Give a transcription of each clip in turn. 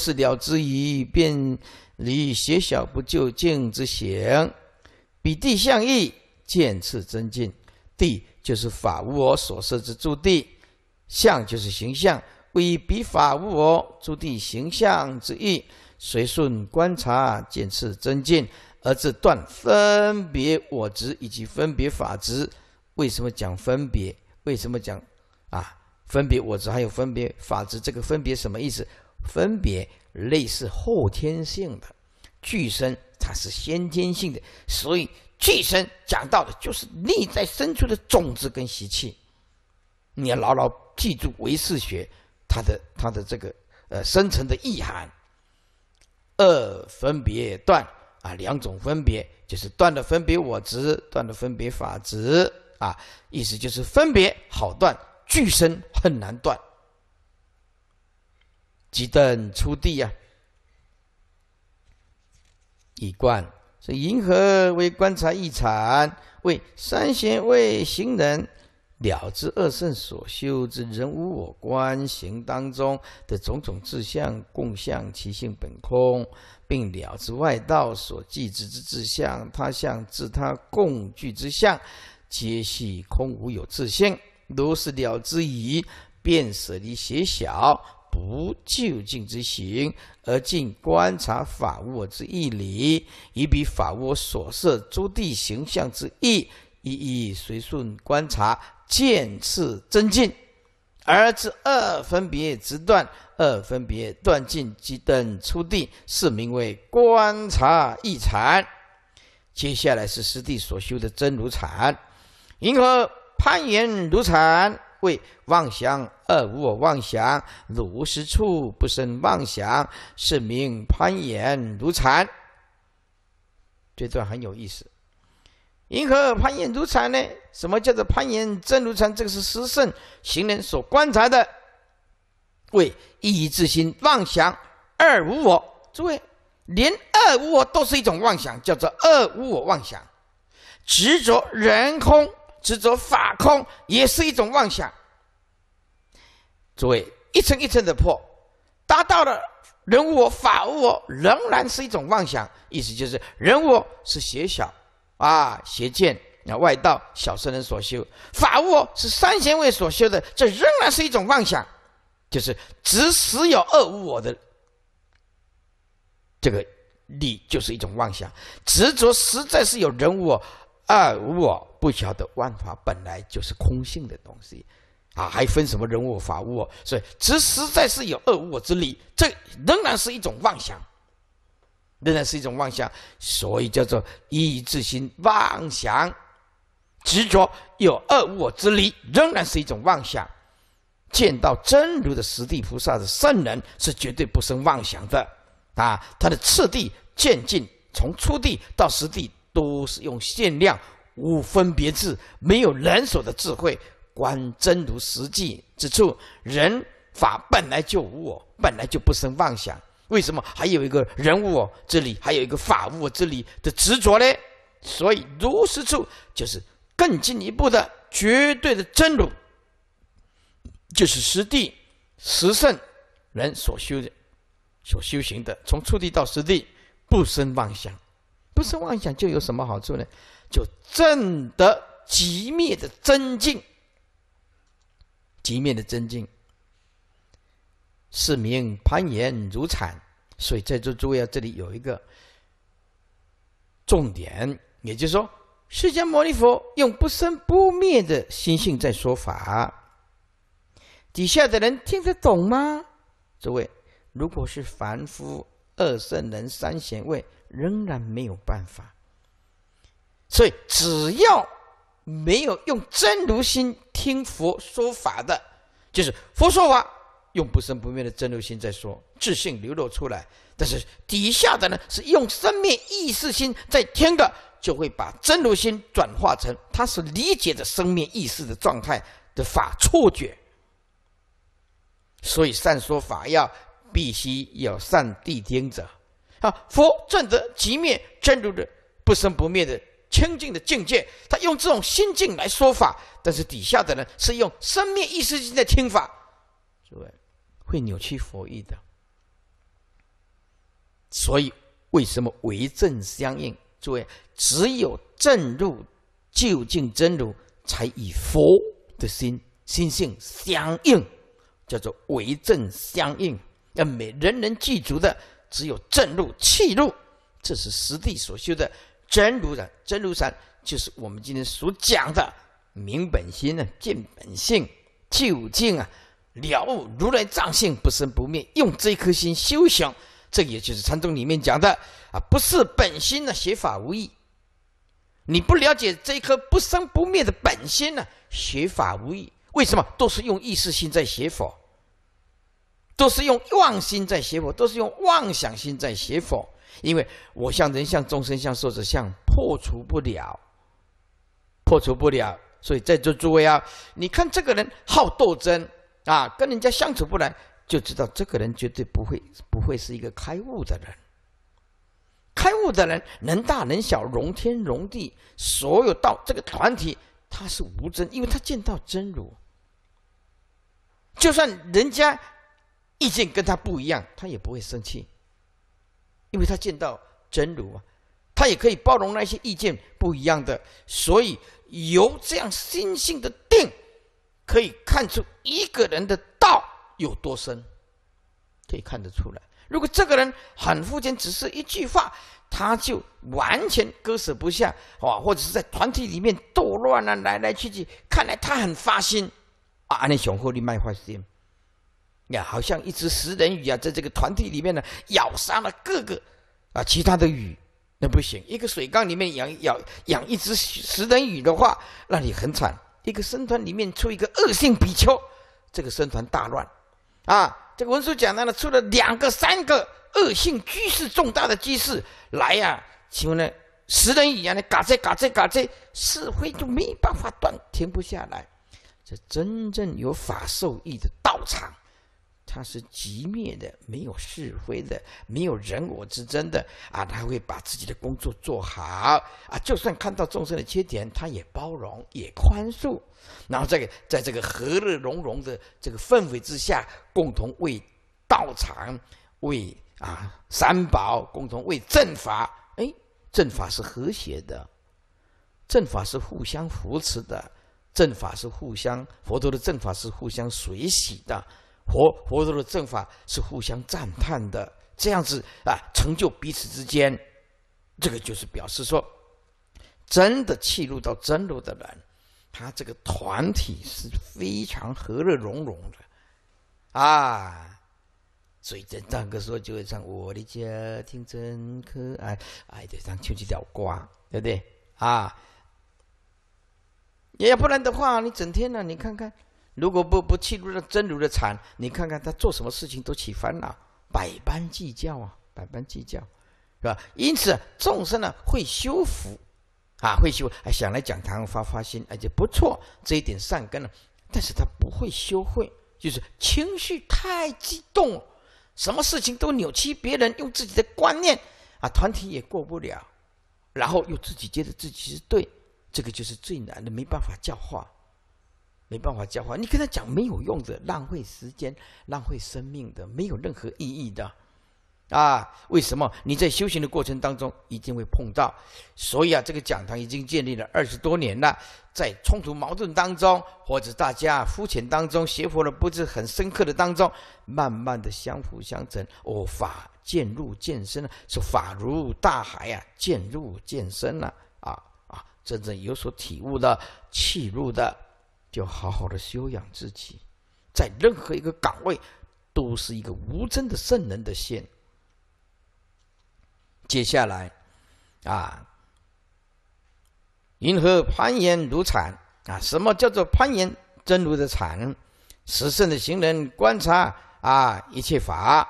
是了之矣，便离邪小不就竟之行；彼地相意见次增进。地就是法无我所设之诸地，相就是形象，为彼法无我诸地形象之意。随顺观察见次增进，而自断分别我执以及分别法执。为什么讲分别？为什么讲啊？分别我执还有分别法执，这个分别什么意思？分别类似后天性的，具身它是先天性的，所以具身讲到的就是内在深处的种子跟习气，你要牢牢记住唯识学它的它的这个呃深层的意涵。二分别断啊，两种分别就是断的分别我执，断的分别法执啊，意思就是分别好断，具身很难断。即等出地呀，以观，所以银河为观察异产，为三贤为行人，了知二圣所修之人无我观行当中的种种志向共相其性本空，并了知外道所计之之志向他相自他共具之相，皆系空无有自性。如是了知矣。便舍离邪小。不就近之行，而尽观察法物之义理，以彼法物所设诸地形象之意，一一随顺观察，渐次增进，而至二分别之断，二分别断尽即等出地，是名为观察异禅。接下来是师弟所修的真如禅，银河攀岩如禅。为妄想二无我妄想如是处不生妄想是名攀岩如禅。这段很有意思，银何攀岩如禅呢？什么叫做攀岩真如禅？这个是十圣行人所观察的。为一一之心妄想二无我，诸位连二无我都是一种妄想，叫做二无我妄想，执着人空。执着法空也是一种妄想，诸位一层一层的破，达到了人无我、法无我，仍然是一种妄想。意思就是，人我是邪小啊，邪见啊，外道小圣人所修；法无我是三贤位所修的，这仍然是一种妄想，就是执十有二无我的这个力，就是一种妄想。执着实在是有人我、二无我。不晓得万法本来就是空性的东西，啊，还分什么人我法物，所以这实在是有二无我之理，这仍然是一种妄想，仍然是一种妄想，所以叫做一意自心妄想，执着有二无我之理，仍然是一种妄想。见到真如的十地菩萨的圣人，是绝对不生妄想的。啊，他的次第渐进，从初地到十地，都是用限量。无分别智，没有人所的智慧，观真如实际之处，人法本来就无我，本来就不生妄想。为什么还有一个人我这里，还有一个法我这里的执着呢？所以，如实处就是更进一步的绝对的真如，就是实地实圣人所修的、所修行的。从初地到实地，不生妄想，不生妄想就有什么好处呢？就证得极灭的真境，极灭的真境，是名攀岩如产，所以，在座诸位啊，这里有一个重点，也就是说，释迦牟尼佛用不生不灭的心性在说法，底下的人听得懂吗？诸位，如果是凡夫、二圣人、三贤位，仍然没有办法。所以，只要没有用真如心听佛说法的，就是佛说法用不生不灭的真如心在说，自信流露出来。但是底下的呢，是用生命意识心在听的，就会把真如心转化成他所理解的生命意识的状态的法错觉。所以善说法要必须要善谛听者。啊，佛正得即灭真如的不生不灭的。清净的境界，他用这种心境来说法，但是底下的人是用生命意识性的听法，诸位会扭曲佛意的。所以为什么为正相应？诸位只有正入究竟真如，才与佛的心心性相应，叫做为正相应。要每人能具足的，只有正入气入，这是实地所修的。真如人，真如山就是我们今天所讲的明本心呢，见本性究竟啊，了如来藏性不生不灭。用这颗心，修行，这也就是禅宗里面讲的啊，不是本心呢，学法无益。你不了解这一颗不生不灭的本心呢，学法无益。为什么？都是用意识心在学佛，都是用妄心在学佛，都是用妄想心在学佛。因为我像人像众生像寿者像破除不了，破除不了，所以在座诸位啊，你看这个人好斗争啊，跟人家相处不来，就知道这个人绝对不会不会是一个开悟的人。开悟的人能大能小，容天容地，所有到这个团体，他是无争，因为他见到真如。就算人家意见跟他不一样，他也不会生气。因为他见到真如啊，他也可以包容那些意见不一样的，所以由这样心性的定，可以看出一个人的道有多深，可以看得出来。如果这个人很肤浅，只是一句话，他就完全割舍不下，哇！或者是在团体里面斗乱啊，来来去去，看来他很发心啊，那小货你卖坏心。呀，好像一只食人鱼啊，在这个团体里面呢，咬杀了各个，啊，其他的鱼，那不行。一个水缸里面养养养一只食人鱼的话，那你很惨。一个生团里面出一个恶性比丘，这个生团大乱。啊，这个文殊讲到了，出了两个、三个恶性居士，重大的居士来呀，请问呢，食人鱼一样的嘎吱嘎吱嘎吱，是非就没办法断，停不下来。这真正有法受益的道场。他是极灭的，没有是非的，没有人我之争的啊！他会把自己的工作做好啊！就算看到众生的缺点，他也包容，也宽恕。然后，在这个在这个和乐融融的这个氛围之下，共同为道场，为啊三宝，共同为正法。哎，正法是和谐的，正法是互相扶持的，正法是互相佛陀的正法是互相随喜的。活活陀的正法是互相赞叹的，这样子啊，成就彼此之间，这个就是表示说，真的契入到真路的人，他这个团体是非常和乐融融的，啊，所以在那歌时候就会唱我的家庭真可爱，哎，的唱丘吉条瓜，对不对啊？要不然的话，你整天呢，你看看。如果不不弃入了真如的禅，你看看他做什么事情都起烦恼，百般计较啊，百般计较，是吧？因此众生呢会修福，啊会修，哎想来讲堂发发心，哎就不错，这一点善根呢，但是他不会修慧，就是情绪太激动，什么事情都扭曲，别人用自己的观念，啊团体也过不了，然后又自己觉得自己是对，这个就是最难的，没办法教化。没办法教化你，跟他讲没有用的，浪费时间，浪费生命的，没有任何意义的，啊？为什么你在修行的过程当中一定会碰到？所以啊，这个讲堂已经建立了二十多年了，在冲突矛盾当中，或者大家肤浅当中，邪佛的不是很深刻的当中，慢慢的相辅相成，哦，法渐入渐深了，是法如大海呀，渐入渐深了，啊啊，真正有所体悟的，契入的。就好好的修养自己，在任何一个岗位，都是一个无争的圣人的现。接下来，啊，银河攀岩如禅啊？什么叫做攀岩？真如的禅，十圣的行人观察啊，一切法，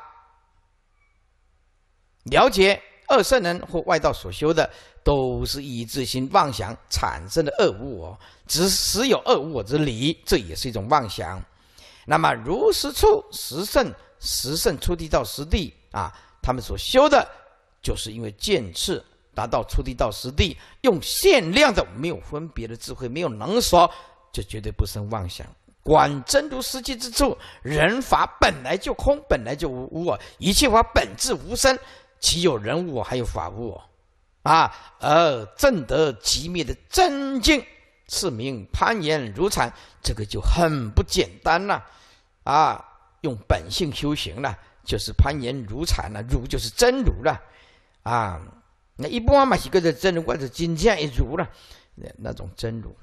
了解二圣人或外道所修的。都是一意志心妄想产生的恶物我，只实有恶物我之理，这也是一种妄想。那么如实处实圣，实圣出地到实地啊，他们所修的，就是因为见次达到出地到实地，用限量的、没有分别的智慧，没有能说，就绝对不生妄想。管真如实际之处，人法本来就空，本来就无我，一切法本质无生，岂有人我，还有法我？啊，而证得极密的真境，是名攀岩如禅。这个就很不简单了，啊，用本性修行了，就是攀岩如禅了，如就是真如了，啊，那一般嘛，几个的真如观是金界一如了，那那种真如。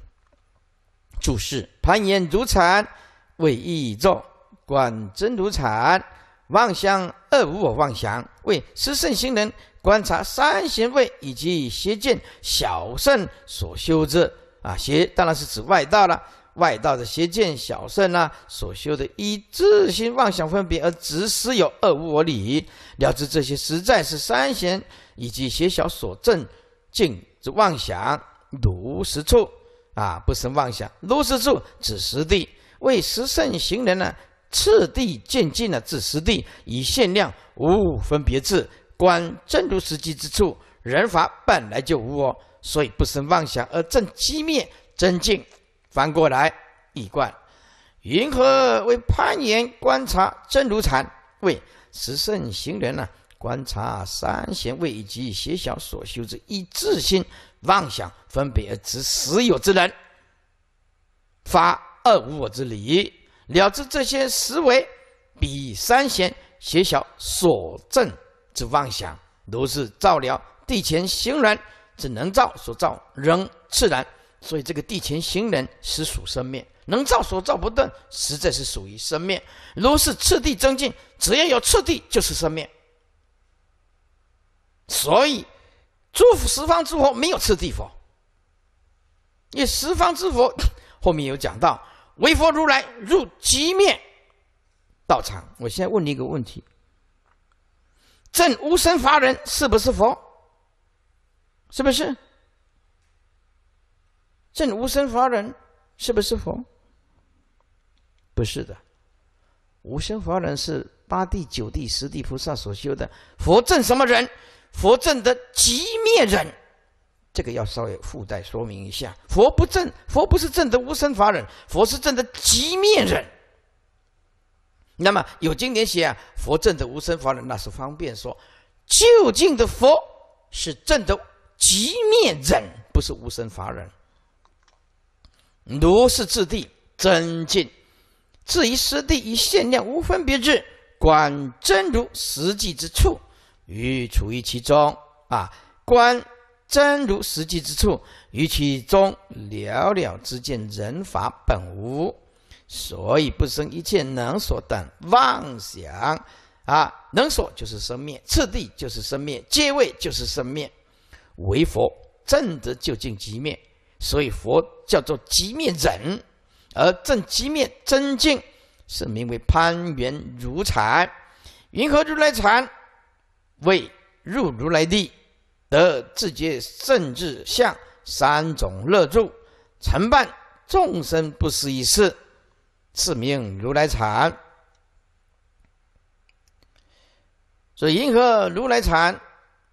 注释：攀岩如禅，为意咒，观真如禅；妄想二无我妄想，为失圣心人。观察三贤位以及邪见小圣所修之啊，邪当然是指外道了。外道的邪见小圣呢，所修的一自心妄想分别而执实有二无我理，了知这些实在是三贤以及邪小所证净之妄想如实处啊，不生妄想如实处，指实地为实圣行人呢，次第渐进呢至实地以限量无分别智。观真如实际之处，人法本来就无我，所以不生妄想而正机灭真境。反过来一观，云何为攀岩观察真如禅？为十圣行人呢，观察三贤位及邪小所修之一自性妄想分别之实有之人，发二无我之理，了知这些实为彼三贤邪小所证。是妄想，如是造了地前行人，只能造所造仍自然，所以这个地前行人实属生灭，能造所造不断，实在是属于生灭。如是次第增进，只要有次第，就是生灭。所以，诸十方诸佛没有次第佛，因为十方之佛后面有讲到，为佛如来入极灭道场。我现在问你一个问题。正无生法忍是不是佛？是不是？正无生法忍是不是佛？不是的，无生法忍是八地、九地、十地菩萨所修的。佛正什么人？佛正的极灭人，这个要稍微附带说明一下。佛不正，佛不是正的无生法忍，佛是正的极灭人。那么有经典写啊，佛证的无生法忍，那是方便说；究竟的佛是正的极灭忍，不是无生法忍。如是自地真境，至于实地，以限量无分别智，观真如实际之处，于处于其中。啊，观真如实际之处于其中，寥寥之间，人法本无。所以不生一切能所等妄想，啊，能所就是生灭，次第就是生灭，皆位就是生灭，为佛正德就净极灭，所以佛叫做极灭忍，而正极灭真净是名为攀缘如禅，云何如来禅？为入如来地，得自觉甚智相三种乐住，成办众生不思议事。赐名如来禅，所以银河如来禅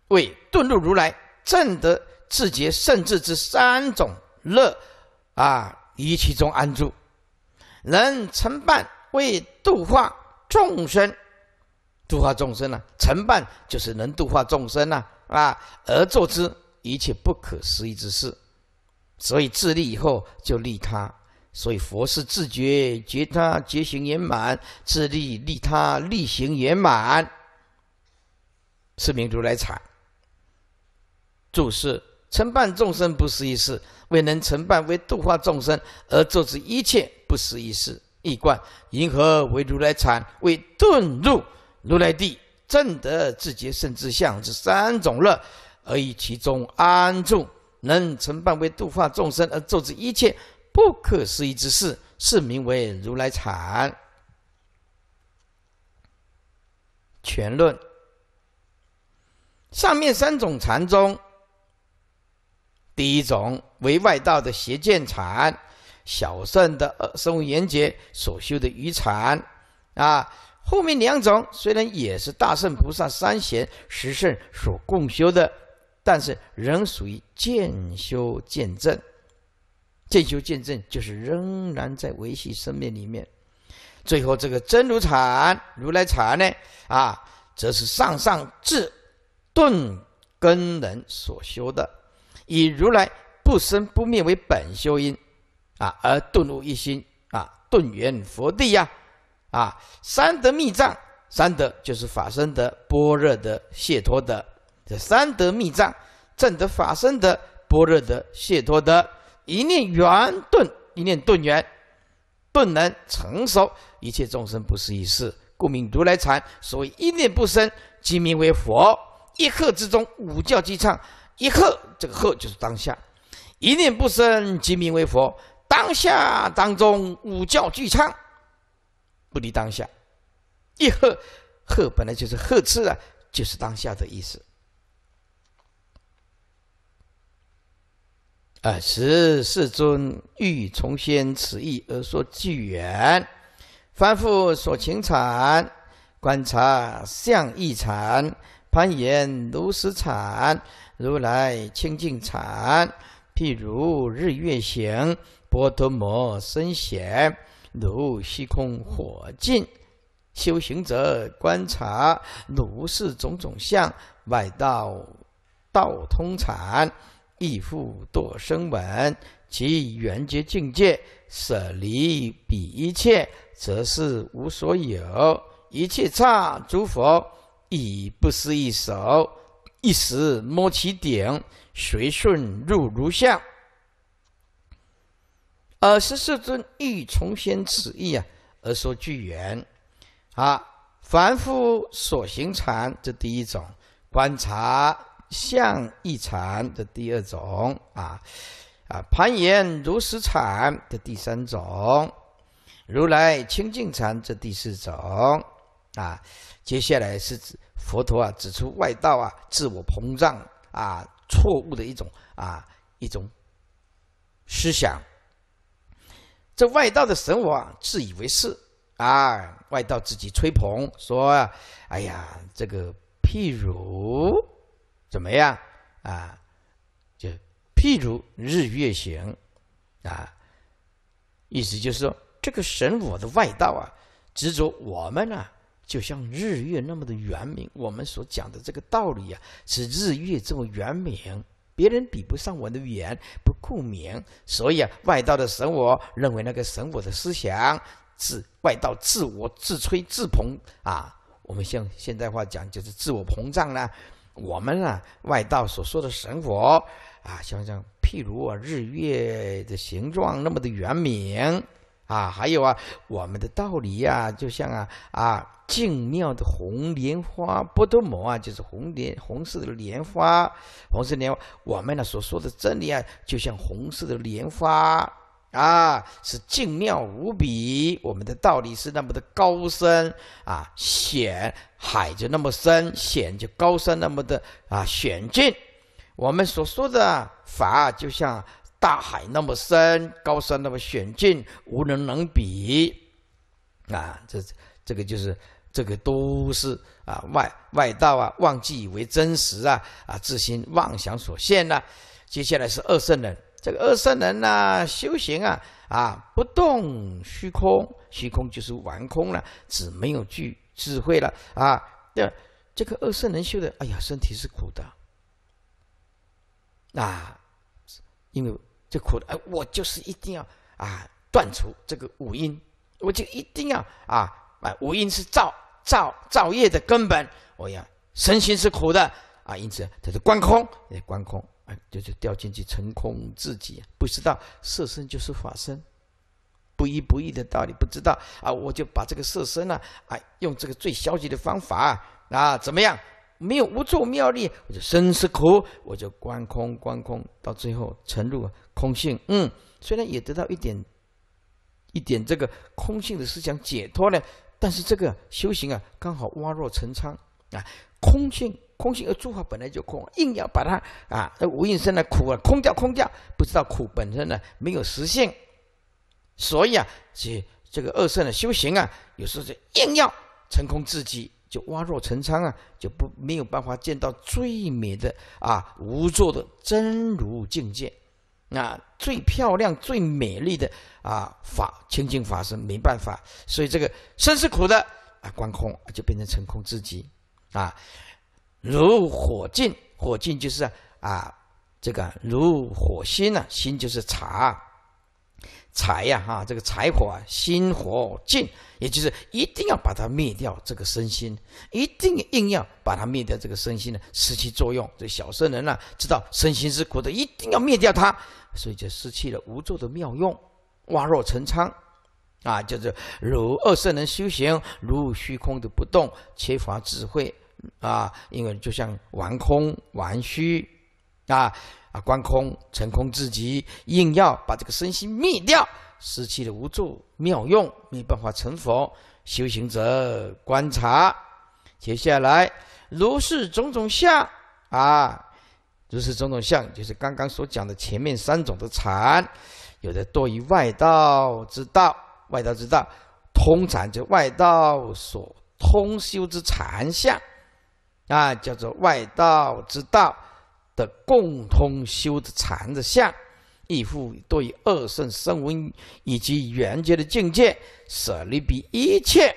为顿入如来正德智觉圣智之三种乐啊，于其中安住，能承办为度化众生，度化众生啊，承办就是能度化众生呐啊，而作之一切不可思议之事，所以自立以后就利他。所以佛是自觉觉他觉行圆满，自利利他利行圆满，是名如来藏。注释：承办众生不思议事，未能承办为度化众生而做之，一切不思议事。译观：银何为如来藏？为顿入如来地，正得自觉、甚至相这三种乐，而于其中安住，能承办为度化众生而做之，一切。不可思议之事，是名为如来禅。全论上面三种禅中，第一种为外道的邪见禅，小圣的圣物缘觉所修的余禅。啊，后面两种虽然也是大圣菩萨三贤十圣所共修的，但是仍属于渐修渐证。渐修见证，就是仍然在维系生命里面。最后，这个真如禅、如来禅呢，啊，则是上上至顿根人所修的，以如来不生不灭为本修因，啊，而顿悟一心，啊，顿圆佛地呀，啊，三德密藏，三德就是法身德、般若德、解脱德，这三德密藏，正德、法身德、般若德、解脱德。一念圆顿，一念顿圆，顿能成熟一切众生，不是一事，故名如来禅。所谓一念不生，即名为佛。一刻之中，五教俱畅。一刻，这个“刻”就是当下。一念不生，即名为佛。当下当中，五教俱畅，不离当下。一刻，刻本来就是呵斥啊，就是当下的意思。啊！时世尊欲从宣此意而说偈缘，翻覆所情禅，观察相异禅，攀岩如石禅，如来清净禅。譬如日月行，波多摩身闲，如虚空火尽。修行者观察如是种种相，外道道通禅。亦复多生闻，其缘觉境界舍离比一切，则是无所有。一切差诸佛，已不思一手，一时摸其顶，随顺入如相。而十四尊欲从宣此意啊，而说句缘。好，凡夫所行禅，这第一种观察。像异禅的第二种啊，啊，攀岩如石禅的第三种，如来清净禅这第四种啊。接下来是指佛陀啊指出外道啊自我膨胀啊错误的一种啊一种思想。这外道的神我啊自以为是啊，外道自己吹捧说，哎呀，这个譬如。怎么样啊？就譬如日月行啊，意思就是说，这个神我的外道啊，执着我们呢，就像日月那么的圆明。我们所讲的这个道理啊，是日月这么圆明，别人比不上我的圆，不共明。所以啊，外道的神我认为那个神我的思想，自外道自我自吹自捧啊，我们现现在话讲就是自我膨胀了。我们啊，外道所说的神佛啊，想想，譬如啊，日月的形状那么的圆明啊，还有啊，我们的道理啊，就像啊啊，净妙的红莲花波多摩啊，就是红莲红色的莲花，红色莲花，我们呢所说的真理啊，就像红色的莲花。啊，是精妙无比，我们的道理是那么的高深啊，险海就那么深，险就高山那么的啊险峻。我们所说的法，就像大海那么深，高山那么险峻，无人能比啊。这这个就是这个都是啊外外道啊，忘记为真实啊啊自心妄想所现呐。接下来是二圣人。这个二圣人呐，修行啊啊，不动虚空，虚空就是完空了，只没有具智慧了啊。这这个二圣人修的，哎呀，身体是苦的啊，因为这苦的，哎，我就是一定要啊断除这个五阴，我就一定要啊，啊，五阴是造造造业的根本，我要身心是苦的啊，因此他是观空，观空。哎，就就掉进去成空，自己不知道色身就是法身，不一不依的道理不知道啊！我就把这个色身呢，哎，用这个最消极的方法啊，怎么样？没有无助妙力，我就生死苦，我就观空观空，到最后沉入空性。嗯，虽然也得到一点一点这个空性的思想解脱了，但是这个修行啊，刚好挖若成仓啊，空性。空性而诸法本来就空，硬要把它啊，无应生的苦啊，空掉空掉，不知道苦本身呢没有实现，所以啊，这这个二圣的修行啊，有时候就硬要成空自己，就挖若成仓啊，就不没有办法见到最美的啊无作的真如境界，啊，最漂亮最美丽的啊法清净法身，没办法，所以这个生是苦的啊，观空就变成成空自己啊。如火尽，火尽就是啊，这个如火心呢，心就是财，财呀哈，这个财火啊，心火尽，也就是一定要把它灭掉。这个身心，一定硬要把它灭掉。这个身心呢，失去作用。这小圣人呢，知道身心是苦的，一定要灭掉它，所以就失去了无助的妙用，挖若成仓啊，叫做如二圣人修行，如虚空的不动，缺乏智慧。啊，因为就像玩空玩虚，啊啊观空成空至极，硬要把这个身心灭掉，失去了无助妙用，没办法成佛。修行者观察，接下来如是种种相啊，如是种种相就是刚刚所讲的前面三种的禅，有的多于外道之道，外道之道通禅，就外道所通修之禅相。啊，叫做外道之道的共同修的禅的相，亦复对二圣声闻以及缘觉的境界舍离彼一切，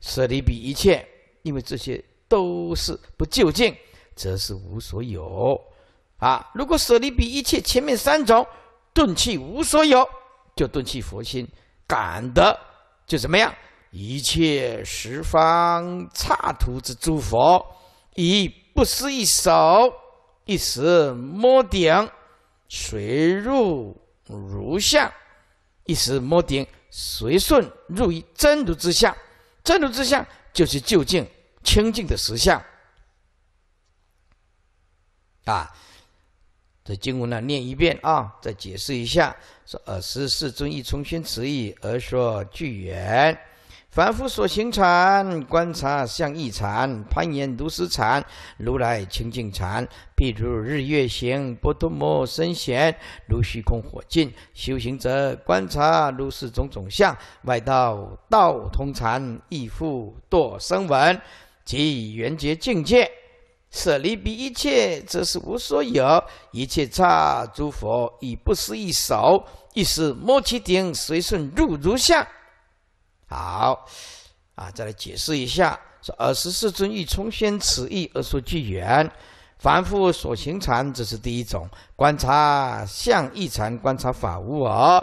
舍离彼一切，因为这些都是不究竟，则是无所有啊。如果舍离彼一切，前面三种顿弃无所有，就顿弃佛心，感得就怎么样？一切十方刹土之诸佛。以不思一手一时摸顶，随入如相；一时摸顶，随顺入于真如之下。真如之下就是究竟清净的实相。啊，这经文呢，念一遍啊，再解释一下：说尔时世尊以重宣词意而说具缘。凡夫所行禅，观察相异禅，攀岩如死禅，如来清净禅。譬如日月行，波多莫生闲，如虚空火尽。修行者观察如是种种相，外道道通禅，亦复堕生闻。即缘觉境界，舍离彼一切，则是无所有。一切刹，诸佛，已不思一手，一时摩其顶，随顺入如相。好，啊，再来解释一下，说二十四尊欲从宣此意，而说具缘，凡夫所行禅，这是第一种观察相意禅，观察法物哦，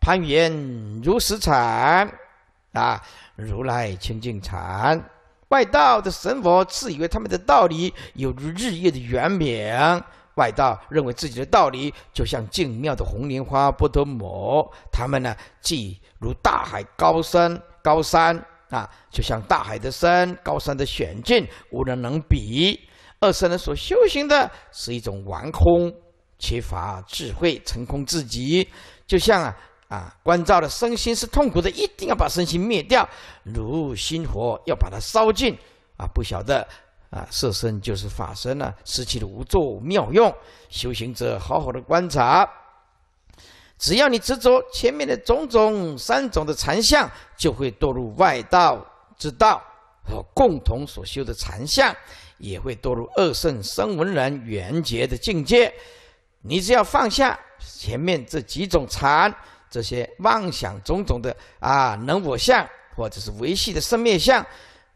攀缘如石禅，啊，如来清净禅，外道的神佛自以为他们的道理有如日夜的圆明。外道认为自己的道理，就像静妙的红莲花不得摸。他们呢，即如大海、高山、高山啊，就像大海的深、高山的险峻，无人能比。二圣人所修行的是一种顽空，缺乏智慧，成空自极。就像啊啊，关照的身心是痛苦的，一定要把身心灭掉，如心火要把它烧尽。啊，不晓得。啊，色身就是法身了，失去了无作妙用。修行者好好的观察，只要你执着前面的种种三种的禅相，就会堕入外道之道和共同所修的禅相，也会堕入二圣生闻人缘觉的境界。你只要放下前面这几种禅，这些妄想种种的啊，能我相或者是维系的生灭相。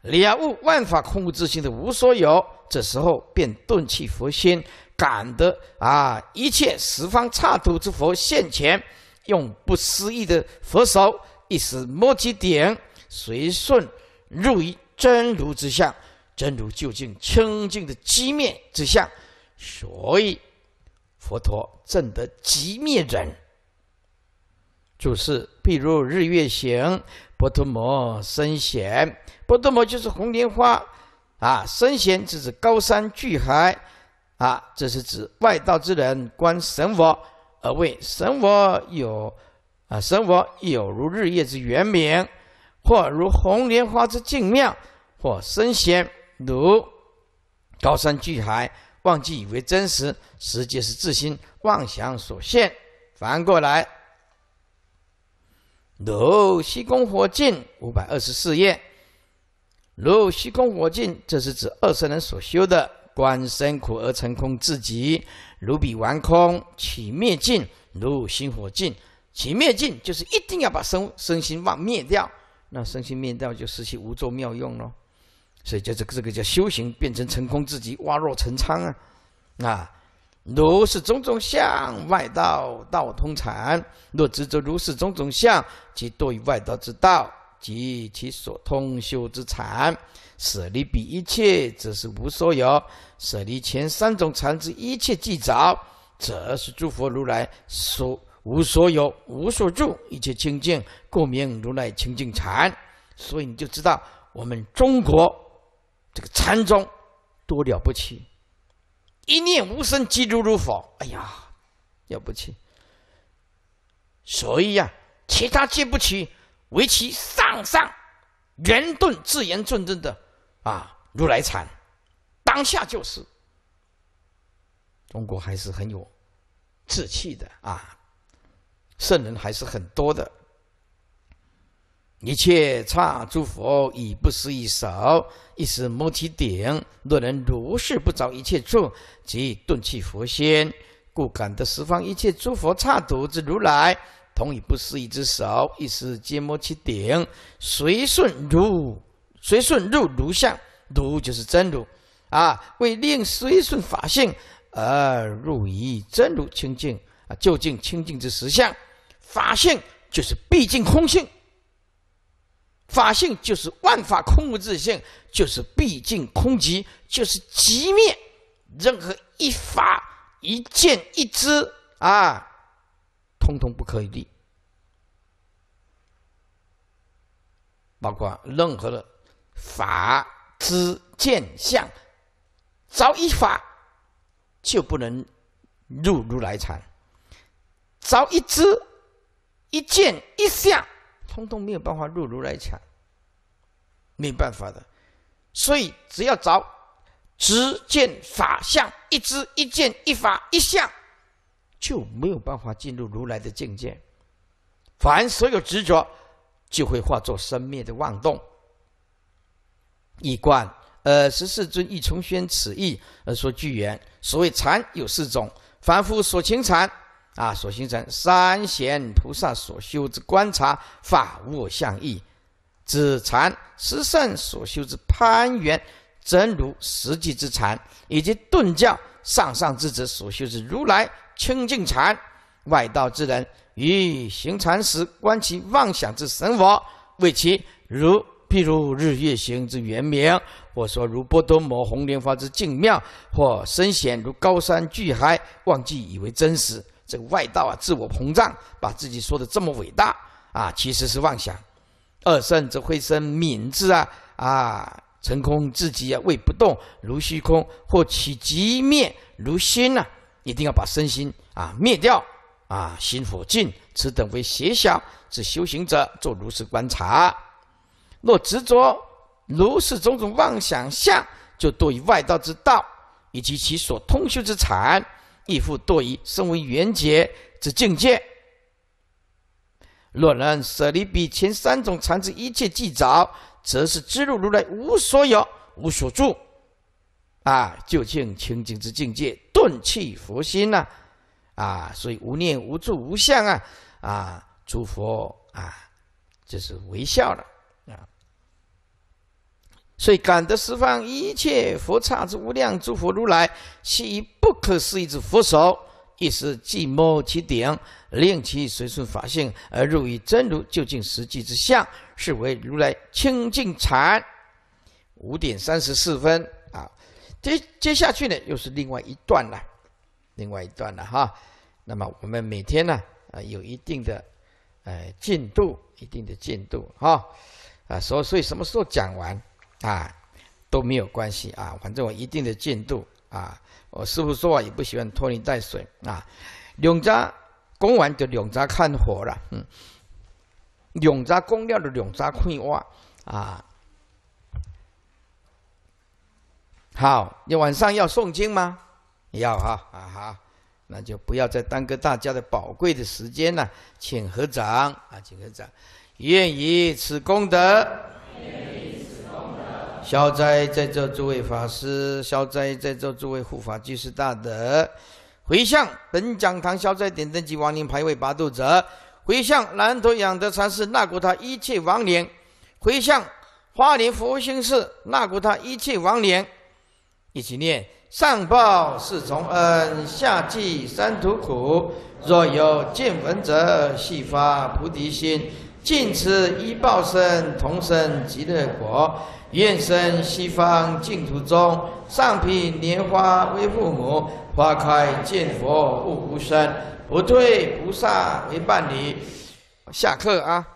了悟万法空无之心的无所有，这时候便顿起佛心，感得啊一切十方刹土之佛现前，用不思议的佛手一时摸其顶，随顺入于真如之相，真如究竟清净的寂灭之相，所以佛陀证得极灭忍。注释：譬如日月行，波头摩身显。波多摩就是红莲花，啊，仙闲是指高山巨海，啊，这是指外道之人观神佛而为神佛有，啊，神佛有如日月之圆明，或如红莲花之静妙，或身闲如高山巨海，忘记以为真实，实际是自心妄想所现。反过来，六西宫火镜五百二十四页。如虚空火尽，这是指二圣人所修的观身苦而成空自极；如彼完空起灭尽，如心火尽起灭尽，就是一定要把身身心妄灭掉，那身心灭掉就失去无作妙用喽。所以，就这个这个叫修行变成成空自极，挖若成仓啊啊！如是种种相，外道，道通禅；若执着如是种种相，即堕于外道之道。及其所通修之禅，舍离彼一切，则是无所有；舍离前三种禅之一切俱着，则是诸佛如来所无所有、无所住一切清净，故名如来清净禅。所以你就知道，我们中国这个禅宗多了不起，一念无生即如如佛。哎呀，了不起！所以呀，其他进不起。为其上上圆顿自然正正的啊如来禅，当下就是。中国还是很有志气的啊，圣人还是很多的。一切刹诸佛以不思一手一时摩其顶，若人如是不着一切处，即顿气佛仙，故感得十方一切诸佛刹土之如来。同以不思议之手，一时皆摸其顶，随顺如随顺入如相，如就是真如啊，为令随顺法性而入于真如清净啊，究竟清净之实相，法性就是毕竟空性，法性就是万法空无自性，就是毕竟空极，就是极灭，任何一法一见一知啊。通通不可以立，包括任何的法、知、见、相，着一法就不能入如来藏；着一知、一见、一相，通通没有办法入如来藏，没办法的。所以，只要着。知、见、法、相，一知、一见、一法、一相。就没有办法进入如来的境界。凡所有执着，就会化作生灭的妄动。一观，呃，十四尊亦重宣此意而说具言：所谓禅有四种，凡夫所行禅啊，所行禅三贤菩萨所修之观察法物相异，子禅十善所修之攀缘真如实际之禅，以及顿教上上之者所修之如来。清净禅，外道之人于行禅时，观其妄想之神佛，谓其如譬如日月行之圆明，或说如波多摩红莲花之静妙，或深显如高山巨海，忘记以为真实。这个外道啊，自我膨胀，把自己说的这么伟大啊，其实是妄想。二圣则会生敏智啊啊，成空自己啊，未不动如虚空，或起极灭如心呐。一定要把身心啊灭掉啊，心火尽，此等为邪小是修行者做如实观察。若执着如是种种妄想相，就堕于外道之道，以及其所通修之禅，亦复堕于身为缘觉之境界。若能舍离彼前三种禅之一切俱着，则是知入如来无所有，无所住。啊！究竟清净之境界，顿气佛心呐！啊，所以无念、无住、无相啊！啊，诸佛啊，这是微笑了啊！所以感得十方一切佛刹之无量诸佛如来，其不可思议之佛手，一时寂摸其顶，令其随顺法性而入于真如，究竟实际之相，是为如来清净禅。五点三十四分。接接下去呢，又是另外一段了，另外一段了哈。那么我们每天呢，呃，有一定的，呃，进度，一定的进度哈。啊，所所以什么时候讲完，啊，都没有关系啊。反正我一定的进度啊。我师傅说话也不喜欢拖泥带水啊。两扎攻完就两扎看火了，嗯。两扎攻掉的两扎困挖啊。好，你晚上要诵经吗？要哈啊哈，那就不要再耽搁大家的宝贵的时间了。请合掌啊，请合掌，愿以此功德，愿以此功德，消灾在座诸位法师，消灾在座诸位护法居士大德，回向本讲堂消灾点灯及亡灵牌位八度者，回向南头养德禅师那古塔一切亡灵，回向花莲佛心寺那古塔一切亡灵。一起念：上报四重恩，下济三途苦。若有见闻者，悉发菩提心。尽此一报身，同生极乐国。愿生西方净土中，上品莲花为父母。花开见佛悟无生，不退菩萨为伴侣。下课啊！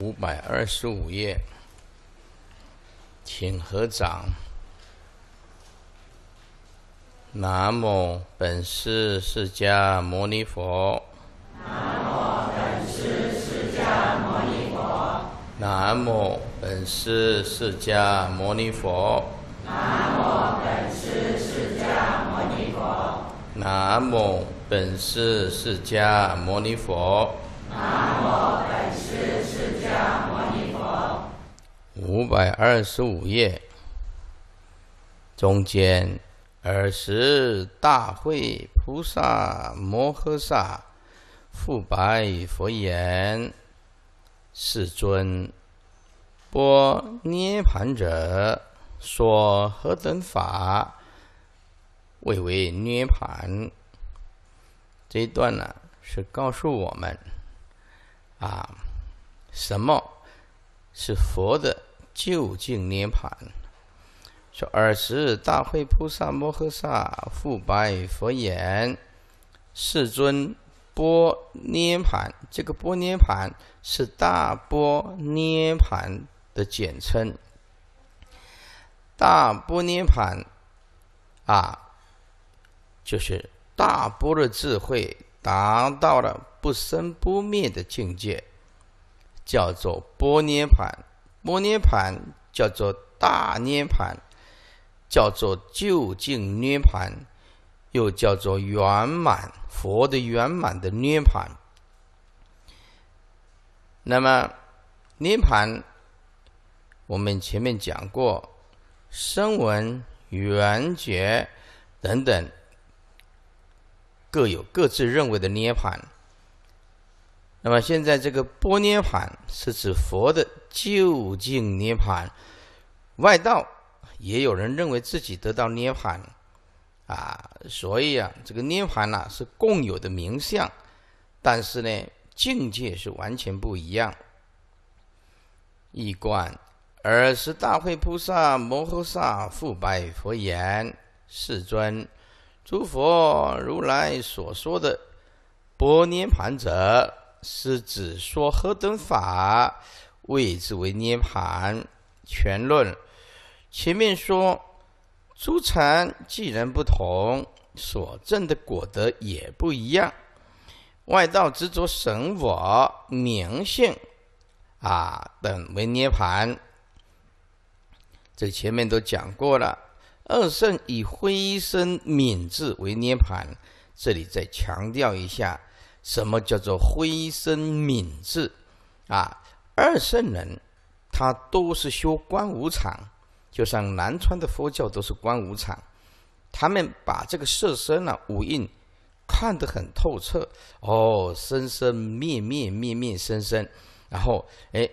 五百二十五页，请合掌。南无本师释迦牟尼佛。南无本师释迦牟尼佛。南无本师释迦牟尼佛。南无本师释迦牟尼佛。南无本师释迦牟尼佛。五百二十五页，中间尔时大会菩萨摩诃萨复白佛言：“世尊，波涅盘者，说何等法，谓为涅盘？”这一段呢，是告诉我们，啊，什么是佛的。究竟涅盘，说尔时大慧菩萨摩诃萨复白佛言：“世尊，波涅盘，这个波涅盘是大波涅盘的简称。大波涅盘啊，就是大波的智慧达到了不生不灭的境界，叫做波涅盘。”波涅盘叫做大涅盘，叫做究竟涅盘，又叫做圆满佛的圆满的涅盘。那么涅盘，我们前面讲过声闻、缘觉等等各有各自认为的涅盘。那么现在这个波涅盘是指佛的。究竟涅槃。外道也有人认为自己得到涅槃，啊，所以啊，这个涅槃呢是共有的名相，但是呢，境界是完全不一样。一观尔时，大会菩萨摩诃萨复白佛言：“世尊，诸佛如来所说的‘般涅盘者’，是指说何等法？”谓之为涅盘全论，前面说诸禅既然不同，所证的果德也不一样。外道执着神我名性啊等为涅盘，这前面都讲过了。二圣以灰身敏智为涅盘，这里再强调一下，什么叫做灰身敏智啊？二圣人，他都是修观无常，就像南川的佛教都是观无常，他们把这个色身啊、五蕴，看得很透彻。哦，生生灭灭，灭灭生生，然后哎，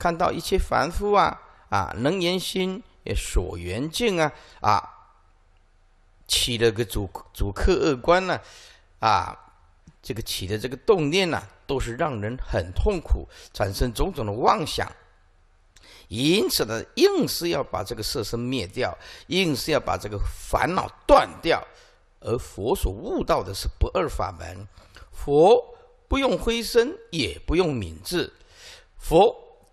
看到一切凡夫啊，啊能言心也所缘境啊，啊，起了个主主客二观呢，啊。这个起的这个动念呢，都是让人很痛苦，产生种种的妄想，因此呢，硬是要把这个色身灭掉，硬是要把这个烦恼断掉，而佛所悟到的是不二法门，佛不用灰身，也不用敏智，佛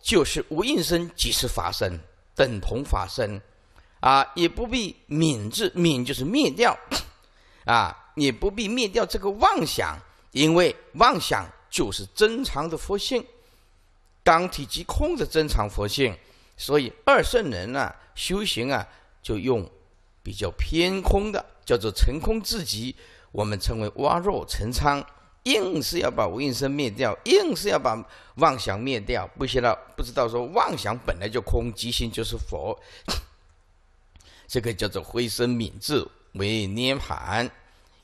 就是无应身即是法身，等同法身，啊，也不必敏智，敏就是灭掉，啊，也不必灭掉这个妄想。因为妄想就是正常的佛性，当体即空的正常佛性，所以二圣人啊，修行啊，就用比较偏空的，叫做成空至极，我们称为挖肉成仓，硬是要把无应生灭掉，硬是要把妄想灭掉，不知道不知道说妄想本来就空，即心就是佛，这个叫做灰身敏智为涅盘，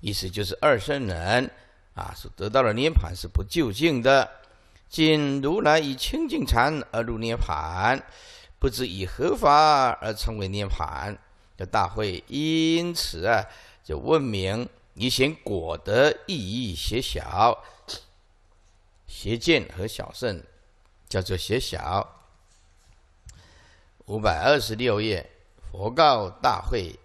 意思就是二圣人。啊，所得到的涅盘是不究竟的。今如来以清净禅而入涅盘，不知以何法而称为涅盘？这大会因此啊，就问明以前果得意义邪小邪见和小圣，叫做邪小。五百二十六页，佛告大会：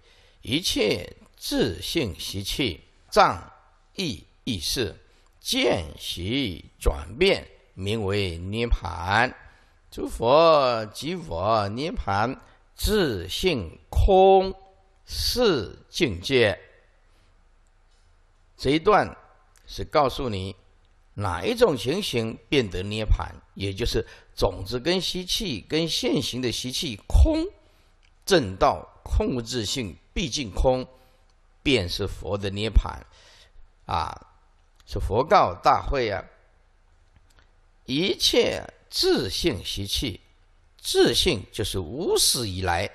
一切自性习气障意。意是见习转变，名为涅盘。诸佛即佛涅盘，自性空是境界。这一段是告诉你，哪一种情形变得涅盘，也就是种子跟习气跟现行的习气空，正道空无自性，毕竟空，便是佛的涅盘。啊。这佛告大会啊，一切自信习气，自信就是无始以来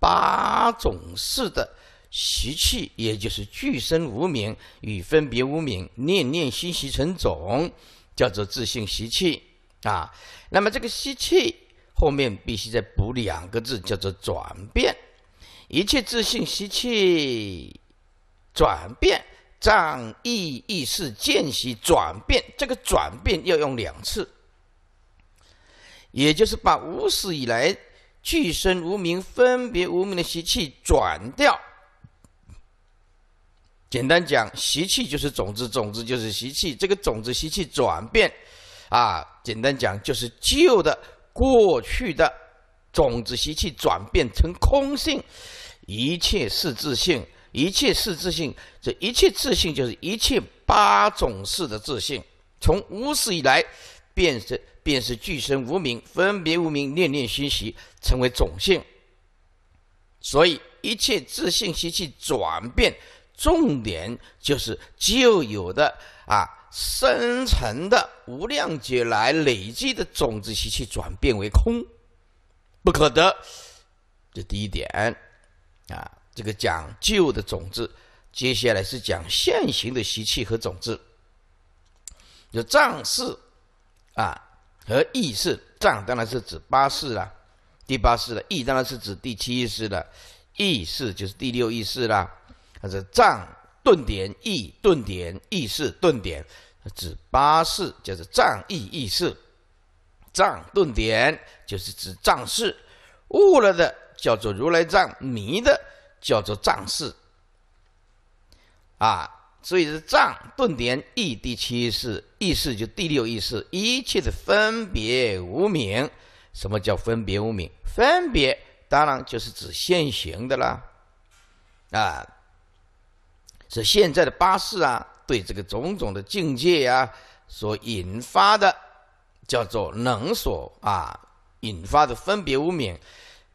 八种式的习气，也就是具生无名与分别无名，念念心习成种，叫做自信习气啊。那么这个习气后面必须再补两个字，叫做转变。一切自信习气转变。仗意意识见习转变，这个转变要用两次，也就是把无始以来具身无名、分别无名的习气转掉。简单讲，习气就是种子，种子就是习气。这个种子习气转变，啊，简单讲就是旧的过去的种子习气转变成空性，一切是自性。一切是自性，这一切自性就是一切八种式的自性。从无始以来，便是便是具生无名，分别无名，念念熏习，成为种性。所以，一切自信习气转变，重点就是旧有的啊生成的无量劫来累积的种子习气转变为空，不可得。这第一点啊。这个讲旧的种子，接下来是讲现行的习气和种子，有藏式，啊和意识，藏当然是指八式了，第八式的意当然是指第七意式了。意识就是第六意识啦。它是藏顿点、意顿点、意式顿点，指八式就是藏意意式。藏顿点就是指藏式，悟了的叫做如来藏，迷的。叫做藏式，啊，所以是藏顿点异第七式，意式就第六意识，一切的分别无明。什么叫分别无明？分别当然就是指现行的啦，啊，是现在的巴士啊，对这个种种的境界呀所引发的叫做能所啊引发的分别无明，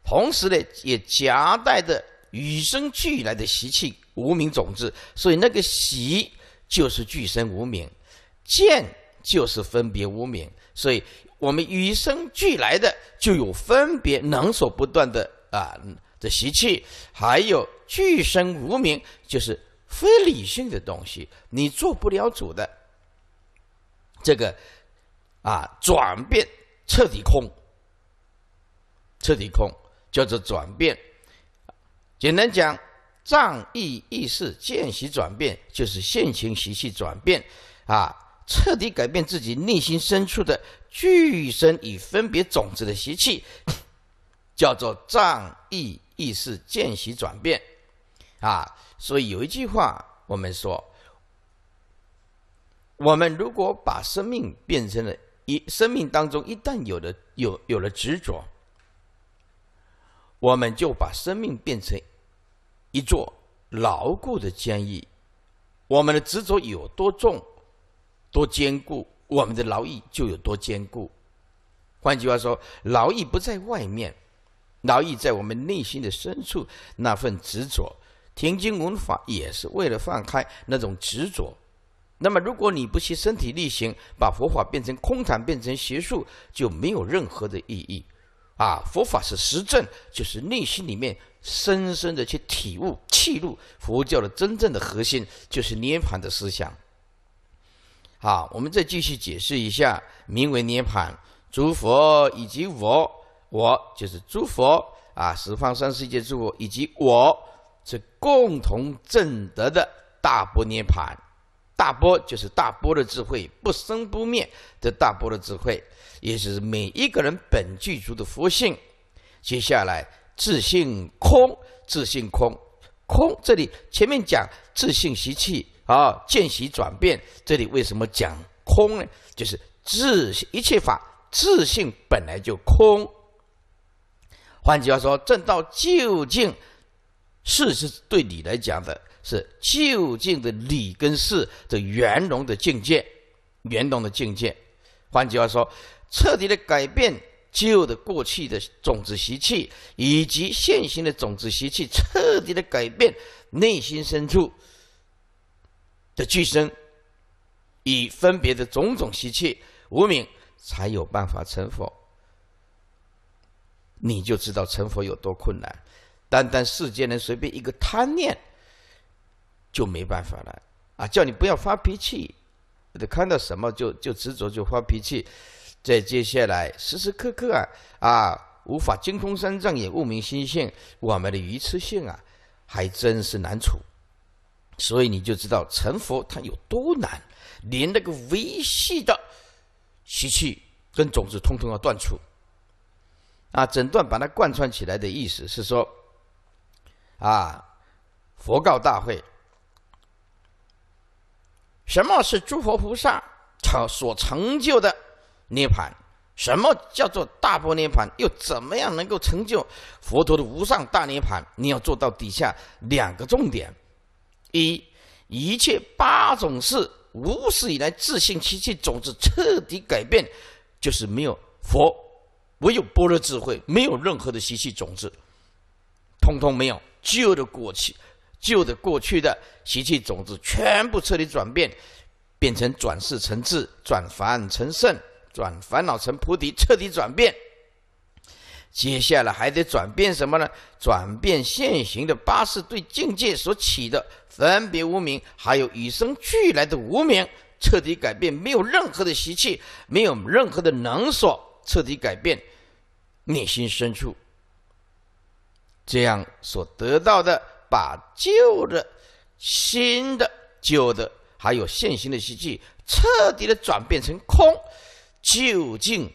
同时呢也夹带着。与生俱来的习气，无名种子，所以那个习就是俱生无名，见就是分别无名。所以我们与生俱来的就有分别能所不断的啊的习气，还有俱生无名，就是非理性的东西，你做不了主的。这个啊转变彻底空，彻底空叫做转变。简单讲，仗义意识见习转变，就是现情习气转变，啊，彻底改变自己内心深处的具身与分别种子的习气，叫做仗义意识见习转变，啊，所以有一句话我们说，我们如果把生命变成了一，生命当中一旦有了有有了执着，我们就把生命变成。一座牢固的监狱，我们的执着有多重、多坚固，我们的劳役就有多坚固。换句话说，劳役不在外面，劳役在我们内心的深处那份执着。听经闻法也是为了放开那种执着。那么，如果你不惜身体力行，把佛法变成空谈，变成邪术，就没有任何的意义。啊，佛法是实证，就是内心里面。深深的去体悟、契入佛教的真正的核心，就是涅槃的思想。好，我们再继续解释一下，名为涅槃，诸佛以及我，我就是诸佛啊，十方三世界诸佛以及我是共同证得的大波涅盘。大波就是大波的智慧，不生不灭的，大波的智慧，也是每一个人本具足的佛性。接下来。自性空，自性空，空。这里前面讲自性习气啊，见习转变。这里为什么讲空呢？就是自一切法自性本来就空。换句话说，正道究竟是是对你来讲的，是究竟的理跟事的圆融的境界，圆融的境界。换句话说，彻底的改变。旧的、过去的种子习气，以及现行的种子习气，彻底的改变内心深处的俱生以分别的种种习气，无名，才有办法成佛。你就知道成佛有多困难，单单世间人随便一个贪念就没办法了。啊，叫你不要发脾气，你看到什么就就执着就发脾气。在接下来时时刻刻啊啊，无法精通三藏，也悟明心性，我们的愚痴性啊，还真是难除。所以你就知道成佛它有多难，连那个微细的习气跟种子，通通要断除。啊，整段把它贯穿起来的意思是说，啊，佛告大会，什么是诸佛菩萨他所成就的？涅槃，什么叫做大波涅槃？又怎么样能够成就佛陀的无上大涅槃？你要做到底下两个重点：一，一切八种事无始以来自习气种子彻底改变，就是没有佛，唯有般若智慧，没有任何的习气种子，通通没有旧的过去、旧的过去的习气种子全部彻底转变，变成转世成智，转凡成圣。转烦恼成菩提，彻底转变。接下来还得转变什么呢？转变现行的八识对境界所起的分别无明，还有与生俱来的无明，彻底改变，没有任何的习气，没有任何的能所，彻底改变内心深处。这样所得到的，把旧的、新的、旧的，还有现行的习气，彻底的转变成空。究竟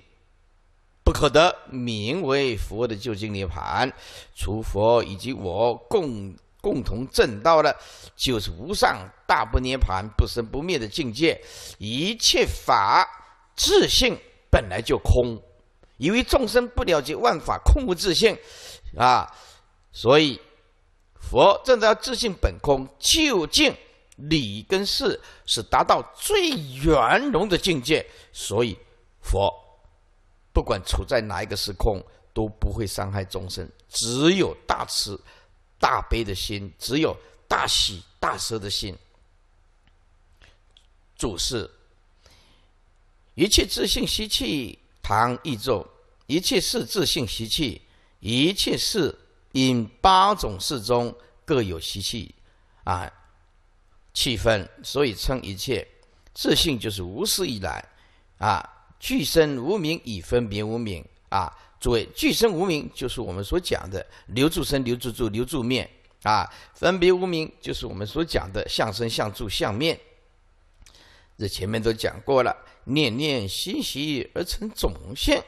不可得，名为佛的究竟涅盘，除佛以及我共共同证到了，就是无上大不涅盘、不生不灭的境界。一切法自性本来就空，因为众生不了解万法空无自性，啊，所以佛证道自性本空，究竟理跟事是达到最圆融的境界，所以。佛不管处在哪一个时空，都不会伤害众生。只有大慈大悲的心，只有大喜大舍的心，主释一切自信吸气，唐易咒一切是自信吸气，一切是因八种事中各有习气啊，气氛，所以称一切自信，就是无始以来啊。俱生无名，以分别无名啊。诸位，俱生无名就是我们所讲的留住身、留住住、留住面啊。分别无名就是我们所讲的相身、相住、相面。这前面都讲过了，念念心习而成种现，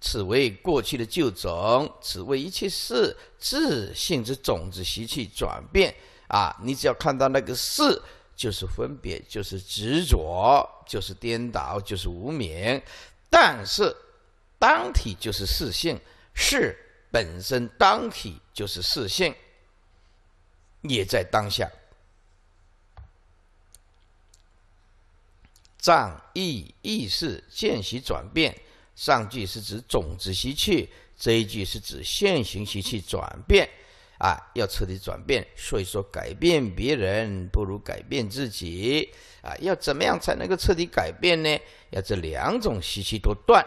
此为过去的旧种，此为一切事自性之种子习气转变啊。你只要看到那个事。就是分别，就是执着，就是颠倒，就是无明。但是，当体就是四性，是本身当体就是四性，也在当下。藏意、意识见习转变。上句是指种子习气，这一句是指现行习气转变。啊，要彻底转变，所以说改变别人不如改变自己。啊，要怎么样才能够彻底改变呢？要这两种习气都断。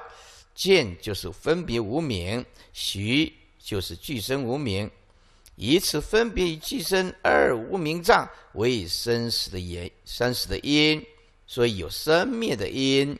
见就是分别无明，习就是俱生无明。以此分别与俱生二无明障为生死的因，生死的因，所以有生灭的因。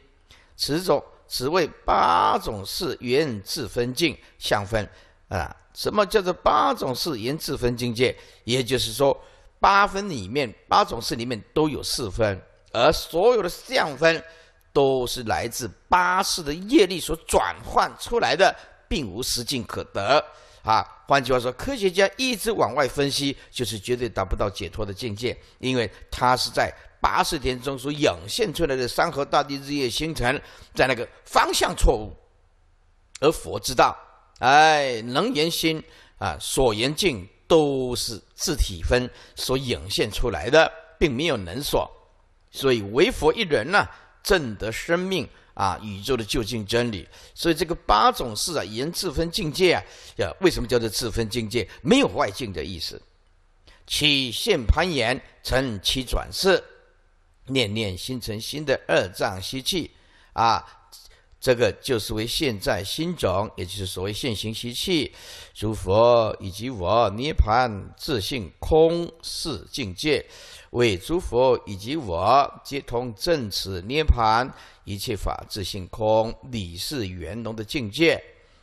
此种此为八种是缘自分境相分啊。什么叫做八种是言自分境界？也就是说，八分里面，八种是里面都有四分，而所有的相分，都是来自八世的业力所转换出来的，并无实境可得。啊，换句话说，科学家一直往外分析，就是绝对达不到解脱的境界，因为他是在八世天中所涌现出来的山河大地日月星辰，在那个方向错误，而佛知道。哎，能言心啊，所言境都是自体分所涌现出来的，并没有能所，所以唯佛一人呢证得生命啊，宇宙的究竟真理。所以这个八种事啊，言自分境界啊，呀，为什么叫做自分境界？没有外境的意思，起现攀岩，成其转世，念念心成心的二藏习气啊。这个就是为现在新种，也就是所谓现行习气，诸佛以及我涅槃自性空是境界，为诸佛以及我皆通正此涅槃一切法自性空理是圆融的境界，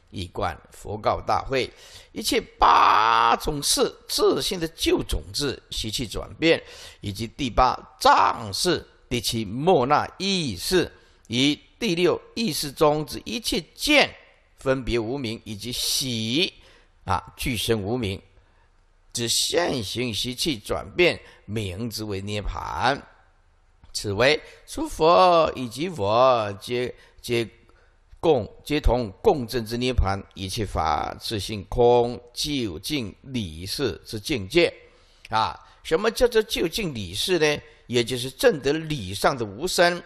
一贯佛告大会，一切八种事自性的旧种子习气转变，以及第八藏势，第七莫那意识，以。第六意识中之一切见分别无名以及喜，啊俱生无名，指现行习气转变名字为涅盘，此为诸佛以及佛皆皆共皆同共振之涅盘，一切法自性空究竟理事之境界，啊什么叫做究竟理事呢？也就是证得理上的无生。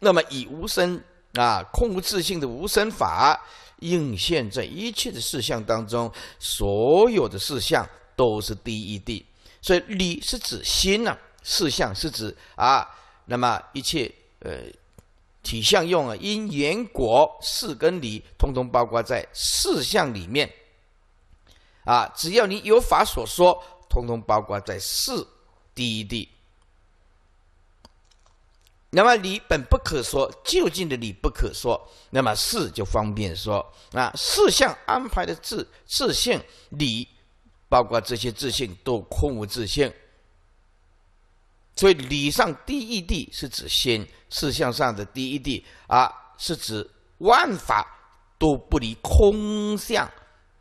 那么以无声啊空无自性的无声法应现，在一切的事项当中，所有的事项都是第一地。所以理是指心呐，事项是指啊，那么一切呃体相用啊因缘果事跟理，通通包括在事项里面。啊，只要你有法所说，通通包括在四第一地。那么理本不可说，究竟的理不可说，那么事就方便说啊。事项安排的自自信理，包括这些自信都空无自信。所以理上第一地是指心，事项上的第一地啊是指万法都不离空相，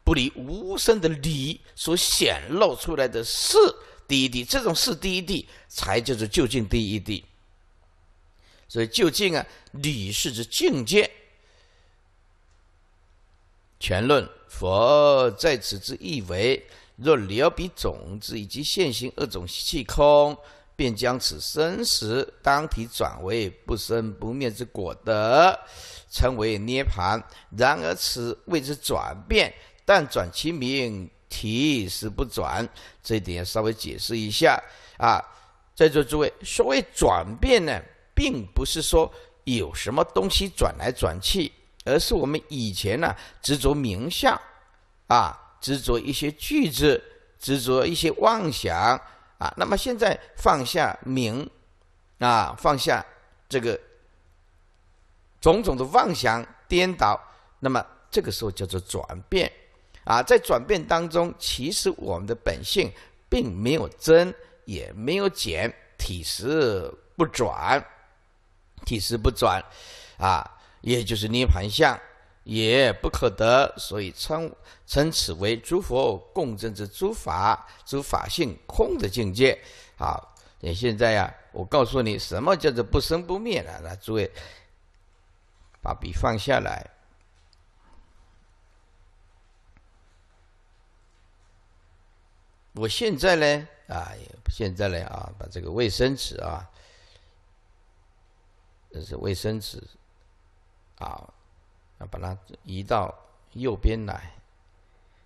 不离无声的理所显露出来的事第一地，这种事第一地才就是究竟第一地。所以究竟啊，理是指境界。全论佛在此之意为：若了彼种子以及现行二种气空，便将此生死当体转为不生不灭之果德，称为涅盘。然而此谓之转变，但转其名体是不转。这一点要稍微解释一下啊。在座诸位，所谓转变呢？并不是说有什么东西转来转去，而是我们以前呢执着名相，啊，执着一些句子，执着一些妄想啊。那么现在放下名，啊，放下这个种种的妄想颠倒，那么这个时候叫做转变。啊，在转变当中，其实我们的本性并没有增，也没有减，体实不转。体势不转，啊，也就是涅盘相，也不可得，所以称称此为诸佛共振之诸法、诸法性空的境界。好，你现在呀，我告诉你什么叫做不生不灭了。那诸位，把笔放下来。我现在呢，啊，现在呢，啊，把这个卫生纸啊。这是卫生纸，啊，那把它移到右边来。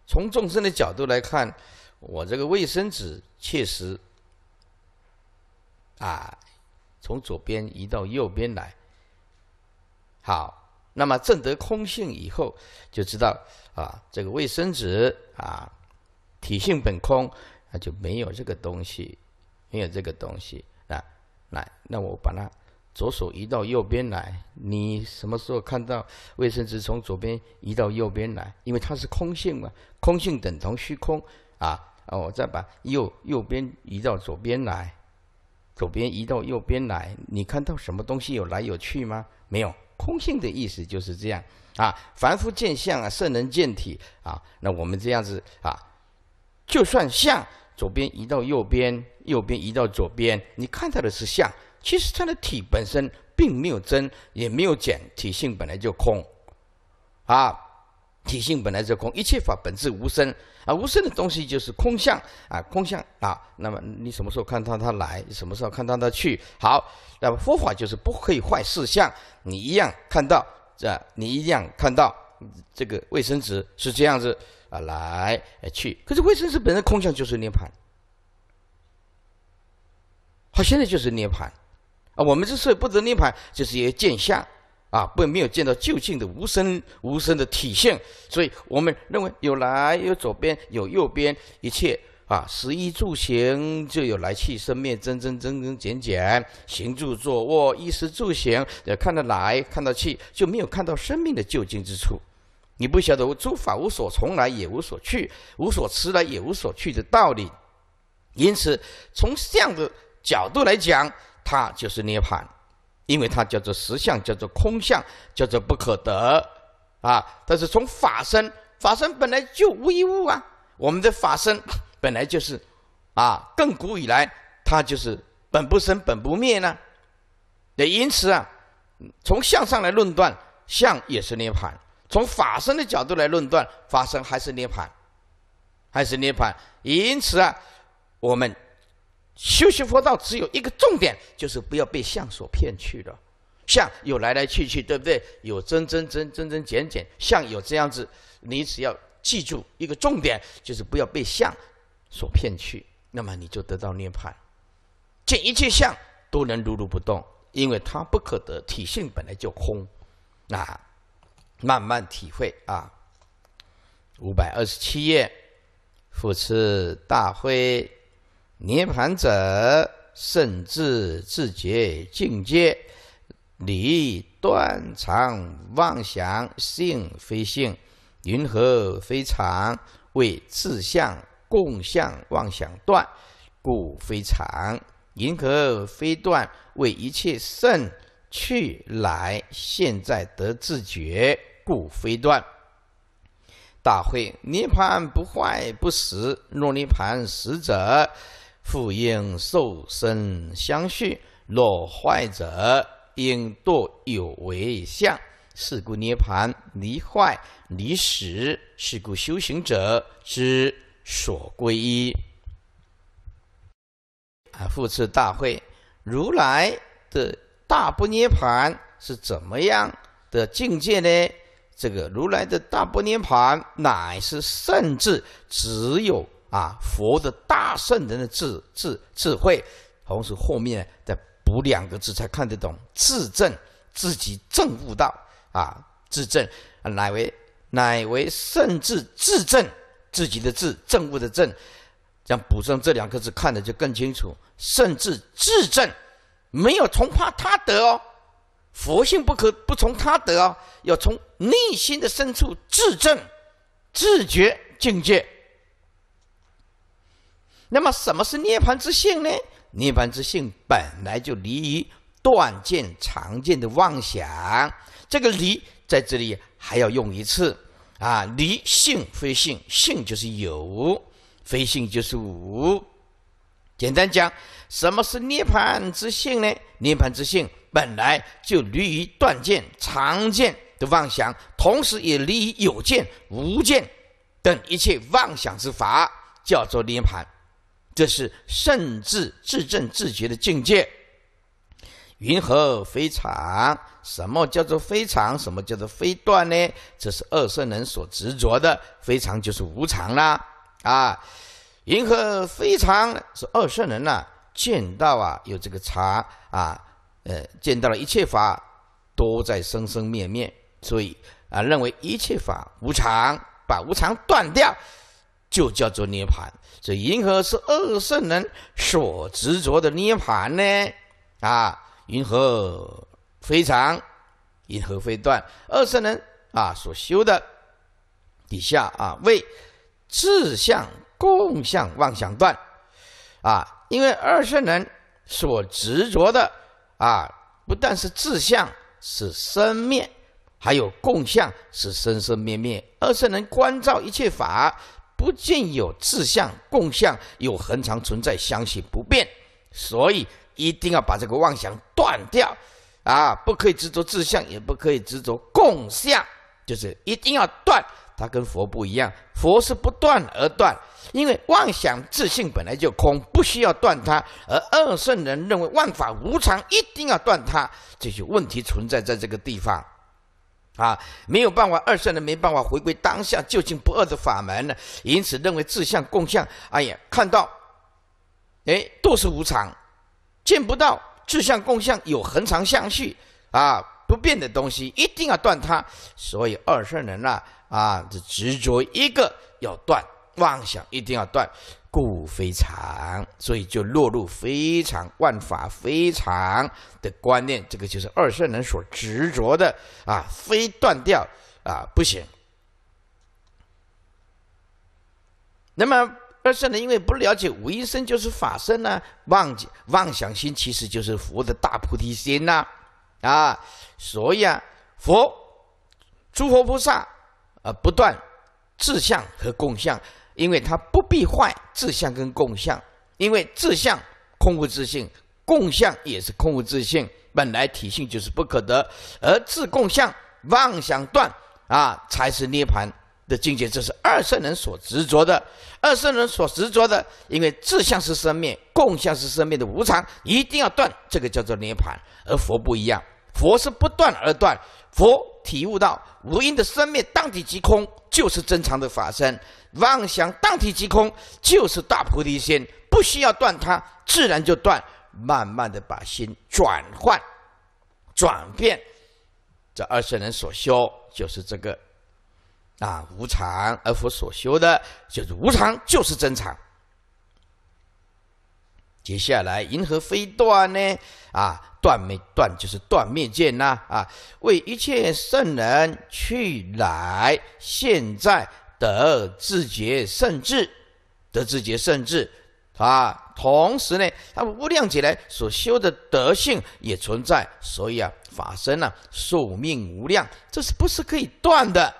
从众生的角度来看，我这个卫生纸确实，啊，从左边移到右边来。好，那么证得空性以后，就知道啊，这个卫生纸啊，体性本空，那就没有这个东西，没有这个东西啊，来，那我把它。左手移到右边来，你什么时候看到卫生纸从左边移到右边来？因为它是空性嘛，空性等同虚空啊。然我再把右右边移到左边来，左边移到右边来，你看到什么东西有来有去吗？没有，空性的意思就是这样啊。凡夫见相啊，圣人见体啊。那我们这样子啊，就算相左边移到右边，右边移到左边，你看到的是相。其实它的体本身并没有增，也没有减，体性本来就空，啊，体性本来就空，一切法本质无声，啊，无声的东西就是空相，啊，空相，啊，那么你什么时候看到它来？什么时候看到它去？好，那么佛法就是不可以坏事相，你一样看到，啊，你一样看到这个卫生纸是这样子啊来去，可是卫生纸本身空相就是涅盘，好，现在就是涅盘。啊，我们之所以不得涅盘，就是为见相，啊，不没有见到究竟的无声、无声的体现，所以我们认为有来有左边有右边一切啊，食衣住行就有来去，生命增增增增减减，行住坐卧，衣食住行也看到来看到去，就没有看到生命的究竟之处，你不晓得诸法无所从来，也无所去，无所持来，也无所去的道理，因此从相的角度来讲。它就是涅盘，因为它叫做实相，叫做空相，叫做不可得啊。但是从法身，法身本来就无一物啊。我们的法身本来就是，啊，亘古以来它就是本不生本不灭呢。也因此啊，从相上来论断，相也是涅盘；从法身的角度来论断，法身还是涅盘，还是涅盘。因此啊，我们。修习佛道只有一个重点，就是不要被相所骗去了。相有来来去去，对不对？有真真真真真减减，相有这样子。你只要记住一个重点，就是不要被相所骗去，那么你就得到涅槃。见一切相都能如如不动，因为它不可得，体性本来就空。那慢慢体会啊。五百二十七页，复次大会。涅盘者，甚至自觉境界，离断常妄想性非性，云何非常？为自相共相妄想断，故非常。云何非断？为一切甚去来现在得自觉，故非断。大会涅盘不坏不死，若涅盘死者。复应受身相续，若坏者应堕有为相，是故涅盘离坏离死，是故修行者之所归一。啊！复次大会，如来的大不涅盘是怎么样？的境界呢？这个如来的大不涅盘，乃是甚至只有。啊，佛的大圣人的智智智慧，同时后面再补两个字才看得懂，自证自己证悟道啊，自证乃为乃为甚至自证自己的自证悟的证，这样补上这两个字，看得就更清楚。甚至自证，没有从怕他得哦，佛性不可不从他得哦，要从内心的深处自证自觉境界。那么什么是涅槃之性呢？涅槃之性本来就离于断见、常见、的妄想。这个离在这里还要用一次啊！离性非性，性就是有，非性就是无。简单讲，什么是涅槃之性呢？涅槃之性本来就离于断见、常见、的妄想，同时也离于有见、无见等一切妄想之法，叫做涅槃。这是甚至自证自觉的境界。云何非常？什么叫做非常？什么叫做非断呢？这是二圣人所执着的。非常就是无常啦！啊，云何非常？是二圣人呐，见到啊有这个常啊，呃，见到了一切法都在生生灭灭，所以啊，认为一切法无常，把无常断掉，就叫做涅槃。这银河是二圣人所执着的涅盘呢？啊，银河非常？银河非断？二圣人啊所修的底下啊，为志相、共相、妄想断啊。因为二圣人所执着的啊，不但是志相是生灭，还有共相是生生灭灭。二圣人观照一切法。不见有自相共相有恒常存在相信不变，所以一定要把这个妄想断掉，啊，不可以执着自相，也不可以执着共相，就是一定要断。它跟佛不一样，佛是不断而断，因为妄想自性本来就空，不需要断它。而二圣人认为万法无常，一定要断它。这些问题存在在这个地方。啊，没有办法，二圣人没办法回归当下究竟不二的法门呢。因此认为自相共相，哎呀，看到，哎，都是无常，见不到自相共相有恒常相续啊，不变的东西一定要断它。所以二圣人呐、啊，执着一个要断妄想，一定要断。故非常，所以就落入非常万法非常的观念，这个就是二圣人所执着的啊，非断掉啊不行。那么二圣人因为不了解无因生就是法身呢，妄妄想心其实就是佛的大菩提心呐啊，所以啊，佛、诸佛菩萨啊不断自相和共相。因为它不必坏自相跟共相，因为自相空无自性，共相也是空无自性，本来体性就是不可得，而自共相妄想断啊，才是涅盘的境界。这是二圣人所执着的，二圣人所执着的，因为自相是生命，共相是生命的无常，一定要断，这个叫做涅盘。而佛不一样，佛是不断而断，佛。体悟到无因的生灭当体即空，就是正常的法身；妄想当体即空，就是大菩提心。不需要断它，自然就断。慢慢的把心转换、转变。这二圣人所修就是这个，啊，无常而佛所修的就是无常，就是真常。接下来，银河飞断呢？啊，断没断？就是断灭见呐！啊，为一切圣人去来现在得自觉圣智，得自觉圣智。啊，同时呢，他们无量劫来所修的德性也存在，所以啊，法身呢，寿命无量，这是不是可以断的？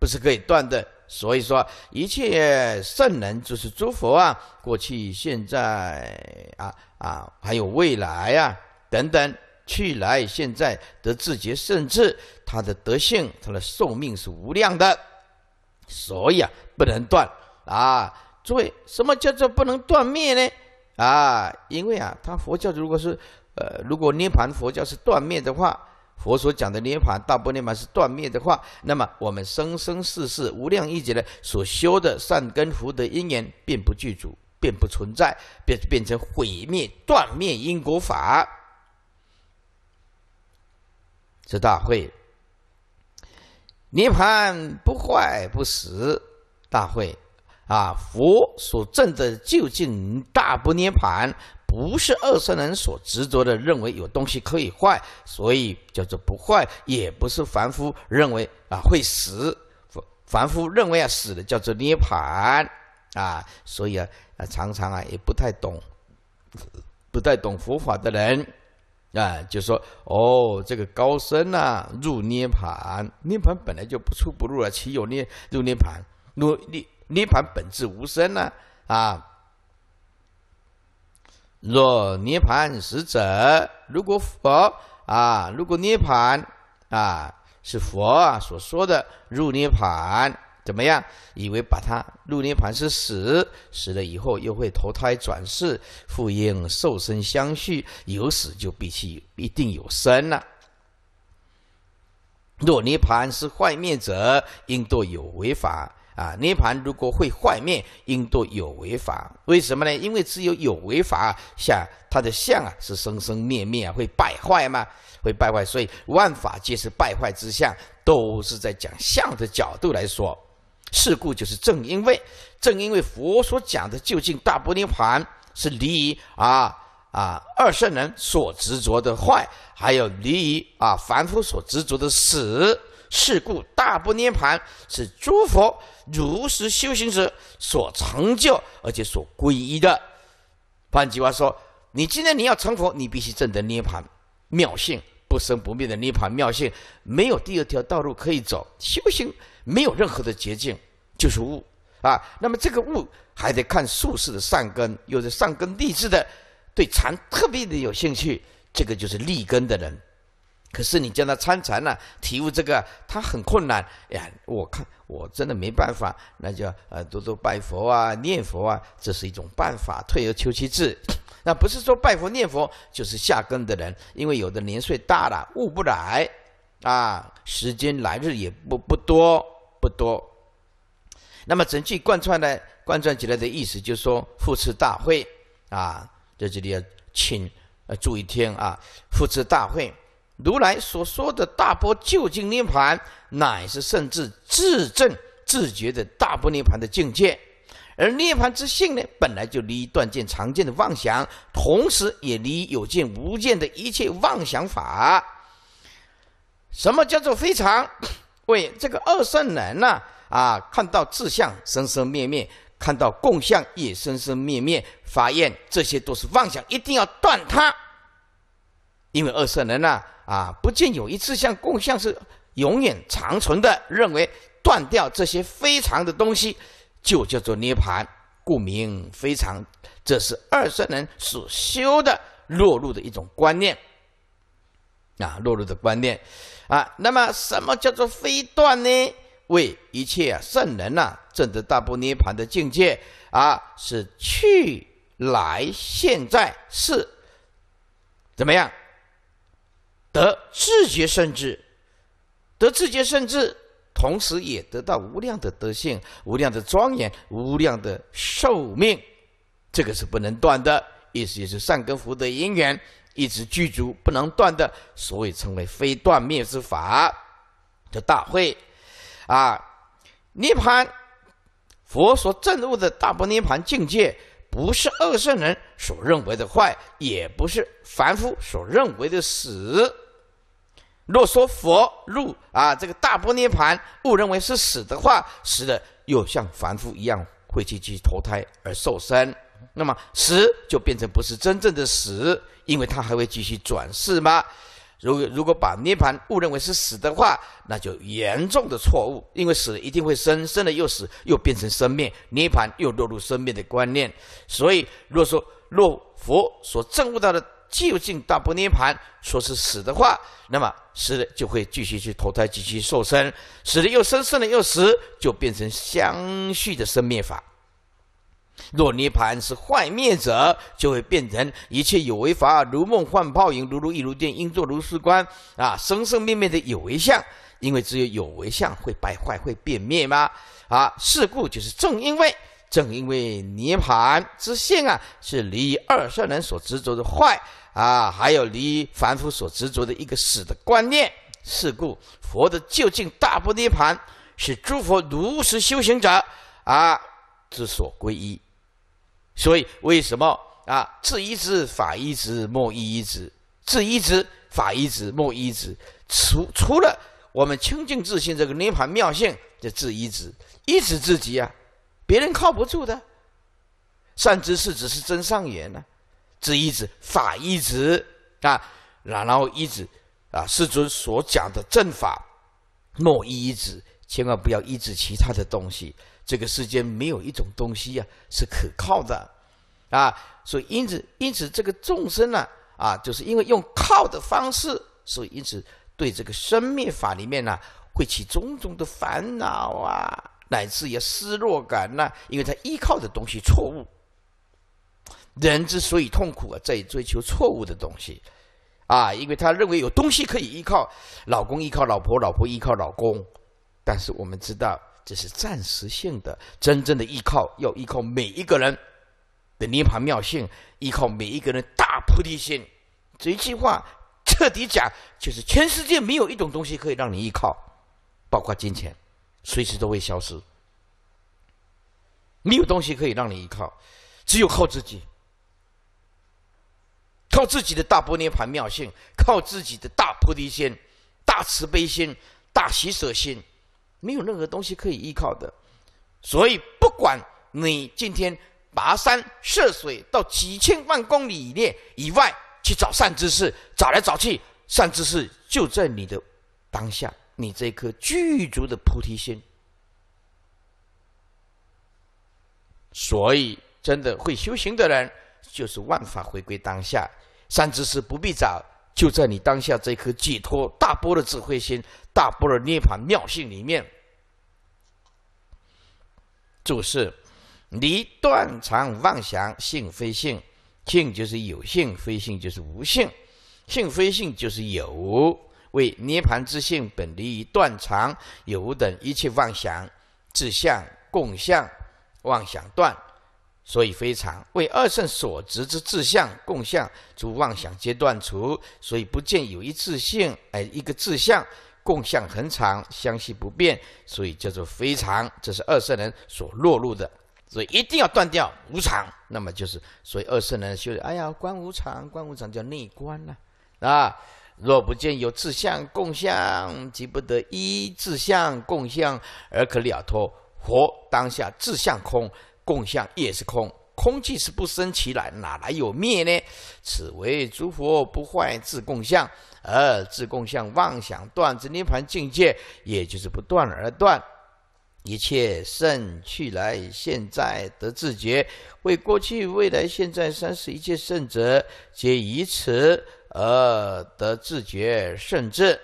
不是可以断的。所以说，一切圣人就是诸佛啊，过去、现在啊啊，还有未来啊等等，去来现在得自觉，甚至他的德性、他的寿命是无量的，所以啊，不能断啊。诸位，什么叫做不能断灭呢？啊，因为啊，他佛教如果是呃，如果涅盘佛教是断灭的话。佛所讲的涅槃，大波涅槃是断灭的话，那么我们生生世世无量亿劫的所修的善根福德因缘，并不具足，便不存在，变变成毁灭断灭因果法。这大会，涅槃不坏不死，大会，啊，佛所证的究竟大不涅槃。不是二圣人所执着的认为有东西可以坏，所以叫做不坏；也不是凡夫认为啊会死，凡夫认为啊死了叫做涅槃啊，所以啊啊常常啊也不太懂，不太懂佛法的人啊就说哦这个高僧呐入涅槃，涅槃本来就不出不入啊，岂有涅入涅槃？入涅涅槃本质无声呐啊。若涅盘死者，如果佛啊，如果涅盘啊，是佛啊所说的入涅盘怎么样？以为把它入涅盘是死，死了以后又会投胎转世，复应受生相续，有死就必须一定有生了。若涅盘是坏灭者，应堕有为法。啊！涅盘如果会坏灭，因多有违法。为什么呢？因为只有有违法，像它的相啊，是生生灭灭啊，会败坏嘛，会败坏。所以万法皆是败坏之相，都是在讲相的角度来说。是故就是正因为，正因为佛所讲的究竟大波涅盘，是离啊啊二圣人所执着的坏，还有离啊凡夫所执着的死。是故大不涅盘，是诸佛如实修行时所成就，而且所皈依的。换句话说：“你今天你要成佛，你必须证得涅盘妙性，不生不灭的涅盘妙性，没有第二条道路可以走。修行没有任何的捷径，就是悟啊。那么这个悟，还得看术士的善根，有的善根励志的，对禅特别的有兴趣，这个就是立根的人。”可是你叫他参禅呢，体悟这个，他很困难。哎呀，我看我真的没办法，那就呃多多拜佛啊，念佛啊，这是一种办法，退而求其次。那不是说拜佛念佛就是下根的人，因为有的年岁大了悟不来啊，时间来日也不不多不多。那么整句贯穿呢，贯穿起来的意思，就是说复次大会啊，在这里要请呃注意听啊，复次大会。如来所说的“大波究竟涅盘”，乃是甚至自证自觉的大波涅盘的境界。而涅盘之性呢，本来就离断见、常见的妄想，同时也离有见、无见的一切妄想法。什么叫做非常？为这个二圣人呐，啊，看到自相生生灭灭，看到共相也生生灭灭，发现这些都是妄想，一定要断它。因为二圣人呐。啊，不见有一次像共相是永远长存的，认为断掉这些非常的东西，就叫做涅槃，故名非常。这是二圣人所修的落入的一种观念，啊，落入的观念，啊，那么什么叫做非断呢？为一切圣人呐证得大不涅槃的境界啊，是去来现在是怎么样？得自觉甚至，得自觉甚至，同时也得到无量的德性、无量的庄严、无量的寿命，这个是不能断的。意思也是善根福德因缘一直具足，不能断的，所以称为非断灭之法的大会。啊，涅槃佛所证悟的大不涅槃境界。不是二圣人所认为的坏，也不是凡夫所认为的死。若说佛入啊这个大波涅盘，误认为是死的话，死的又像凡夫一样会去去投胎而受生，那么死就变成不是真正的死，因为他还会继续转世吗？如果如果把涅盘误认为是死的话，那就严重的错误，因为死一定会生，生了又死，又变成生灭，涅盘又落入生灭的观念。所以，如果说若佛所证悟到的究竟大不涅盘说是死的话，那么死了就会继续去投胎，继续受生，死了又生，生了又死，就变成相续的生灭法。若涅盘是坏灭者，就会变成一切有为法，如梦幻泡影，如露亦如电，应作如是观啊！生生灭灭的有为相，因为只有有为相会败坏、会变灭吗？啊！是故就是正因为正因为涅盘之性啊，是离二圣人所执着的坏啊，还有离凡夫所执着的一个死的观念。是故佛的究竟大不涅盘，是诸佛如实修行者啊之所归依。所以，为什么啊？自一止、法一止、莫一一止。自一止、法一止、莫一止。除除了我们清净自信这个涅盘妙性，的自一止，一直自己啊，别人靠不住的。善知识，只是真上缘呢。自一止、法一止啊，然后一止啊，世尊所讲的正法，莫一一止，千万不要一止其他的东西。这个世间没有一种东西呀是可靠的，啊，所以因此因此这个众生呢啊，就是因为用靠的方式，所以因此对这个生灭法里面呢会起种种的烦恼啊，乃至于失落感呐，因为他依靠的东西错误。人之所以痛苦啊，在于追求错误的东西，啊，因为他认为有东西可以依靠，老公依靠老婆，老婆依靠老公，但是我们知道。这是暂时性的，真正的依靠要依靠每一个人的涅槃妙性，依靠每一个人大菩提心。这一句话彻底讲，就是全世界没有一种东西可以让你依靠，包括金钱，随时都会消失。没有东西可以让你依靠，只有靠自己，靠自己的大波涅盘妙性，靠自己的大菩提心、大慈悲心、大喜舍心。没有任何东西可以依靠的，所以不管你今天跋山涉水到几千万公里以内以外去找善知识，找来找去，善知识就在你的当下，你这颗具足的菩提心。所以，真的会修行的人，就是万法回归当下，善知识不必找，就在你当下这颗解脱大波的智慧心。大波罗涅盘妙性里面，注释离断常妄想性非性，性就是有性，非性就是无性，性非性就是有为涅盘之性，本离于断常有等一切妄想自相共相妄想断，所以非常为二圣所执之自相共相，诸妄想皆断除，所以不见有一自性哎一个自相。共相恒常，相系不变，所以叫做非常。这是二圣人所落入的，所以一定要断掉无常。那么就是，所以二圣人修，哎呀，观无常，观无常叫内观呐，啊，若不见有自相共相，即不得一自相共相而可了脱。活当下自相空，共相也是空。空气是不生其来，哪来有灭呢？此为诸佛不坏自共相，而自共相妄想断之涅盘境界，也就是不断而断。一切胜去来现在得自觉，为过去未来现在三世一切圣者，皆以此而得自觉圣智。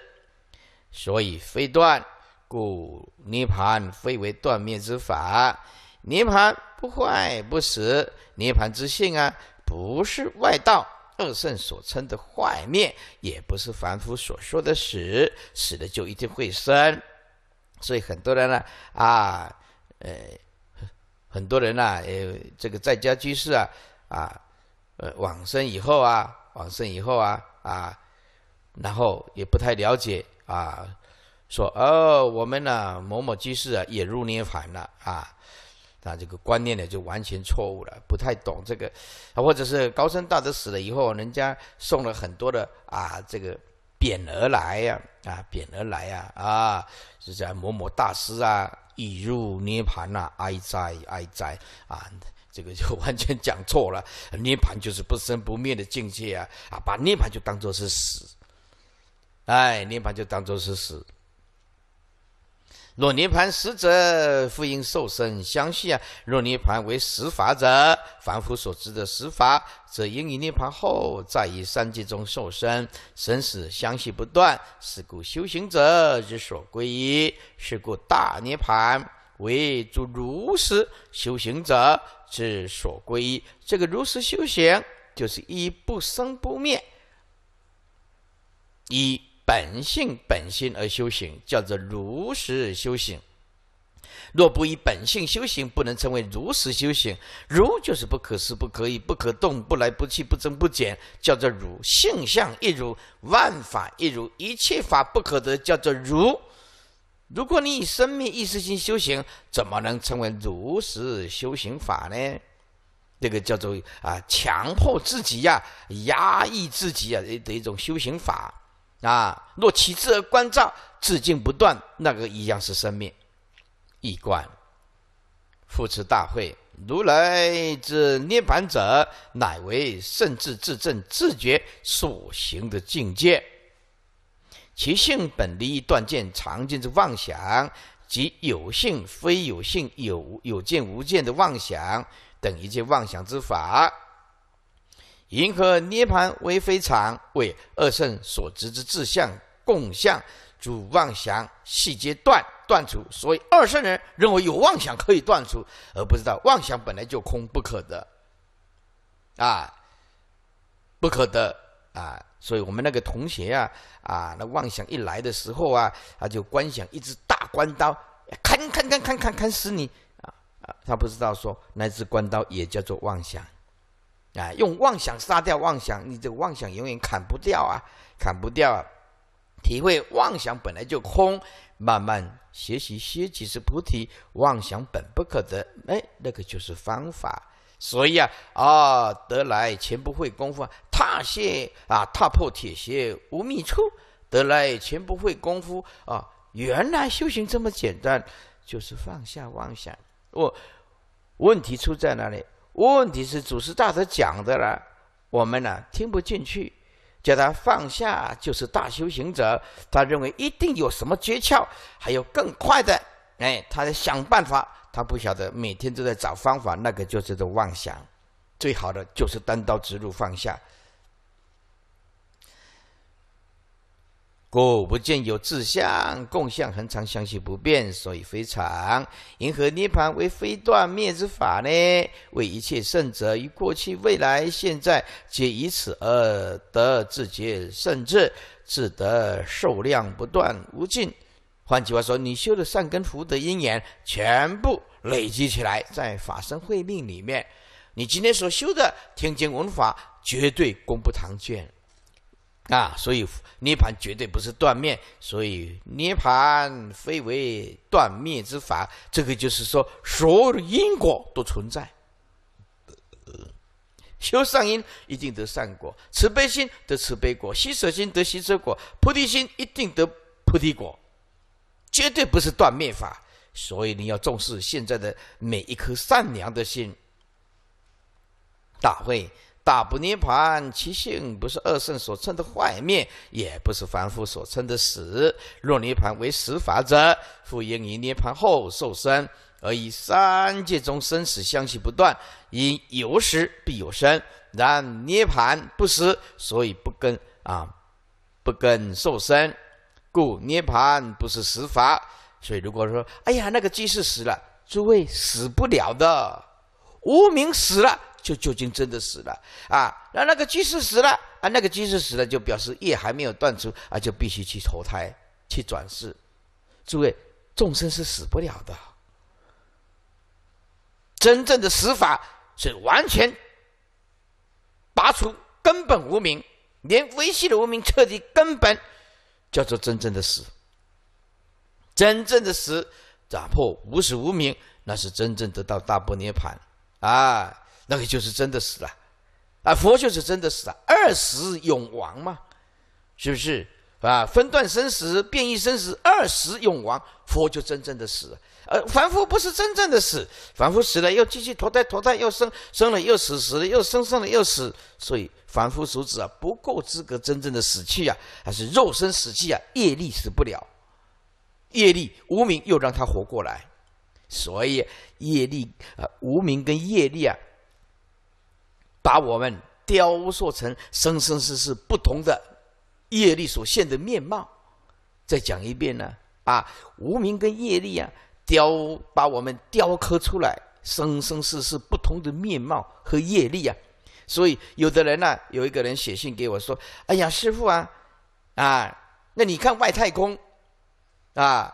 所以非断，故涅盘非为断灭之法。涅槃不坏不死，涅槃之性啊，不是外道二圣所称的坏灭，也不是凡夫所说的死，死了就一定会生，所以很多人呢啊，呃，很多人呢，呃，这个在家居士啊，啊，呃，往生以后啊，往生以后啊，啊，然后也不太了解啊，说哦，我们呢某某居士啊，也入涅槃了啊。啊，这个观念呢就完全错误了，不太懂这个，啊，或者是高僧大德死了以后，人家送了很多的啊，这个匾额来呀，啊，匾额来呀，啊，是在某某大师啊已入涅盘啊，哀哉哀哉啊，这个就完全讲错了，涅盘就是不生不灭的境界啊，啊，把涅盘就当作是死，哎，涅盘就当作是死。若涅盘实者，复应受生相续啊；若涅盘为实法者，凡夫所知的实法，则应以涅盘后，再于三界中受生，生死相续不断。是故修行者之所归依，是故大涅盘为诸如实修行者之所归依。这个如实修行，就是一不生不灭，一。本性本心而修行，叫做如实修行。若不以本性修行，不能称为如实修行。如就是不可思、不可以、不可动、不来、不去、不增、不减，叫做如性相一如，万法一如，一切法不可得，叫做如。如果你以生命意识性修行，怎么能称为如实修行法呢？这个叫做啊，强迫自己呀，压抑自己啊的一种修行法。啊！若起智而观照，自境不断，那个一样是生命。一观，复持大会，如来之涅盘者，乃为甚智自证自觉所行的境界。其性本离断见、常见之妄想，即有性非有性、有有见无见的妄想等一切妄想之法。银河涅盘为非常，为二圣所执之志向共相，主妄想细节断断除。所以二圣人认为有妄想可以断除，而不知道妄想本来就空不可得。啊，不可得啊！所以我们那个同学啊，啊，那妄想一来的时候啊，他就观想一只大关刀，砍砍砍砍砍砍死你啊！啊，他不知道说那只关刀也叫做妄想。啊，用妄想杀掉妄想，你这个妄想永远砍不掉啊，砍不掉啊！体会妄想本来就空，慢慢学习歇即是菩提，妄想本不可得。哎，那个就是方法。所以啊，啊，得来全不费功夫，踏鞋啊，踏破铁鞋无觅处，得来全不费功夫啊！原来修行这么简单，就是放下妄想。我问题出在哪里？问题是祖师大德讲的了，我们呢听不进去，叫他放下就是大修行者，他认为一定有什么诀窍，还有更快的，哎，他在想办法，他不晓得每天都在找方法，那个就是种妄想。最好的就是单刀直入放下。故不见有自相，共相恒常相续不变，所以非常。银河涅盘为非断灭之法呢？为一切圣者于过去、未来、现在，皆以此而得自觉、圣智、自得受量不断无尽。换句话说，你修的善根福德因缘，全部累积起来，在法身慧命里面，你今天所修的天经文法，绝对功不唐捐。啊，所以涅盘绝对不是断灭，所以涅盘非为断灭之法。这个就是说，所有因果都存在。修善因一定得善果，慈悲心得慈悲果，施舍心得施舍果，菩提心一定得菩提果，绝对不是断灭法。所以你要重视现在的每一颗善良的心。大会。大不涅盘，其性不是二圣所称的坏灭，也不是凡夫所称的死。若涅盘为死法者，复因于涅盘后受生，而以三界中生死相续不断，因有死必有生。然涅盘不死，所以不跟啊，不跟受生，故涅盘不是死法。所以如果说，哎呀，那个居是死了，诸位死不了的，无名死了。就究竟真的死了啊？那那个居士死了啊？那个居士死了，就表示业还没有断除啊，就必须去投胎去转世。诸位，众生是死不了的。真正的死法是完全拔除根本无名，连微细的无名彻底根本叫做真正的死。真正的死，打破无始无明，那是真正得到大波涅盘啊！那个就是真的死了，啊，佛就是真的死了，二死永亡嘛，是不是啊？分段生死、变异生死，二死永亡，佛就真正的死了。呃，凡夫不是真正的死，凡夫死了又继续投胎，投胎又生生了又死，死了又生，生了又死。所以凡夫俗子啊，不够资格真正的死去啊，还是肉身死去啊，业力死不了，业力无名又让他活过来，所以业力啊，无名跟业力啊。把我们雕塑成生生世世不同的业力所现的面貌，再讲一遍呢？啊，无名跟业力啊，雕把我们雕刻出来，生生世世不同的面貌和业力啊。所以有的人呢，有一个人写信给我说：“哎呀，师傅啊，啊，那你看外太空啊，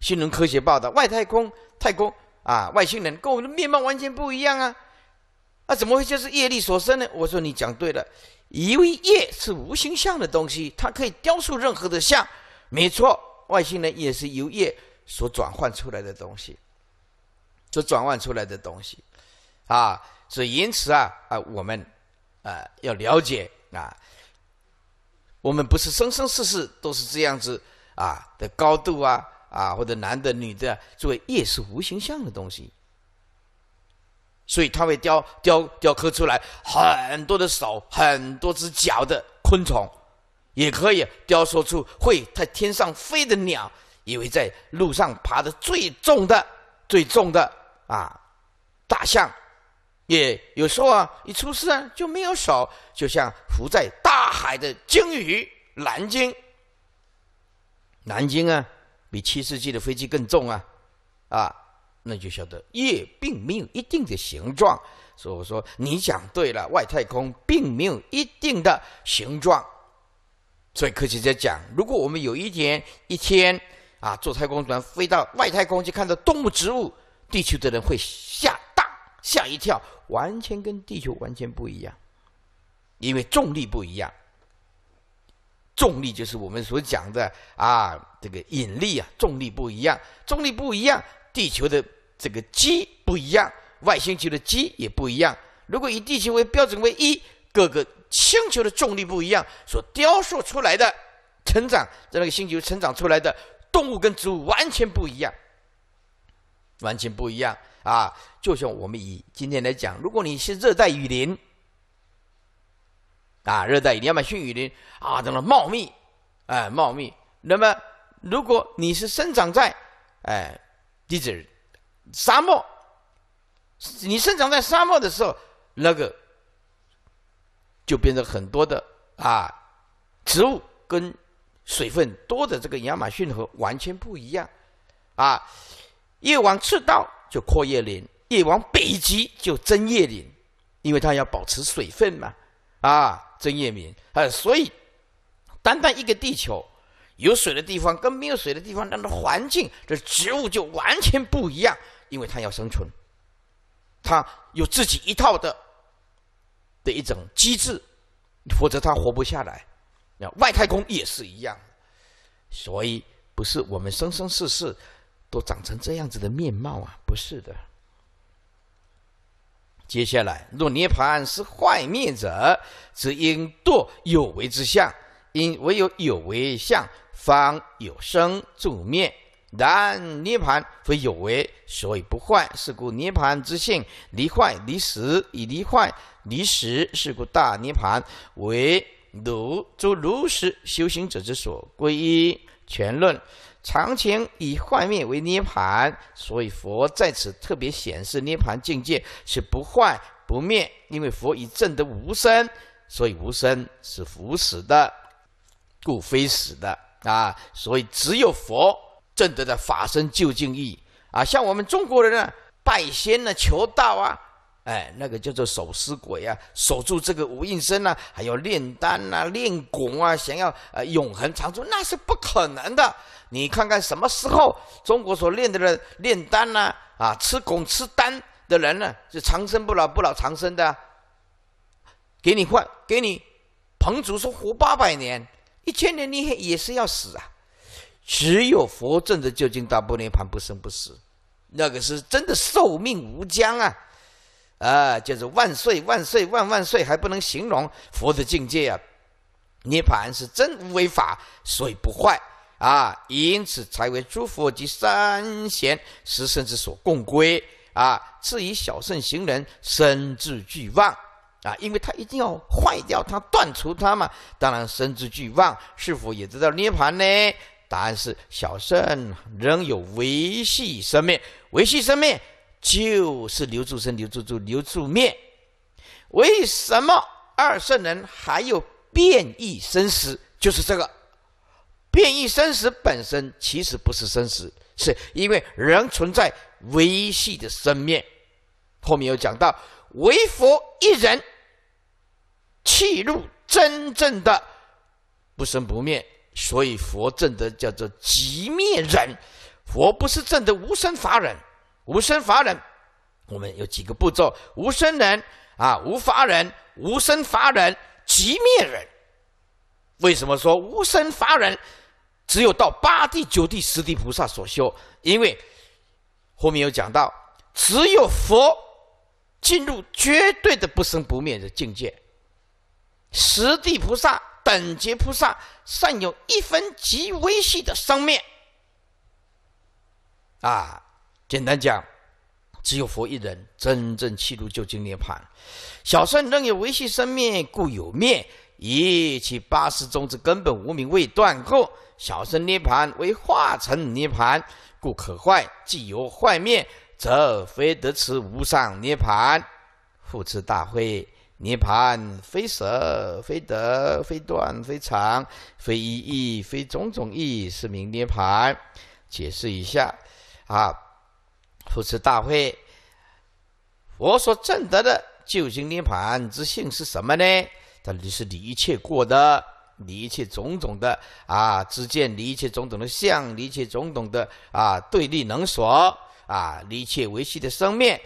新闻科学报道外太空太空啊，外星人跟我们的面貌完全不一样啊。”那怎么会就是业力所生呢？我说你讲对了，因为业是无形相的东西，它可以雕塑任何的相，没错，外星人也是由业所转换出来的东西，所转换出来的东西，啊，所以因此啊啊，我们啊要了解啊，我们不是生生世世都是这样子啊的高度啊啊，或者男的女的，作为业是无形相的东西。所以它会雕雕雕刻出来很多的手、很多只脚的昆虫，也可以雕塑出会在天上飞的鸟，以为在路上爬的最重的、最重的啊，大象，也有时候啊，一出世啊就没有手，就像浮在大海的鲸鱼，蓝鲸，蓝鲸啊，比七世纪的飞机更重啊，啊。那就晓得液并没有一定的形状，所以我说你讲对了，外太空并没有一定的形状。所以科学家讲，如果我们有一天一天啊坐太空船飞到外太空去，看到动物、植物，地球的人会吓大吓一跳，完全跟地球完全不一样，因为重力不一样。重力就是我们所讲的啊这个引力啊，重力不一样，重力不一样。地球的这个基不一样，外星球的基也不一样。如果以地球为标准为一，各个星球的重力不一样，所雕塑出来的成长在那个星球成长出来的动物跟植物完全不一样，完全不一样啊！就像我们以今天来讲，如果你是热带雨林啊，热带雨亚马逊雨林啊，那么茂密哎，茂密。那么如果你是生长在哎。地址沙漠，你生长在沙漠的时候，那个就变成很多的啊，植物跟水分多的这个亚马逊河完全不一样，啊，越往赤道就阔叶林，越往北极就针叶林，因为它要保持水分嘛，啊，针叶林，啊，所以单单一个地球。有水的地方跟没有水的地方，它的环境、这植物就完全不一样，因为它要生存，它有自己一套的的一种机制，否则它活不下来。那外太空也是一样，所以不是我们生生世世都长成这样子的面貌啊，不是的。接下来，若涅盘是坏灭者，只因堕有为之相，因唯有有为相。方有生住灭，然涅盘非有为，所以不坏。是故涅盘之性离坏离死，以离坏离死。是故大涅盘为如诸如实修行者之所归依。全论常情以坏灭为涅盘，所以佛在此特别显示涅盘境界是不坏不灭，因为佛以证得无生，所以无生是无死的，故非死的。啊，所以只有佛证得的法身究竟义啊。像我们中国人呢，拜仙呢，求道啊，哎，那个叫做守尸鬼啊，守住这个无应身呐，还有炼丹呐，炼汞啊，想要呃永恒长存，那是不可能的。你看看什么时候中国所炼的炼丹呐，啊，吃汞吃丹的人呢，是长生不老不老长生的，给你换给你，彭祖说活八百年。一千年你也是要死啊！只有佛证的究竟大涅槃，不生不死，那个是真的寿命无疆啊！啊，就是万岁万岁万万岁，还不能形容佛的境界啊！涅槃是真无为法，所以不坏啊，因此才为诸佛及三贤十圣之所共归啊！至以小圣行人，生智俱旺。啊，因为他一定要坏掉它、断除它嘛。当然，生之俱旺是否也知道涅盘呢？答案是小圣仍有维系生命，维系生命就是留住生、留住住、留住灭。为什么二圣人还有变异生死？就是这个变异生死本身其实不是生死，是因为仍存在维系的生命。后面有讲到，为佛一人。契入真正的不生不灭，所以佛证的叫做即灭忍。佛不是证的无生法忍，无生法忍我们有几个步骤：无生忍啊，无法忍，无生法忍，即灭忍。为什么说无生法忍？只有到八地、九地、十地菩萨所修。因为后面有讲到，只有佛进入绝对的不生不灭的境界。十地菩萨、等觉菩萨善有一分极微细的生灭。啊，简单讲，只有佛一人真正弃入究竟涅盘。小圣仍有微细生命，故有灭；以其八十中之根本无名未断后，小圣涅盘为化成涅盘，故可坏。既有坏灭，则非得此无上涅盘。复持大会。涅盘非舍，非得，非断，非常，非意义，非种种意义，是名涅盘。解释一下，啊，扶持大会，佛所证得的究竟涅盘之性是什么呢？它是离一切过的，离一切种种的啊之见，离一切种种的相，离一切种种的啊对立能所啊，离一切维系的生命。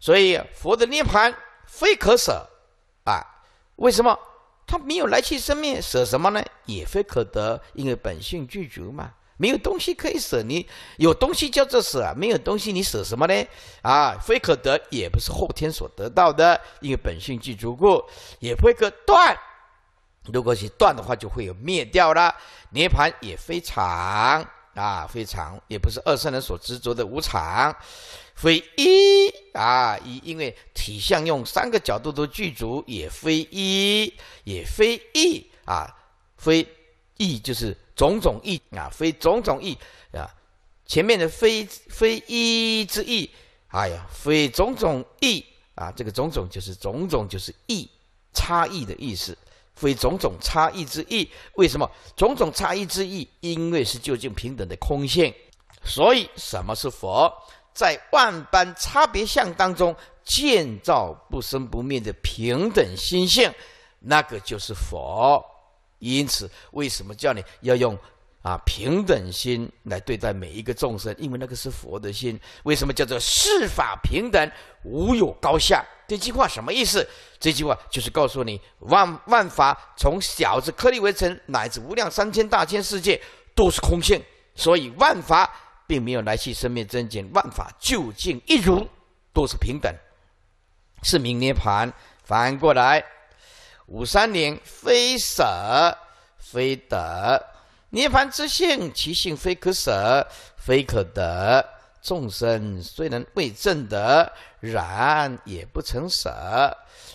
所以佛的涅盘非可舍。啊，为什么他没有来去生命舍什么呢？也非可得，因为本性具足嘛。没有东西可以舍，你有东西叫做舍，没有东西你舍什么呢？啊，非可得，也不是后天所得到的，因为本性具足故，也不会割断。如果是断的话，就会有灭掉了，涅盘也非常啊，非常，也不是二圣人所执着的无常。非一啊，一，因为体相用三个角度都具足，也非一，也非一啊，非一就是种种一啊，非种种一啊，前面的非非一之意，哎呀，非种种一啊，这个种种就是种种就是异差异的意思，非种种差异之意，为什么种种差异之意？因为是究竟平等的空性，所以什么是佛？在万般差别相当中建造不生不灭的平等心性，那个就是佛。因此，为什么叫你要用啊平等心来对待每一个众生？因为那个是佛的心。为什么叫做世法平等，无有高下？这句话什么意思？这句话就是告诉你，万万法从小至颗粒为尘，乃至无量三千大千世界，都是空性。所以，万法。并没有来去，生命真境万法究竟一如，都是平等，是名涅槃。反过来，五三年非舍非得，涅槃之性其性非可舍非可得。众生虽能未证得，然也不成舍，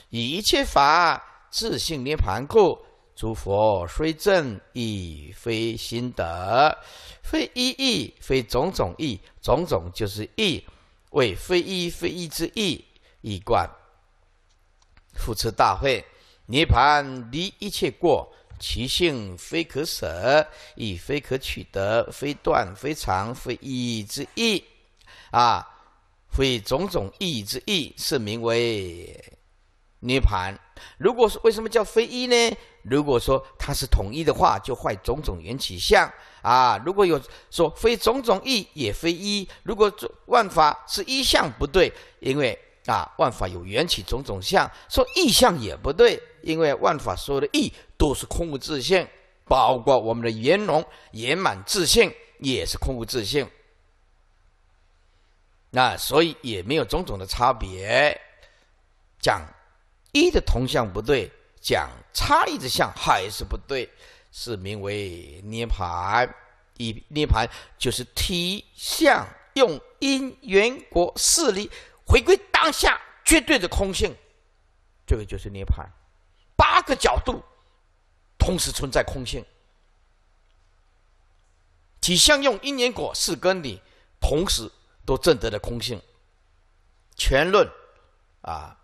以一切法自性涅槃故。诸佛虽正，亦非心德，非一意，非种种意，种种就是意，为非一非一之意，意观。复持大会，涅盘离一切过，其性非可舍，亦非可取得，非断，非常，非一之意啊，非种种义之意，是名为涅盘。如果是为什么叫非一呢？如果说它是统一的话，就坏种种缘起相啊！如果有说非种种意也非一，如果万法是一相不对，因为啊万法有缘起种种相，说意相也不对，因为万法所有的意都是空无自性，包括我们的圆融圆满自性也是空无自性。那所以也没有种种的差别，讲一的同相不对，讲。差异之相还是不对，是名为涅盘。一，涅盘就是体相用因缘果势力回归当下绝对的空性，这个就是涅盘。八个角度同时存在空性，体相用因缘果是跟你同时都证得了空性，全论啊。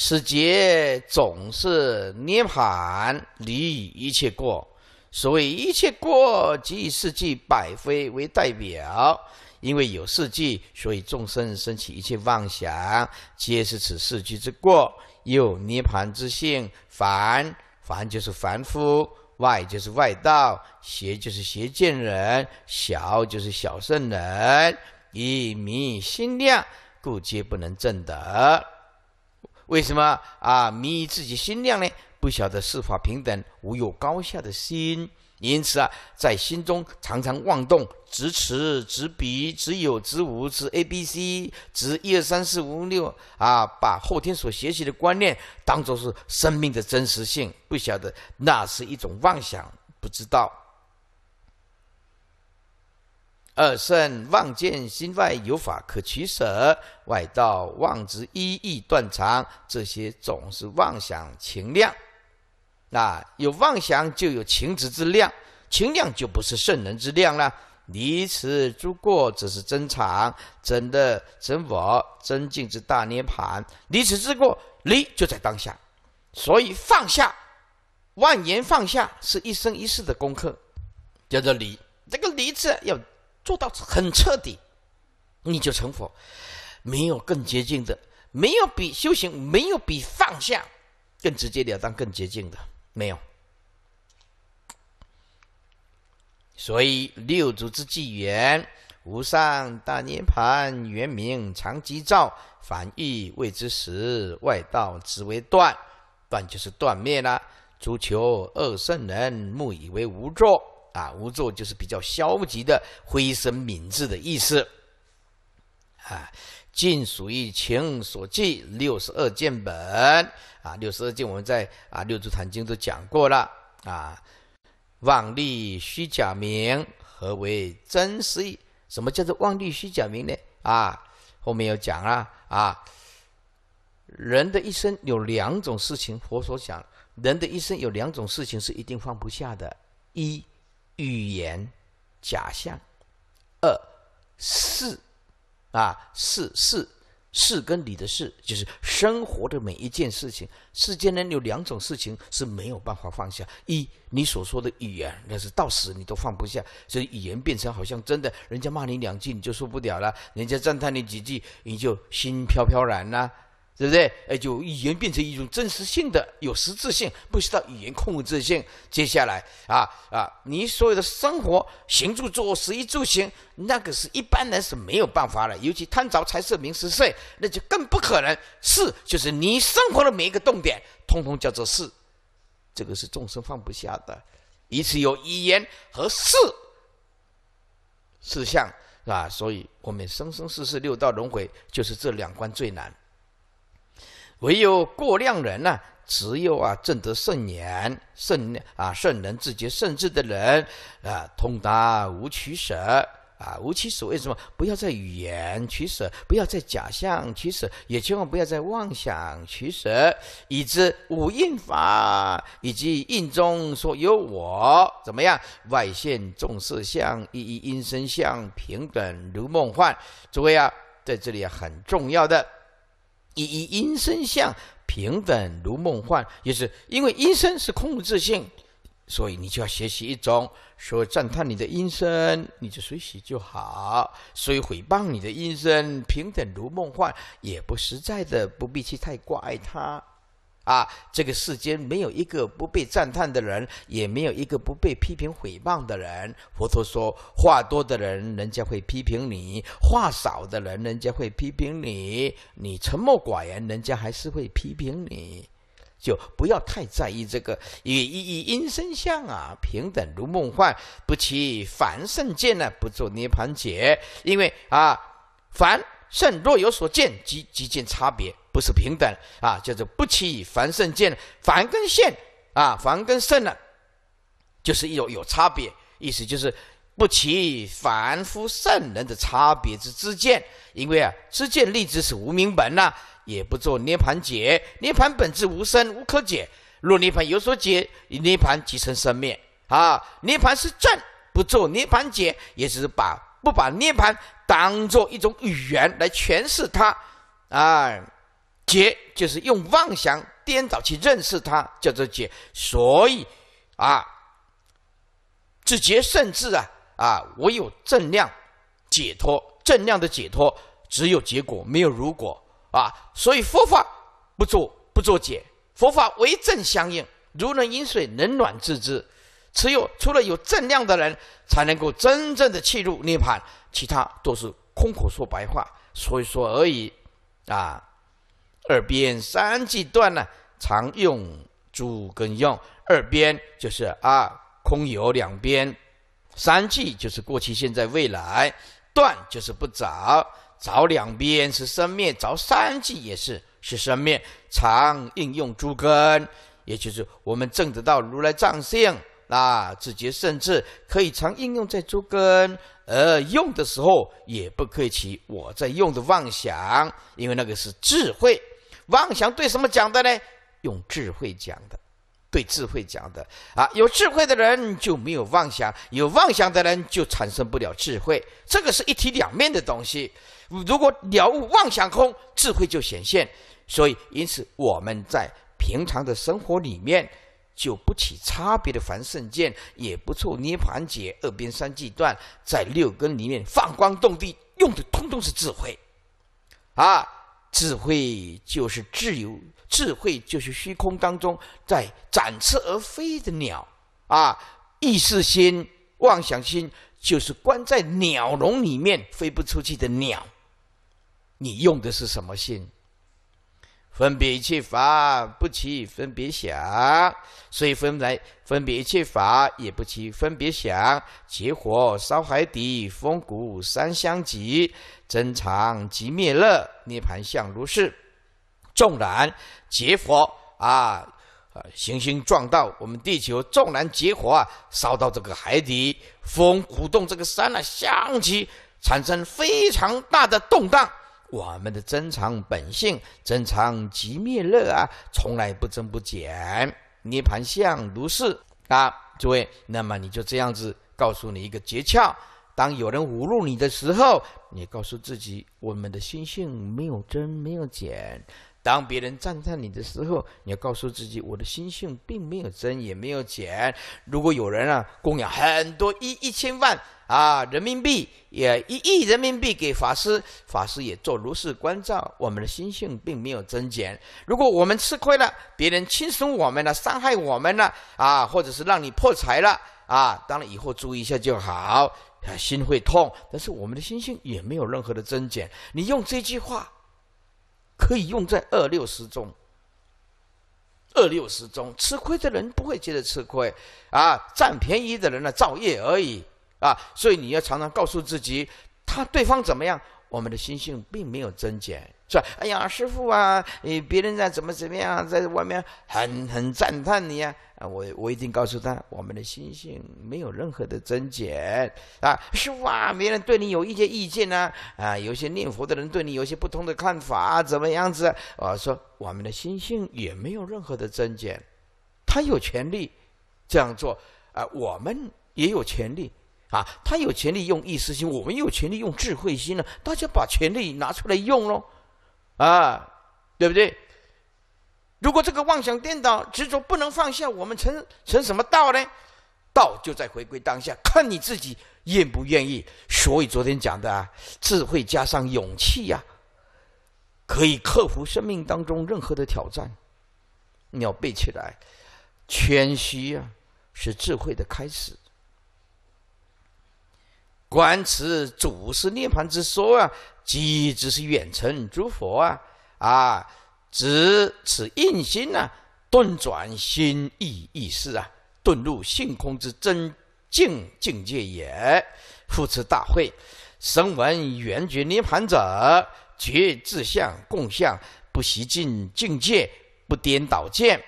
此劫总是涅槃，离一切过，所谓一切过即以世计百非为代表。因为有世季，所以众生生起一切妄想，皆是此世季之过。有涅槃之性，凡凡就是凡夫，外就是外道，邪就是邪见人，小就是小圣人，以迷心量，故皆不能正得。为什么啊迷于自己心量呢？不晓得是法平等无有高下的心，因此啊，在心中常常妄动，执此、执彼、执有、执无、执 A、B、C、执一二三四五六啊，把后天所学习的观念当做是生命的真实性，不晓得那是一种妄想，不知道。二圣望见心外有法可取舍，外道妄执一意断肠，这些总是妄想情量。那有妄想就有情执之量，情量就不是圣人之量了。离此诸过，则是真常、真的真我、真境之大涅盘。离此之过，离就在当下。所以放下，万言放下，是一生一世的功课，叫做离。这个离字要。做到很彻底，你就成佛。没有更接近的，没有比修行，没有比放下更直接了当、更接近的，没有。所以六祖之纪元，无上大涅盘，原名常吉照。凡欲未知时，外道只为断。断就是断灭了。足求二圣人，目以为无作。”啊，无作就是比较消极的，灰身敏志的意思。啊，尽属于情所寄，六十二见本。啊，六十二见，我们在啊《六祖坛经》都讲过了。啊，妄立虚假名，何为真实？意？什么叫做妄立虚假名呢？啊，后面有讲啊啊，人的一生有两种事情，佛所讲，人的一生有两种事情是一定放不下的。一语言，假象，二四啊，四四四跟你的事，就是生活的每一件事情。世间人有两种事情是没有办法放下：一，你所说的语言，那是到死你都放不下，所以语言变成好像真的，人家骂你两句你就受不了了，人家赞叹你几句你就心飘飘然啦。对不对？哎，就语言变成一种真实性、的有实质性，不需要语言控制性。接下来啊啊，你所有的生活、行住坐食衣住行，那个是一般人是没有办法的。尤其贪着财色名食睡，那就更不可能。是，就是你生活的每一个动点，通通叫做是，这个是众生放不下的。以此有语言和事事项是吧？所以我们生生世世六道轮回，就是这两关最难。唯有过量人呢，只有啊正得圣言、圣啊圣人自觉圣智的人啊通达无取舍啊无取舍为什么？不要在语言取舍，不要在假象取舍，也千万不要在妄想取舍，以致五印法以及印中说有我怎么样？外现众色相，一一因身相平等如梦幻。诸位啊，在这里很重要的。以以音声相平等如梦幻，也是因为音声是控制性，所以你就要学习一种说赞叹你的音声，你就随喜就好；，所以诽谤你的音声平等如梦幻，也不实在的，不必去太挂碍它。啊，这个世间没有一个不被赞叹的人，也没有一个不被批评毁谤的人。佛陀说话多的人，人家会批评你；话少的人，人家会批评你；你沉默寡言，人家还是会批评你。就不要太在意这个。以一一因生相啊，平等如梦幻，不起凡圣见呢，不做涅盘解。因为啊，凡圣若有所见，即即见差别。不是平等啊，叫做不起凡圣见，凡跟圣啊，凡跟圣呢，就是有有差别。意思就是不起凡夫圣人的差别之之见。因为啊，之见立之是无明本呐，也不做涅盘解。涅盘本质无生，无可解。若涅盘有所解，涅盘即成生灭啊。涅盘是正，不做涅盘解，也只是把不把涅盘当做一种语言来诠释它，哎。解就是用妄想颠倒去认识它，叫做解。所以啊，自解甚至啊啊，唯有正量解脱，正量的解脱只有结果，没有如果啊。所以佛法不做不做解，佛法为正相应。如人饮水，冷暖自知。只有除了有正量的人，才能够真正的切入涅盘，其他都是空口说白话，所以说而已啊。二边三句断呢，常用诸根用。二边就是啊，空有两边，三句就是过去、现在、未来。断就是不着，着两边是生灭，着三句也是是生灭。常应用诸根，也就是我们证得到如来藏性，那自觉甚至可以常应用在诸根。而用的时候也不客气，我在用的妄想，因为那个是智慧。妄想对什么讲的呢？用智慧讲的，对智慧讲的啊！有智慧的人就没有妄想，有妄想的人就产生不了智慧。这个是一体两面的东西。如果了悟妄想空，智慧就显现。所以，因此我们在平常的生活里面，就不起差别的凡圣见，也不错涅盘解二边三际断，在六根里面放光动地，用的通通是智慧啊！智慧就是自由，智慧就是虚空当中在展翅而飞的鸟，啊，意识心、妄想心就是关在鸟笼里面飞不出去的鸟。你用的是什么心？分别一切法，不起分别想，所以分来分别一切法，也不起分别想。结火烧海底，风鼓山相击，增长及灭乐，涅盘相如是。纵然结火啊行星撞到我们地球，纵然结火啊烧到这个海底，风鼓动这个山呢，相击产生非常大的动荡。我们的真常本性，真常即灭乐啊，从来不增不减。涅盘相如是啊，诸位，那么你就这样子告诉你一个诀窍：当有人侮辱你的时候，你告诉自己，我们的心性没有增，没有减；当别人赞叹你的时候，你要告诉自己，我的心性并没有增，也没有减。如果有人啊供养很多一，一千万。啊，人民币也一亿人民币给法师，法师也做如是关照。我们的心性并没有增减。如果我们吃亏了，别人轻松我们了，伤害我们了，啊，或者是让你破财了，啊，当然以后注意一下就好，心会痛，但是我们的心性也没有任何的增减。你用这句话，可以用在二六十中，二六十中吃亏的人不会觉得吃亏，啊，占便宜的人呢造业而已。啊，所以你要常常告诉自己，他对方怎么样，我们的心性并没有增减，是吧？哎呀，师傅啊，你别人在怎么怎么样，在外面很很赞叹你啊，啊，我我一定告诉他，我们的心性没有任何的增减啊。师傅啊，别人对你有一些意见呢，啊，有些念佛的人对你有些不同的看法，怎么样子？我说，我们的心性也没有任何的增减，他有权利这样做啊，我们也有权利。啊，他有权利用意识心，我们有权利用智慧心呢，大家把权利拿出来用喽，啊，对不对？如果这个妄想颠倒、执着不能放下，我们成成什么道呢？道就在回归当下，看你自己愿不愿意。所以昨天讲的智慧加上勇气呀，可以克服生命当中任何的挑战。你要背起来谦虚啊，是智慧的开始。观此祖师涅盘之说啊，即只是远程诸佛啊，啊，只此印心呐，顿转心意意识啊，顿入性空之真境境界也。复持大会，声闻圆觉涅盘者，觉自相共相，不习进境界，不颠倒见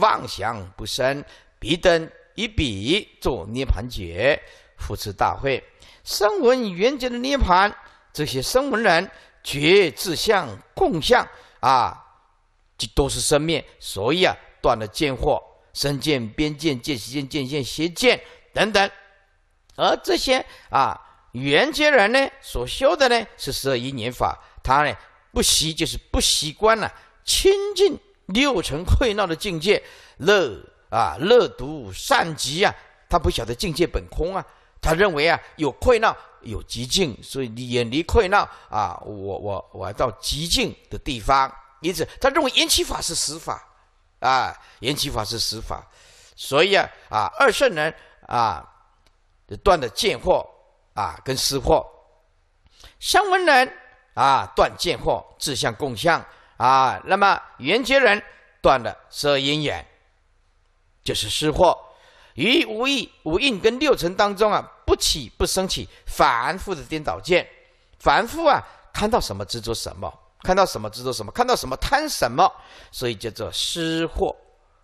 妄想不生，彼等。以彼做涅盘解，扶持大会。声闻缘觉的涅盘，这些声闻人觉自相共相啊，这都是生灭，所以啊断了见惑、身见、边见、见取见、见见、邪见等等。而这些啊，缘觉人呢，所修的呢是十二因缘法，他呢不习就是不习惯了，亲近六尘会闹的境界乐。啊，乐读善极啊，他不晓得境界本空啊，他认为啊有困闹有极境，所以你远离困闹啊，我我我到极境的地方，因此他认为缘起法是实法，啊，缘起法是实法，所以啊啊二圣人啊断的见惑啊跟思惑，香闻人啊断见惑自相共相啊，那么缘觉人断的色因缘。就是失惑，于无意、无印跟六尘当中啊，不起不升起，反复的颠倒见，反复啊，看到什么执着什么，看到什么执着什么，看到什么贪什么，所以叫做失惑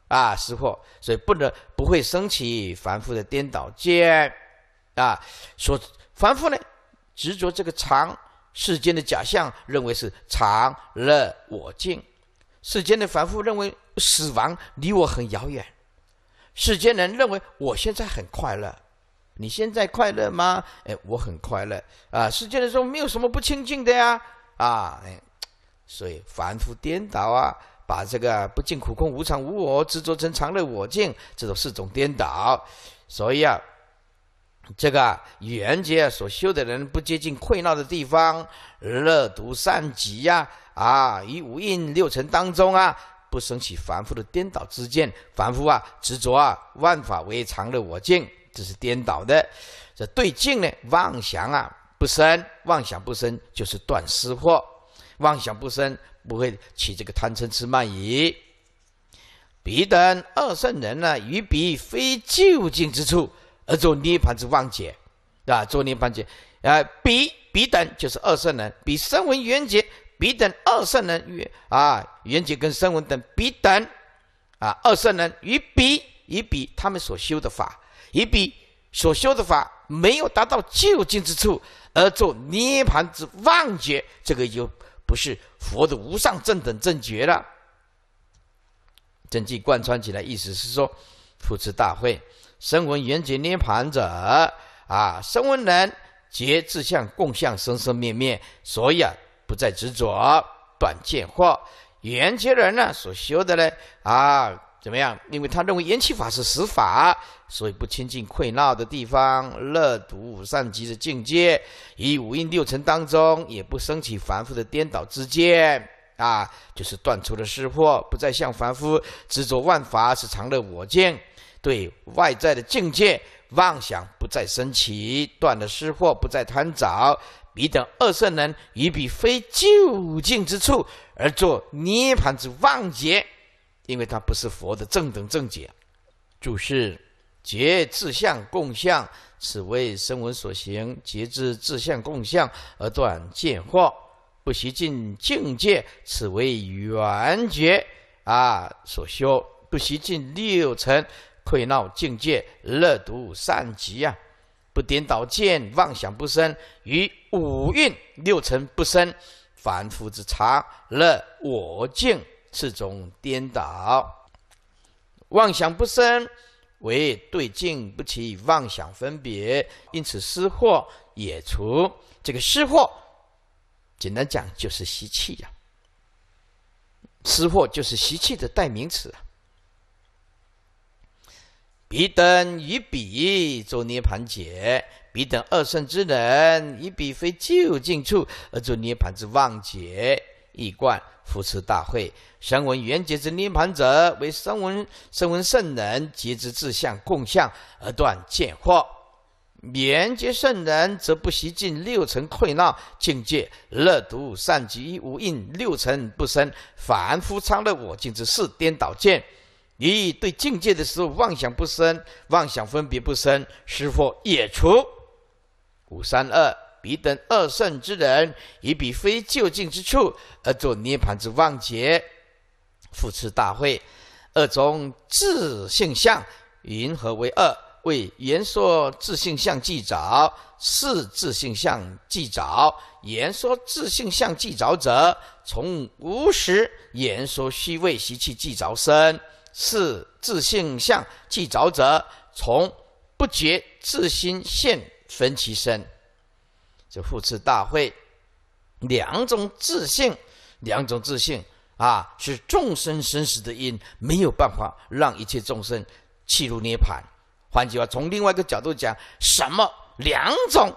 啊，失惑，所以不能不会升起反复的颠倒见啊，所反复呢执着这个常世间的假象，认为是常乐我净，世间的反复认为死亡离我很遥远。世间人认为我现在很快乐，你现在快乐吗？哎，我很快乐啊！世间人说没有什么不清净的呀，啊，哎，所以凡夫颠倒啊，把这个不净、苦、空、无常、无我执着成常乐我净，这种四种颠倒，所以啊，这个缘节所修的人不接近愦闹的地方，乐、毒、善、极呀，啊，于五蕴六尘当中啊。不生起凡夫的颠倒之见，凡夫啊执着啊万法为常的我见，这是颠倒的。这对境呢妄想啊不生，妄想不生就是断失惑，妄想不生不会起这个贪嗔痴慢疑。彼等二圣人呢，于彼非究竟之处而作涅盘之妄解，啊，作涅盘解，啊，彼彼等就是二圣人，彼身为缘觉。彼等二圣人与啊圆觉跟声闻等彼等啊二圣人与彼与彼他们所修的法，与彼所修的法没有达到究竟之处而做涅盘之妄觉，这个就不是佛的无上正等正觉了。真迹贯穿起来，意思是说，这次大会声闻圆觉涅盘者啊，声闻人皆自相共相生生灭灭，所以啊。不再执着断见惑。缘觉人呢所修的呢啊怎么样？因为他认为缘起法是实法，所以不亲近愦闹的地方，乐读五善集的境界，以五阴六尘当中也不升起凡夫的颠倒之见啊，就是断除了失惑，不再像凡夫执着万法是常乐我见，对外在的境界妄想不再升起，断了失惑，不再贪找，彼等二圣人，于彼非究竟之处而作涅盘之妄解，因为他不是佛的正等正解。注释：觉自相共相，此为声闻所行；觉知自相共相而断见惑，不习进境界，此为缘觉啊所修；不习进六尘、愧闹境界、乐、读善、极啊，不颠倒见、妄想不生，于。五蕴六尘不生，凡夫之常；乐我净，是种颠倒，妄想不生，为对境不起妄想分别，因此失惑也除。这个失惑，简单讲就是习气呀。失惑就是习气的代名词啊。比登与彼做涅盘解。彼等二圣之人，以彼非究竟处而作涅盘之妄解，亦冠扶持大会。声闻缘觉之涅盘者，为声闻声闻圣人，皆知自相共相而断见惑。缘觉圣人则不习尽六尘溃恼境界，乐读善极无应六尘不生。凡夫昌乐我见之事，颠倒见。你对境界的时候，妄想不生，妄想分别不生，是否也除？五三二彼等二圣之人，以彼非就近之处而作涅盘之妄解，复次大会，二中自性相云何为二？为言说自性相寂照，是自性相寂照。言说自性相寂照者，从无时言说虚位习气寂早生；是自性相寂照者，从不觉自心现。分其身，就护持大会，两种自性，两种自性啊，是众生生死的因，没有办法让一切众生弃如涅盘。换句话，从另外一个角度讲，什么两种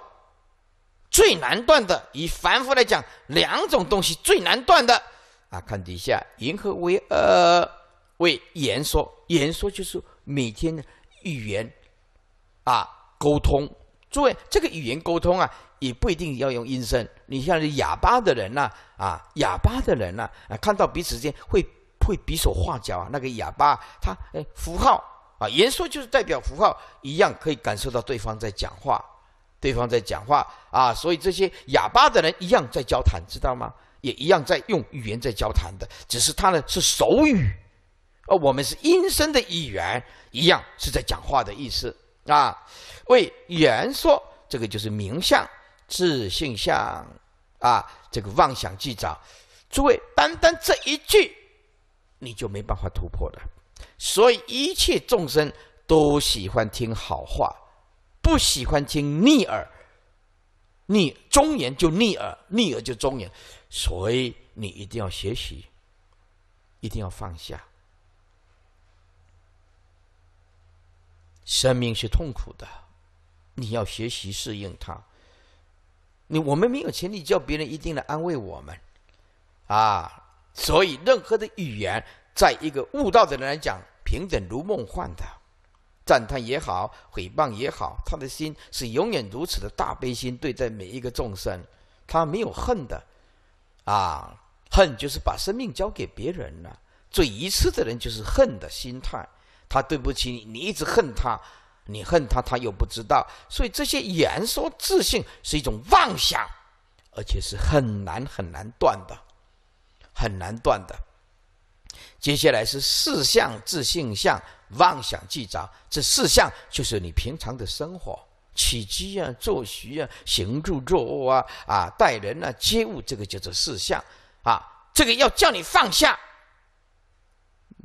最难断的？以凡夫来讲，两种东西最难断的啊。看底下，银何为呃为言说，言说就是每天语言啊沟通。所以这个语言沟通啊，也不一定要用音声。你像哑巴的人呐，啊，哑巴的人呐，啊，看到彼此之间会会比手画脚啊。那个哑巴他，哎，符号啊，言说就是代表符号一样，可以感受到对方在讲话，对方在讲话啊。所以这些哑巴的人一样在交谈，知道吗？也一样在用语言在交谈的，只是他呢是手语，而我们是音声的语言，一样是在讲话的意思。啊，为言说，这个就是名相、自性相啊，这个妄想计着。诸位，单单这一句，你就没办法突破了。所以一切众生都喜欢听好话，不喜欢听逆耳。逆忠言就逆耳，逆耳就忠言。所以你一定要学习，一定要放下。生命是痛苦的，你要学习适应它。你我们没有权利叫别人一定来安慰我们，啊！所以任何的语言，在一个悟道的人来讲，平等如梦幻的，赞叹也好，诽谤也好，他的心是永远如此的大悲心，对待每一个众生，他没有恨的，啊！恨就是把生命交给别人了，最一次的人就是恨的心态。他对不起你，你一直恨他，你恨他，他又不知道，所以这些言说自信是一种妄想，而且是很难很难断的，很难断的。接下来是四相自信相，妄想记着。这四相就是你平常的生活起居啊，坐席啊，行住坐卧啊，啊，待人啊，接物，这个叫做四相，啊，这个要叫你放下。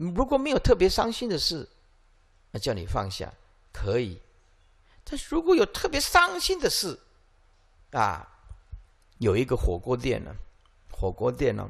如果没有特别伤心的事，那叫你放下，可以。但如果有特别伤心的事，啊，有一个火锅店呢，火锅店呢，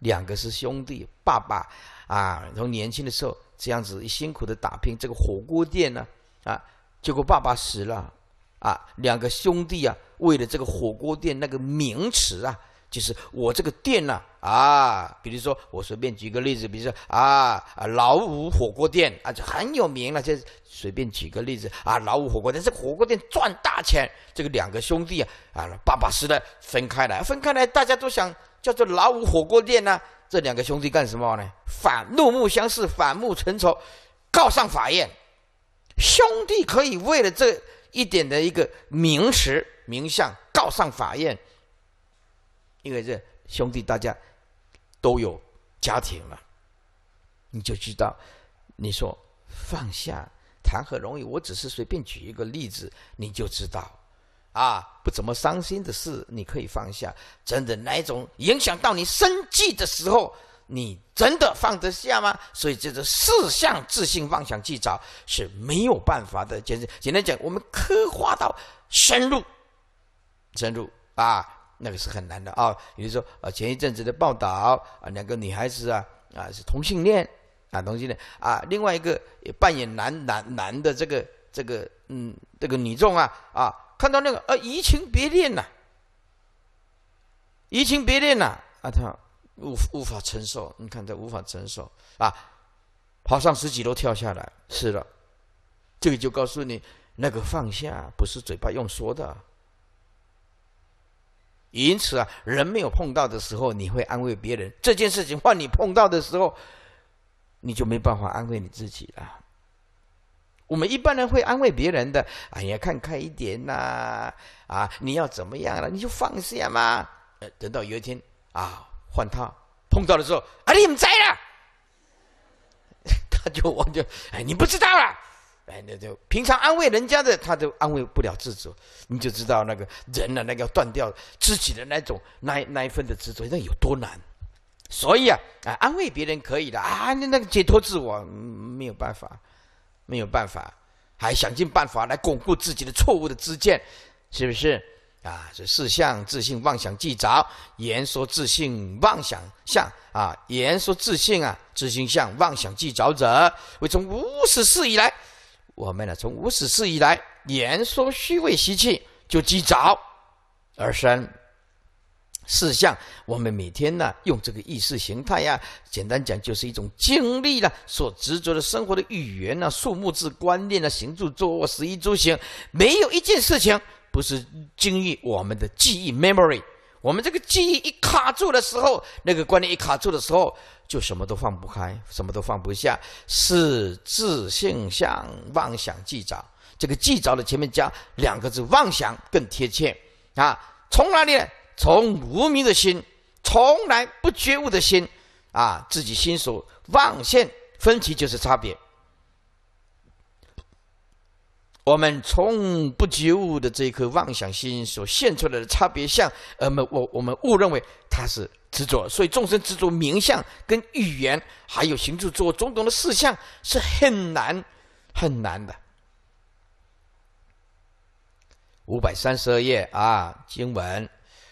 两个是兄弟，爸爸啊，从年轻的时候这样子辛苦的打拼，这个火锅店呢，啊，结果爸爸死了，啊，两个兄弟啊，为了这个火锅店那个名词啊。就是我这个店呢，啊，比如说我随便举个例子，比如说啊啊老五火锅店啊，就很有名了。就随便举个例子啊，老五火锅店这火锅店赚大钱，这个两个兄弟啊啊，爸爸死了分开来，分开来，大家都想叫做老五火锅店呢。这两个兄弟干什么呢？反怒目相视，反目成仇，告上法院。兄弟可以为了这一点的一个名实名相告上法院。因为这兄弟大家都有家庭了，你就知道。你说放下谈何容易？我只是随便举一个例子，你就知道。啊，不怎么伤心的事你可以放下，真的哪一种影响到你生计的时候，你真的放得下吗？所以这个四项自信妄想去找是没有办法的。简简单讲，我们刻画到深入，深入啊。那个是很难的啊，比如说啊，前一阵子的报道啊，两个女孩子啊啊是同性恋啊，同性恋啊，另外一个扮演男男男的这个这个嗯这个女众啊啊，看到那个啊移情别恋呐，移情别恋呐啊，他无无法承受，你看他无法承受啊，爬上十几楼跳下来，是了，这个就告诉你，那个放下不是嘴巴用说的。因此啊，人没有碰到的时候，你会安慰别人这件事情；换你碰到的时候，你就没办法安慰你自己了。我们一般人会安慰别人的，哎呀，看开一点呐，啊，你要怎么样了，你就放下嘛。呃，等到有一天啊，换他碰到的时候，啊，你怎么在了？他就忘掉，哎，你不知道了。哎，那就平常安慰人家的，他都安慰不了自主，你就知道那个人呢，那个要断掉自己的那种那那一份的执着，那有多难。所以啊，啊，安慰别人可以的啊，那那个解脱自我没有办法，没有办法，还想尽办法来巩固自己的错误的知见，是不是？啊，这四相自信妄想俱着，言说自信妄想相啊，言说自信啊，自信相妄想俱着者，为从无始世以来。我们呢，从无始世以来，言说、虚伪、习气，就记着而生四项，我们每天呢，用这个意识形态呀，简单讲，就是一种经历了所执着的生活的语言啊、数目字观念啊、形住坐卧食一住行，没有一件事情不是经历我们的记忆 （memory）。我们这个记忆一卡住的时候，那个观念一卡住的时候，就什么都放不开，什么都放不下，是自性相妄想记着。这个记着的前面加两个字“妄想”更贴切啊！从哪里呢？从无名的心，从来不觉悟的心啊，自己心所妄现分歧就是差别。我们从不觉悟的这一颗妄想心所现出来的差别相，呃，们我我们误认为它是执着，所以众生执着名相、跟语言、还有行住坐种种的事项是很难、很难的。五百三十二页啊，经文，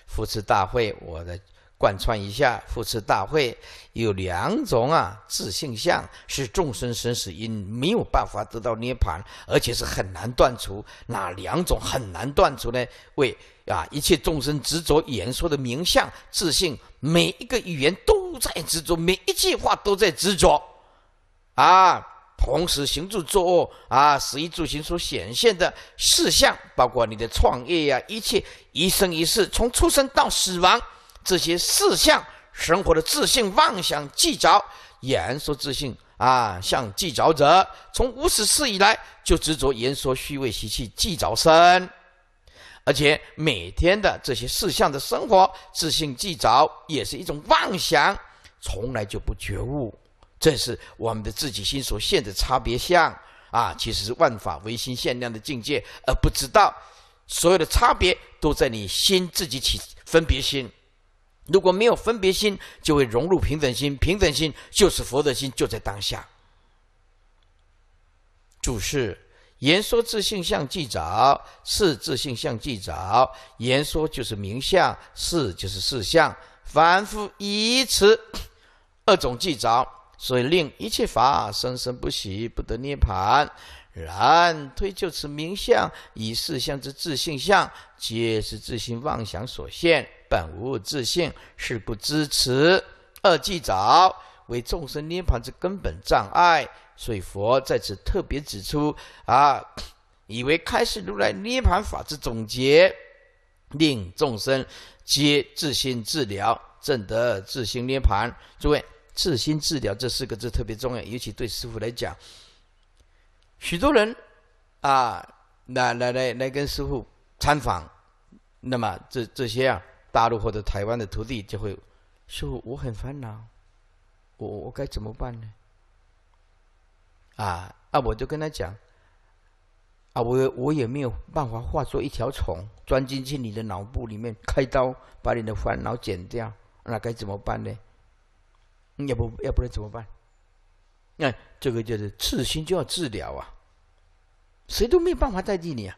佛慈大会，我的。贯穿一下，复事大会有两种啊，自性相是众生生死因没有办法得到涅盘，而且是很难断除。哪两种很难断除呢？为啊，一切众生执着言说的名相自性，每一个语言都在执着，每一句话都在执着。啊，同时行住坐卧啊，十一住行所显现的事项，包括你的创业呀，一切一生一世，从出生到死亡。这些事项生活的自信妄想计较，言说自信啊，向计较者，从无始世以来就执着言说虚伪习气计较生，而且每天的这些事项的生活自信计较，也是一种妄想，从来就不觉悟，这是我们的自己心所现的差别相啊，其实是万法唯心限量的境界，而不知道所有的差别都在你心自己起分别心。如果没有分别心，就会融入平等心。平等心就是佛的心，就在当下。注释：言说自性相即着，是自性相即着。言说就是名相，是就是事相，反复以此二种即着，所以令一切法生生不息，不得涅盘。然推就此名相，以四相之自性相，皆是自性妄想所现，本无自性。是不知持二俱早为众生涅盘之根本障碍。所以佛在此特别指出：啊，以为开示如来涅盘法之总结，令众生皆自心治疗，正得自心涅盘。诸位，自心治疗这四个字特别重要，尤其对师父来讲。许多人啊，来来来来跟师傅参访，那么这这些啊，大陆或者台湾的徒弟就会，师傅我很烦恼，我我该怎么办呢？啊，那我就跟他讲，啊，我我也没有办法化作一条虫钻进去你的脑部里面，开刀把你的烦恼剪掉，那该怎么办呢？要不要不然怎么办？那这个就是自心，就要治疗啊！谁都没有办法代替你啊，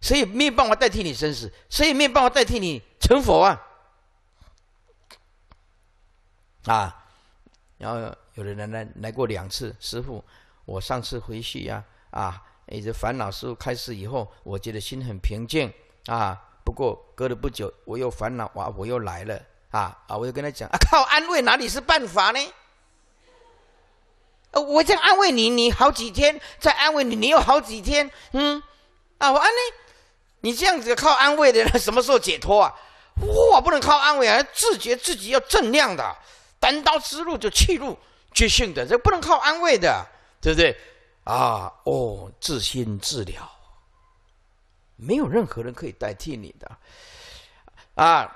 谁也没有办法代替你生死，谁也没有办法代替你成佛啊！啊，然后有的人来来过两次，师傅，我上次回去呀，啊，一直烦恼。师傅开始以后，我觉得心很平静啊，不过隔了不久，我又烦恼，哇，我又来了啊啊！我又跟他讲，啊靠安慰哪里是办法呢？呃，我这样安慰你，你好几天；再安慰你，你又好几天。嗯，啊，我安慰你这样子靠安慰的，什么时候解脱啊？我不能靠安慰啊，自觉自己要正量的，单刀直入就气入，决性的，这不能靠安慰的，对不对？啊，哦，自心自了，没有任何人可以代替你的。啊，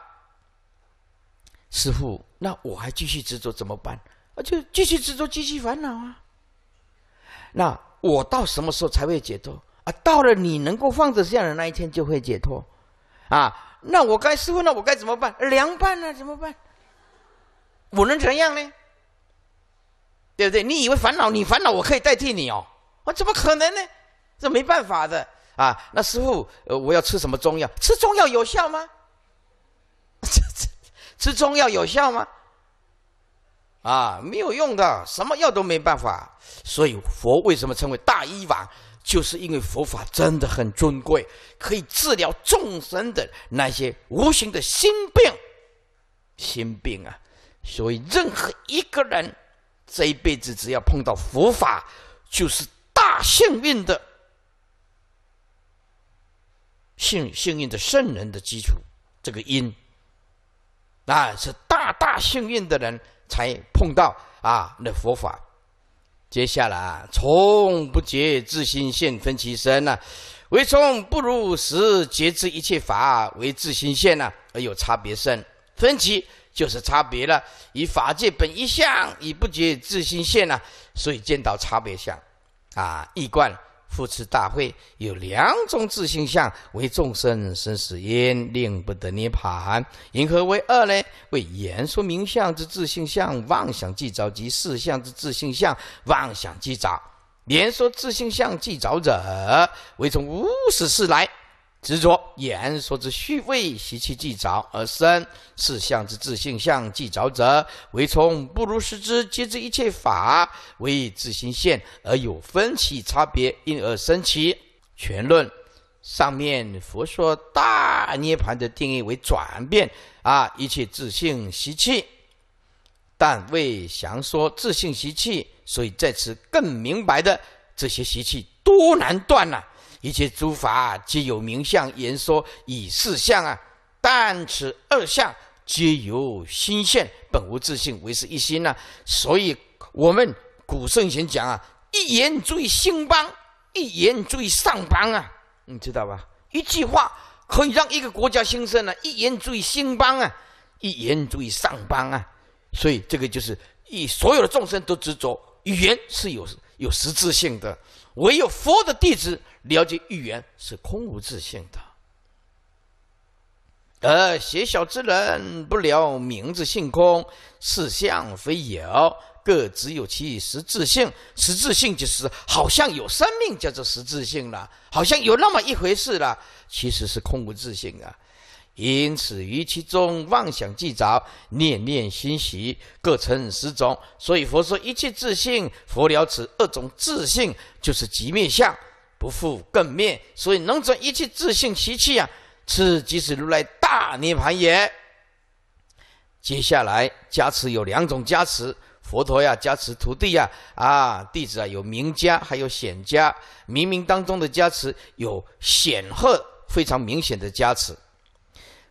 师傅，那我还继续执着怎么办？我就继续执着，继续烦恼啊！那我到什么时候才会解脱啊？到了你能够放得下的那一天就会解脱，啊！那我该师傅，那我该怎么办？凉拌了怎么办？我能怎样呢？对不对？你以为烦恼你烦恼，我可以代替你哦？我怎么可能呢？这没办法的啊！那师傅，我要吃什么中药？吃中药有效吗？吃 吃吃中药有效吗？啊，没有用的，什么药都没办法。所以佛为什么称为大医王？就是因为佛法真的很尊贵，可以治疗众生的那些无形的心病。心病啊，所以任何一个人这一辈子只要碰到佛法，就是大幸运的幸幸运的圣人的基础，这个因啊，是大大幸运的人。才碰到啊，那佛法。接下来啊，从不觉自心现分其身呐，为从不如实觉知一切法为自心现呐，而有差别身。分歧就是差别了。以法界本一向，以不觉自心现呐，所以见到差别相，啊，一贯。复次，大会有两种自性相，为众生生死因，令不得涅槃。因何为二呢？为言说名相之自性相，妄想即着；及事相之自性相，妄想即着。言说自性相即着者，为从无始事来。执着言说之虚伪习气既着而生四相之自性相既着者唯从不如实之，皆知一切法为自性现而有分歧差别因而生起全论上面佛说大涅盘的定义为转变啊一切自性习气，但未详说自性习气，所以在此更明白的这些习气多难断呐。一切诸法皆有名相言说，以四相啊。但此二相皆由心现，本无自性，唯是一心呐。所以我们古圣贤讲啊，一言注意兴邦，一言注意丧邦啊，你知道吧？一句话可以让一个国家兴盛呢，一言注意兴邦啊，一言注意丧邦啊。所以这个就是，以所有的众生都执着语言是有有实质性的。唯有佛的弟子了解语言是空无自性的，而邪小之人不了名字性空，是相非有，各只有其实质性，实质性就是好像有生命，叫做实质性了，好像有那么一回事了，其实是空无自性的。因此，于其中妄想既着，念念心喜，各成十种。所以佛说一切自信，佛了此二种自信，就是即灭相，不复更灭。所以能转一切自信习气啊，此即是如来大涅槃也。接下来加持有两种加持，佛陀呀，加持徒弟呀，啊，弟子啊，有名家，还有显家。冥冥当中的加持有显赫，非常明显的加持。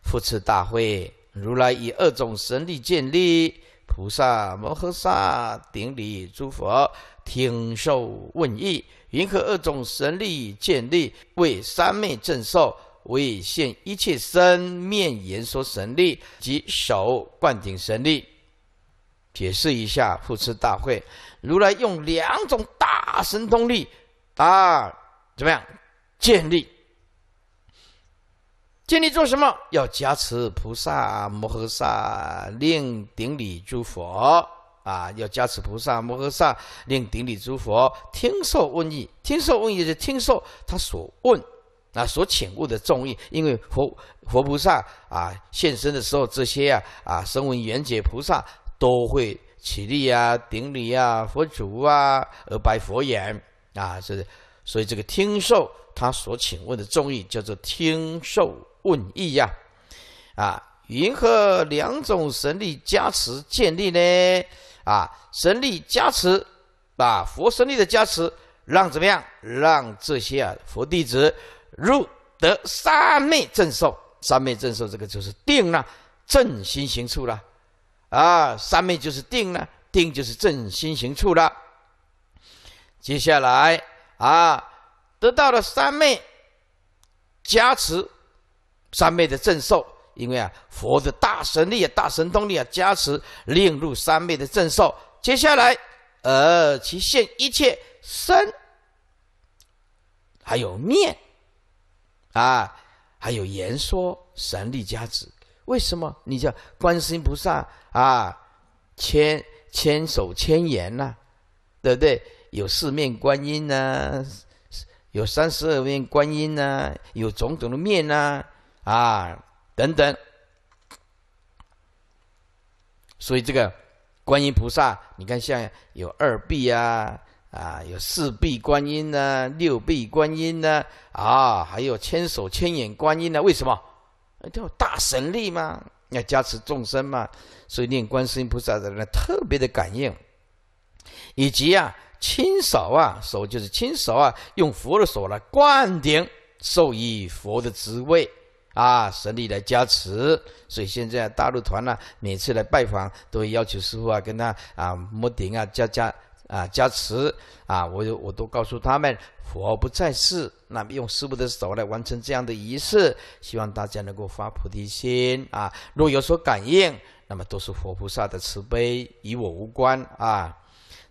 复次大会，如来以二种神力建立菩萨摩诃萨顶礼诸佛，听受问意。云何二种神力建立？为三昧正受，为现一切身面言说神力及手灌顶神力。解释一下，复次大会，如来用两种大神通力，啊，怎么样建立？建立做什么？要加持菩萨摩诃萨，令顶礼诸佛啊！要加持菩萨摩诃萨，令顶礼诸佛。听受问意，听受问意就是听受他所问啊，所请悟的众意。因为佛佛菩萨啊现身的时候，这些啊啊声闻缘觉菩萨都会起立啊顶礼啊佛祖啊而拜佛言啊，是所以这个听受他所请问的众意叫做听受。问意呀，啊，云何两种神力加持建立呢？啊，神力加持，啊，佛神力的加持，让怎么样？让这些啊佛弟子入得三昧正受。三昧正受，这个就是定了，正心行处了。啊，三昧就是定了，定就是正心行处了。接下来啊，得到了三昧加持。三昧的正受，因为啊，佛的大神力啊，大神通力啊，加持令入三昧的正受。接下来，呃，其现一切身，还有面，啊，还有言说，神力加持。为什么？你叫观世音菩萨啊，千千手千眼呐，对不对？有四面观音呐，有三十二面观音呐，有种种的面呐。啊，等等，所以这个观音菩萨，你看像有二臂啊，啊，有四臂观音呢，六臂观音呢、啊，还有千手千眼观音呢，为什么？叫大神力嘛，要加持众生嘛，所以念观世音菩萨的人特别的感应，以及啊，亲手啊，手就是亲手啊，用佛的手来灌顶，受益佛的职位。啊，神力来加持，所以现在大陆团呢，每次来拜访，都会要求师傅啊，跟他啊摸顶啊，加加啊加持啊，我我都告诉他们，佛不在世，那么用师傅的手来完成这样的仪式，希望大家能够发菩提心啊。若有所感应，那么都是佛菩萨的慈悲，与我无关啊。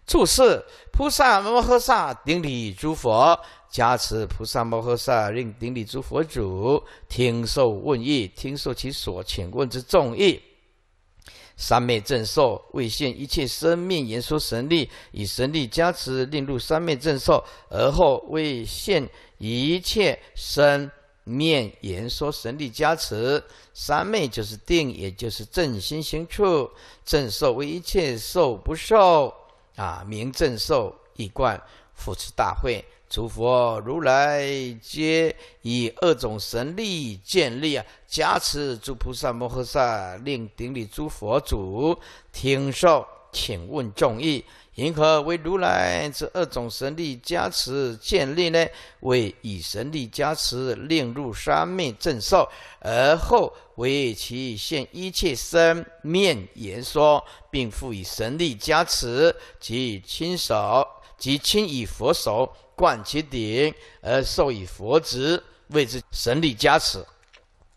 注释：菩萨摩诃萨顶礼诸佛。加持菩萨摩诃萨令顶礼诸佛主，听受问意，听受其所请问之众意。三昧正受，为现一切生命言说神力，以神力加持令入三昧正受，而后为现一切生命言说神力加持。三昧就是定，也就是正心行处，正受为一切受不受啊，名正受，一贯扶持大会。诸佛如来皆以二种神力建立啊，加持诸菩萨摩诃萨，令顶礼诸佛主，听受请问众意。因何为如来这二种神力加持建立呢？为以神力加持，令入三昧正受，而后为其现一切生面言说，并赋予神力加持及亲手及亲以佛手。冠其顶而授以佛职，谓之神力加持。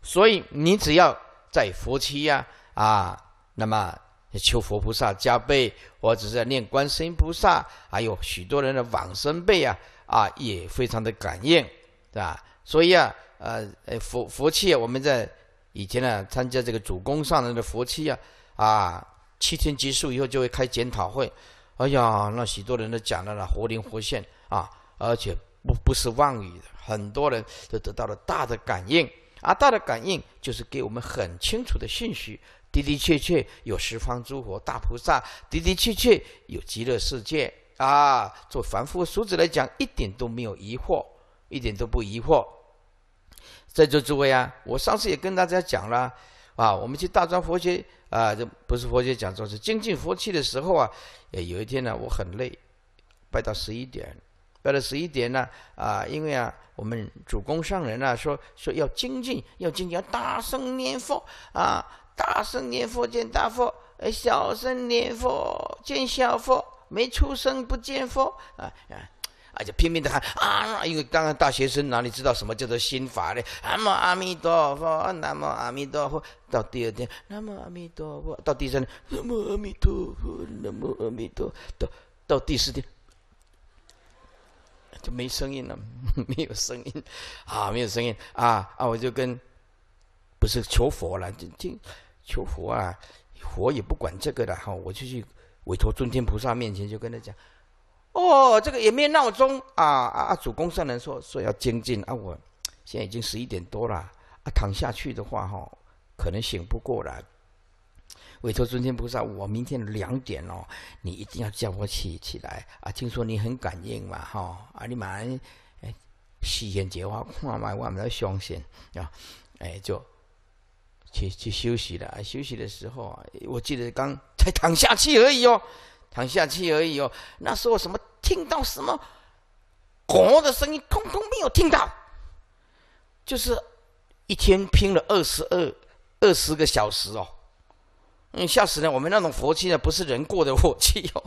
所以你只要在佛期呀啊，那么求佛菩萨加倍，或者是在念观世音菩萨，还有许多人的往生辈啊啊，也非常的感应，对吧？所以啊呃呃佛佛期我们在以前呢参加这个主公上人的佛期呀啊，七天结束以后就会开检讨会，哎呀，那许多人都讲到了活灵活现啊。而且不不是妄语的，很多人都得到了大的感应，而大的感应就是给我们很清楚的信息：的的确确有十方诸佛大菩萨，的的确确有极乐世界。啊，做凡夫俗子来讲，一点都没有疑惑，一点都不疑惑。在座诸位啊，我上次也跟大家讲了啊，我们去大专佛学啊，这不是佛学讲座，是精进佛器的时候啊。有一天呢，我很累，拜到十一点。到了十一点呢，啊，因为啊，我们主公上人啊说说要精进，要精进，要大声念佛啊，大声念佛见大佛，哎，小声念佛见小佛，没出声不见佛啊啊，而且拼命的喊啊，因为刚刚大学生哪里知道什么叫做心法呢？南无阿弥陀佛，南无阿弥陀佛，到第二天，南无阿弥陀佛，到第三天，南无阿弥陀佛，南无阿弥陀，到到第四天。没声音了，没有声音，啊，没有声音啊啊！我就跟不是求佛了，就就求佛啊，佛也不管这个的哈，我就去委托尊天菩萨面前，就跟他讲，哦，这个也没有闹钟啊啊！主公上人说说要精进啊，我现在已经十一点多了啊，躺下去的话哈，可能醒不过来。委托尊天菩萨，我明天两点哦，你一定要叫我起起来啊！听说你很感应嘛，哈！啊，你马上哎，喜眼结花看嘛，我还没相信啊，哎，就去去休息了。休息的时候啊，我记得刚才躺下去而已哦，躺下去而已哦。那时候什么听到什么，哦的声音，通通没有听到。就是一天拼了二十二二十个小时哦。嗯，吓死了！我们那种佛气呢，不是人过的佛气哟，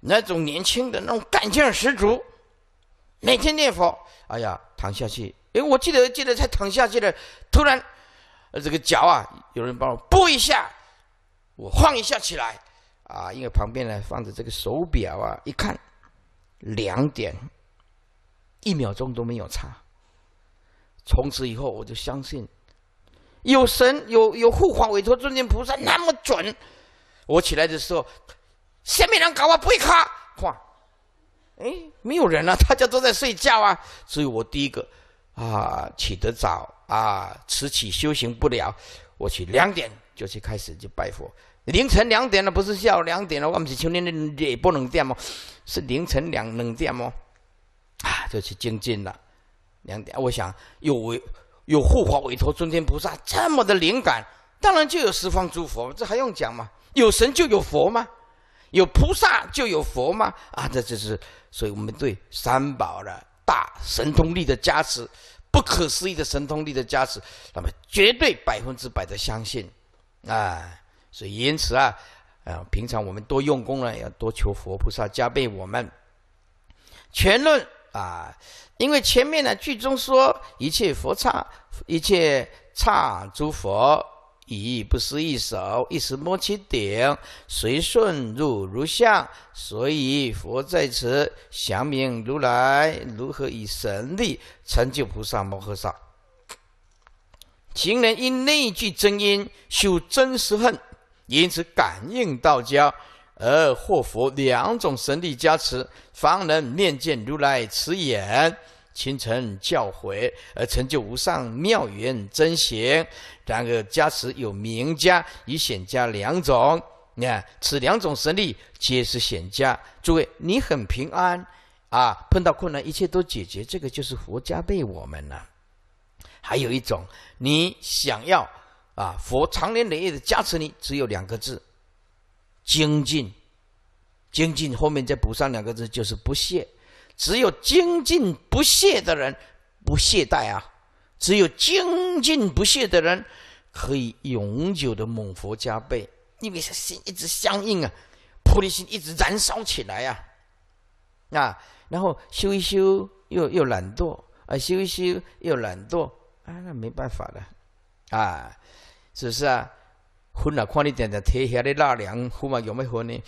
那种年轻的，那种干劲十足，每天念佛，哎呀，躺下去，哎，我记得记得才躺下去的，突然，这个脚啊，有人帮我拨一下，我晃一下起来，啊，因为旁边呢放着这个手表啊，一看，两点，一秒钟都没有差。从此以后，我就相信。有神有有护法委托尊敬菩萨那么准，我起来的时候，下面人搞啊不会卡哇，哎没有人啊，大家都在睡觉啊，所以我第一个啊起得早啊，迟起修行不了，我去两点就去开始就拜佛，凌晨两点了不是下午两点了，我们是秋天的也不能点哦，是凌晨两两点哦，啊就去精进了两点，我想有为。有护法委托尊天菩萨这么的灵感，当然就有十方诸佛，这还用讲吗？有神就有佛吗？有菩萨就有佛吗？啊，这就是，所以我们对三宝的大神通力的加持，不可思议的神通力的加持，那么绝对百分之百的相信，啊，所以因此啊，啊，平常我们多用功了，要多求佛菩萨加倍我们，全论。啊，因为前面呢，剧中说一切佛刹，一切刹诸佛以不思议手一时摸其顶，随顺入如相，所以佛在此祥明如来，如何以神力成就菩萨摩诃萨？行人因那句真因，修真实恨，因此感应道交。而获福两种神力加持，方能面见如来慈眼，清晨教诲而成就无上妙缘真行。然而加持有名家与显家两种，你看，此两种神力皆是显家。诸位，你很平安啊，碰到困难一切都解决，这个就是佛加倍我们了。还有一种，你想要啊，佛长年累月的加持你，只有两个字。精进，精进，后面再补上两个字就是不懈。只有精进不懈的人，不懈怠啊！只有精进不懈的人，可以永久的猛佛加倍，因为他心一直相应啊，菩提心一直燃烧起来呀。啊，然后修一修又又懒惰啊，修一修又懒惰啊，那没办法的啊，是不是啊？分了，看你天天提下来纳凉，分嘛用？没分呢？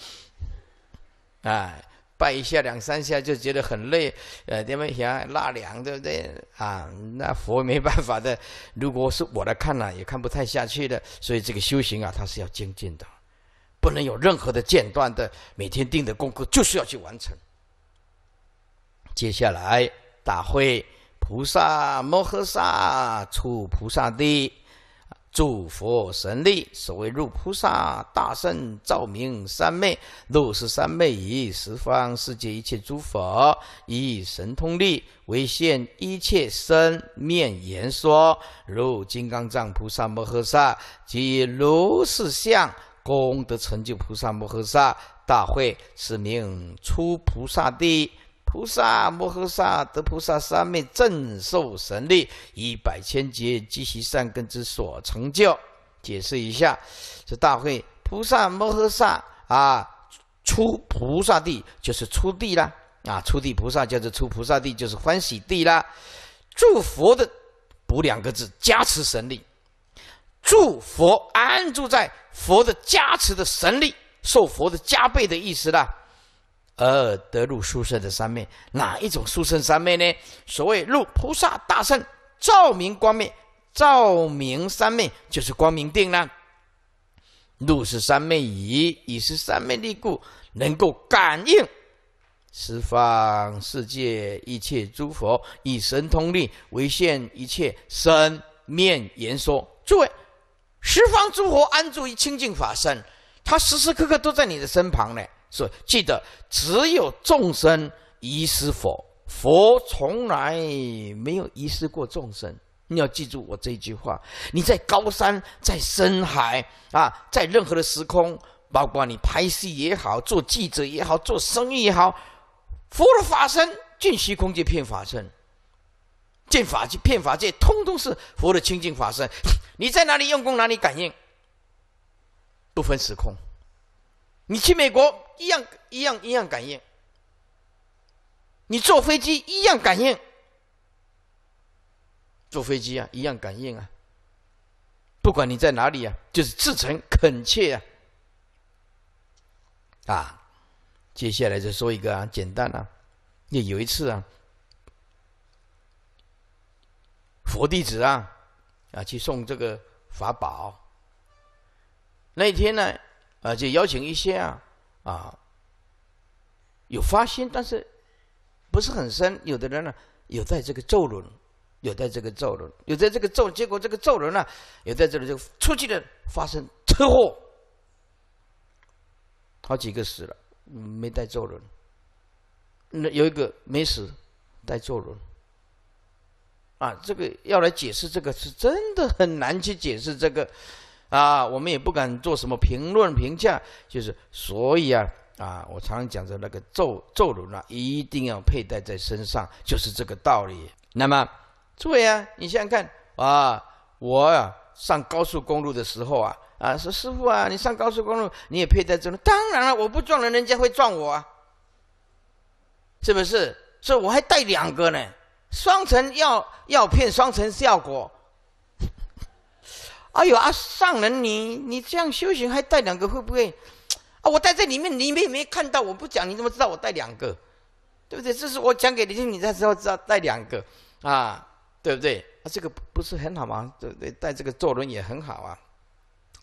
啊，拜一下两三下就觉得很累，呃，因为些纳凉，对不对？啊，那佛没办法的。如果是我来看呢，也看不太下去的。所以这个修行啊，它是要精进的，不能有任何的间断的。每天定的功课就是要去完成。接下来，大会菩萨摩诃萨出菩萨地。诸佛神力，所谓入菩萨大圣照明三昧，入是三昧以十方世界一切诸佛以神通力为现一切身面言说，如金刚藏菩萨摩诃萨及如是相功德成就菩萨摩诃萨大会，是名出菩萨地。菩萨摩诃萨得菩萨三昧，正受神力，以百千劫积习善根之所成就。解释一下，这大会菩萨摩诃萨啊，出菩萨地就是出地啦啊，出地菩萨叫做出菩萨地，就是欢喜地啦。祝佛的补两个字，加持神力，祝佛安住在佛的加持的神力，受佛的加倍的意思啦。而得入殊胜的三昧，哪一种殊胜三昧呢？所谓入菩萨大圣照明光明，照明三昧就是光明定呢。入是三昧已，已是三昧力故，能够感应十方世界一切诸佛，以神通力为现一切身面言说。诸位，十方诸佛安住于清净法身，他时时刻刻都在你的身旁呢。所以记得，只有众生遗失佛，佛从来没有遗失过众生。你要记住我这句话：你在高山，在深海啊，在任何的时空，包括你拍戏也好，做记者也好，做生意也好，佛的法身净虚空界骗法身，见法界骗法界，通通是佛的清净法身。你在哪里用功，哪里感应，不分时空。你去美国。一样一样一样感应。你坐飞机一样感应。坐飞机啊，一样感应啊。不管你在哪里啊，就是至诚恳切啊。啊，接下来再说一个啊，简单啊，也有一次啊，佛弟子啊，啊，去送这个法宝。那天呢，啊，就邀请一些啊。啊，有发心，但是不是很深。有的人呢，有带这个咒轮，有带这个咒轮，有带这个咒。结果这个咒轮呢，有在这里就出去了，发生车祸，好几个死了，没带咒轮。那有一个没死，带咒轮。啊，这个要来解释这个，是真的很难去解释这个。啊，我们也不敢做什么评论评价，就是所以啊，啊，我常常讲的那个咒咒轮啊，一定要佩戴在身上，就是这个道理。那么，诸位啊，你想想看啊，我啊上高速公路的时候啊，啊，说师傅啊，你上高速公路你也佩戴这种，当然了，我不撞人，人家会撞我，啊，是不是？所以我还带两个呢，双层药药片，双层效果。哎呦啊，上人，你你这样修行还带两个会不会？啊，我带在里面，你们也没看到？我不讲，你怎么知道我带两个？对不对？这是我讲给你听，你才知道知道带两个，啊，对不对？啊，这个不是很好吗？对对，带这个咒轮也很好啊，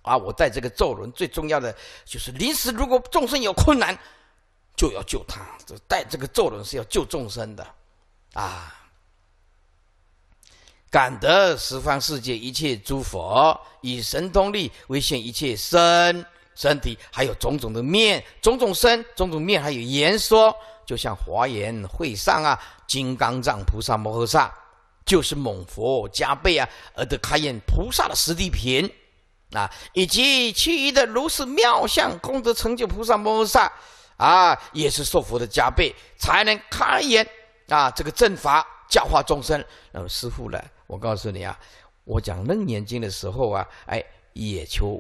啊，我带这个咒轮最重要的就是临时如果众生有困难，就要救他。带这个咒轮是要救众生的，啊。感得十方世界一切诸佛以神通力威现一切身身体，还有种种的面、种种身、种种面，还有言说，就像华严会上啊，金刚藏菩萨摩诃萨，就是猛佛加倍啊，而得开演菩萨的十地品啊，以及其余的如是妙相功德成就菩萨摩诃萨啊，也是受佛的加倍，才能开眼啊这个正法教化众生。那么师傅呢？我告诉你啊，我讲《楞严经》的时候啊，哎，也求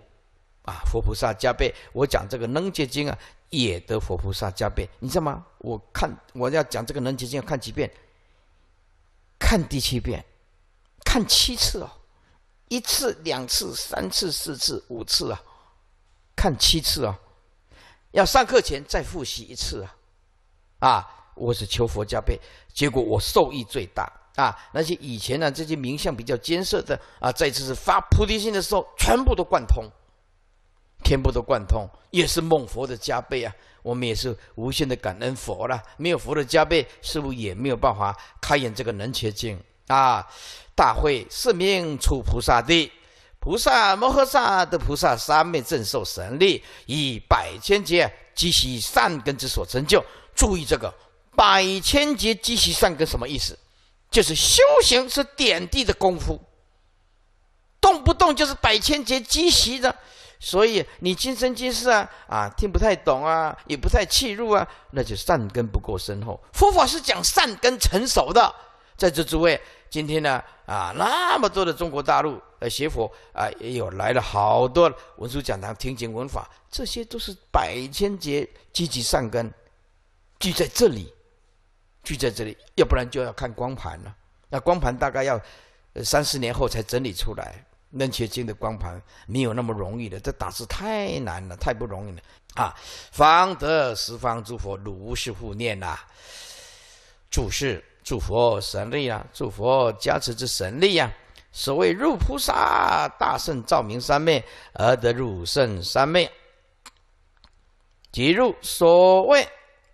啊佛菩萨加倍；我讲这个《楞伽经》啊，也得佛菩萨加倍。你知道吗？我看我要讲这个《楞伽经》，要看几遍？看第七遍，看七次啊！一次、两次、三次、四次、五次啊，看七次啊！要上课前再复习一次啊！啊，我是求佛加倍，结果我受益最大。啊，那些以前呢，这些名相比较艰涩的啊，在这是发菩提心的时候，全部都贯通，全部都贯通，也是梦佛的加倍啊。我们也是无限的感恩佛了，没有佛的加倍，是不是也没有办法开眼这个能切经啊？大会四名出菩萨地，菩萨摩诃萨的菩萨三昧正受神力，以百千劫积习善根之所成就。注意这个百千劫积习善根什么意思？就是修行是点滴的功夫，动不动就是百千劫积习的，所以你今生今世啊啊听不太懂啊，也不太契入啊，那就善根不够深厚。佛法是讲善根成熟的，在座诸位，今天呢啊那么多的中国大陆呃学佛啊也有来了好多文殊讲堂听经闻法，这些都是百千劫积极善根，聚在这里。聚在这里，要不然就要看光盘了。那光盘大概要三四年后才整理出来。楞严经的光盘没有那么容易的，这打字太难了，太不容易了啊！方得十方诸佛如是护念呐，助是诸佛神力啊，诸佛加持之神力啊。所谓入菩萨大圣照明三昧而得入圣三昧，即入所谓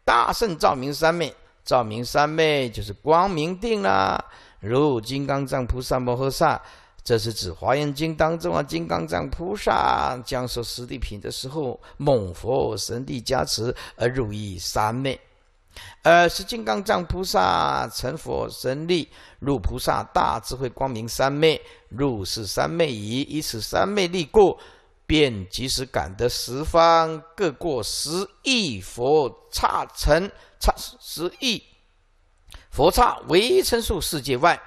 大圣照明三昧。照明三昧就是光明定啦，如金刚藏菩萨摩诃萨，这是指《华严经》当中啊，金刚藏菩萨将受十地品的时候，蒙佛神力加持而入于三昧，而是金刚藏菩萨成佛神力入菩萨大智慧光明三昧入是三昧矣，以此三昧力故。便即时感得十方各过十亿佛刹城，刹十亿佛刹维生素世界外，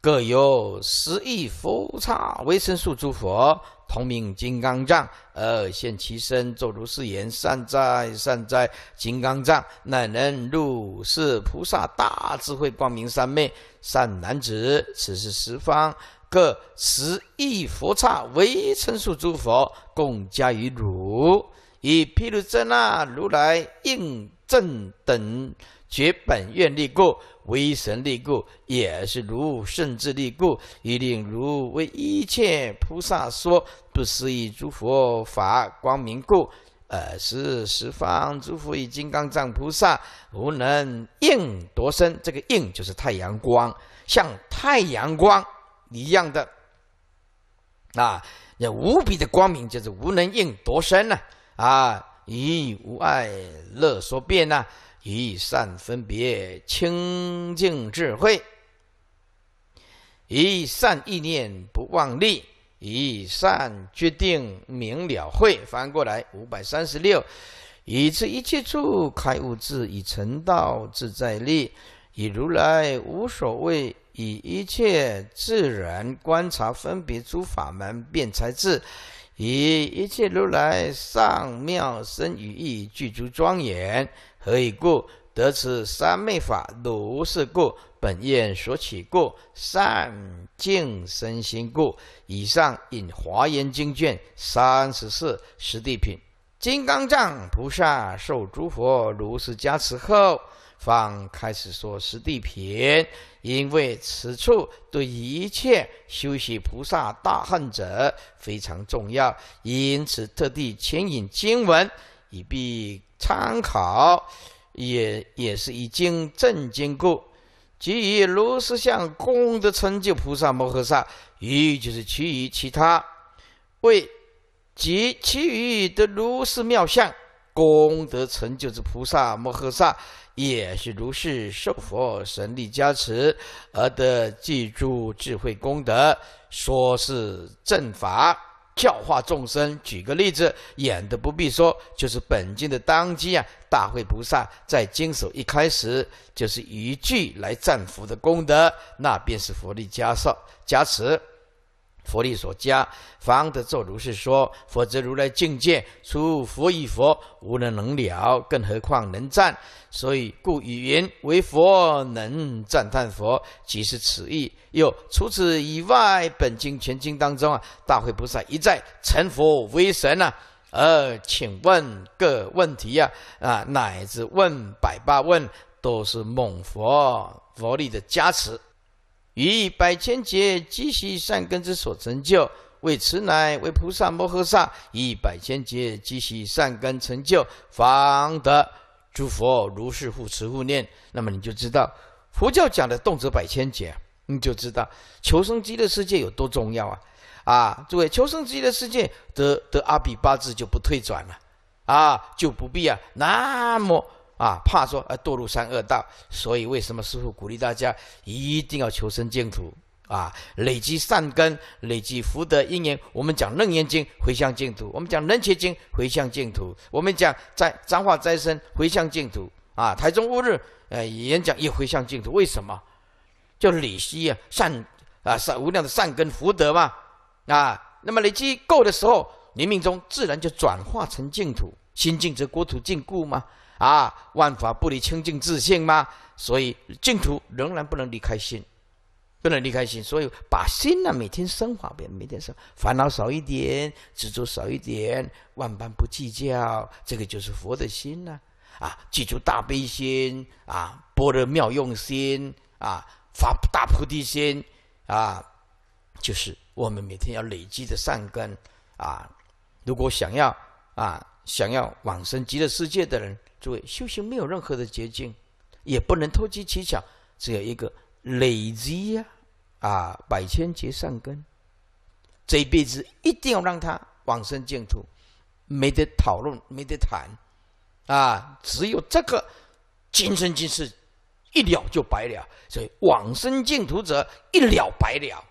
各有十亿佛刹维生素诸佛同名金刚藏，而现其身，作如是言：善哉，善哉，金刚藏，乃能入是菩萨大智慧光明三昧。善男子，此是十方。各十亿佛刹为称数诸佛，共加于汝。以毗卢遮那如来应正等觉本愿力故，为神力故，也是如甚至力故，以令如为一切菩萨说，不思议诸佛法光明故。而是十方诸佛以金刚藏菩萨无能应夺身，这个应就是太阳光，像太阳光。一样的，啊，那无比的光明，就是无能应多深呢？啊，以无爱乐说遍呢？以善分别清净智慧，以善意念不妄立，以善决定明了慧。翻过来五百三十六，以知一切处开悟智，以成道自在力，以如来无所谓。以一切自然观察分别诸法门变才智，以一切如来上妙身语意具足庄严。何以故？得此三昧法，如是故。本愿所起故，善净身心故。以上引《华严经》卷三十四实地品。金刚藏菩萨受诸佛如是加持后。方开始说十地品，因为此处对一切修习菩萨大恨者非常重要，因此特地牵引经文以避参考，也也是已经正经故。即以如是相功德成就菩萨摩诃萨，于就是其余其他，为及其余的如是妙相功德成就之菩萨摩诃萨。也是如是，受佛神力加持而得记住智慧功德，说是正法教化众生。举个例子，演的不必说，就是本经的当机啊，大会菩萨在经首一开始就是一句来赞佛的功德，那便是佛力加受加持。佛力所加，方得作如是说；否则，如来境界，除佛与佛，无人能了，更何况能赞？所以故语云为佛能赞叹佛，即是此意。又除此以外，本经全经当中啊，大会菩萨一再成佛为神啊，而请问个问题呀，啊乃至问百八问，都是蒙佛佛力的加持。以百千劫积习善根之所成就，为此乃为菩萨摩诃萨以百千劫积习善根成就，方得诸佛如是护持护念。那么你就知道佛教讲的动则百千劫，你就知道求生极乐世界有多重要啊！啊，诸位，求生极乐世界得得阿比八字就不退转了，啊，就不必啊那么。啊，怕说呃堕入三恶道，所以为什么师傅鼓励大家一定要求生净土啊？累积善根，累积福德。因缘。我们讲楞严经回向净土，我们讲楞伽经回向净土，我们讲在彰化斋生回向净土啊。台中乌日呃演讲也回向净土，为什么？叫累积啊善啊善无量的善根福德嘛啊。那么累积够的时候，你命中自然就转化成净土，心净则国土净，故嘛。啊，万法不离清净自性嘛，所以净土仍然不能离开心，不能离开心，所以把心呢，每天升华点，每天升，烦恼少一点，执着少一点，万般不计较，这个就是佛的心呐。啊，记住大悲心啊，般若妙用心啊，发大菩提心啊，就是我们每天要累积的善根啊。如果想要啊，想要往生极乐世界的人。诸位，修行没有任何的捷径，也不能偷机取巧，只有一个累积呀，啊，百千劫善根，这一辈子一定要让他往生净土，没得讨论，没得谈，啊，只有这个，今生今世一了就百了，所以往生净土者一了百了，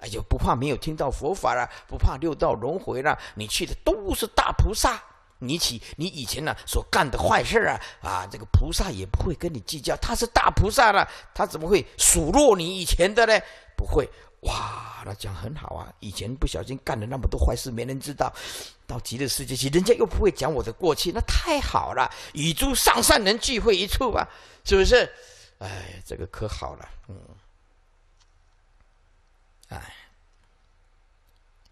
哎呦，不怕没有听到佛法了，不怕六道轮回了，你去的都是大菩萨。你起，你以前呢所干的坏事啊，啊，这个菩萨也不会跟你计较，他是大菩萨了，他怎么会数落你以前的呢？不会，哇，那讲很好啊，以前不小心干了那么多坏事，没人知道，到极乐世界去，人家又不会讲我的过去，那太好了，与诸上善人聚会一处吧，是不是？哎，这个可好了，嗯，哎，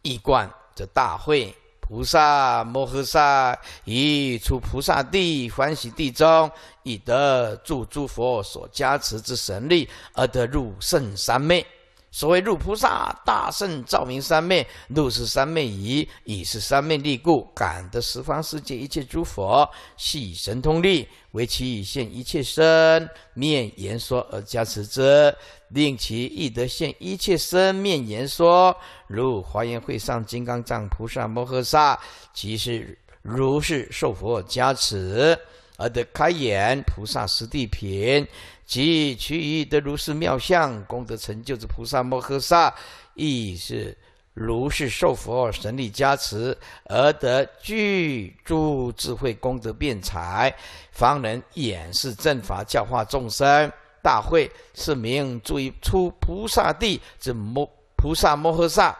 一贯这大会。菩萨摩诃萨以出菩萨地欢喜地中，以得助诸佛所加持之神力，而得入圣三昧。所谓入菩萨大圣照明三昧，入是三昧仪，已是三昧力故，感得十方世界一切诸佛，系神通力，为其以现一切身面言说而加持之，令其易得现一切身面言说。如华严会上金刚藏菩萨摩诃萨，即是如是受佛加持而得开眼，菩萨十地品。即其余得如是妙相功德成就之菩萨摩诃萨，亦是如是受佛神力加持而得具诸智慧功德辩才，方能演示正法教化众生。大会是名意出菩萨地之摩菩萨摩诃萨，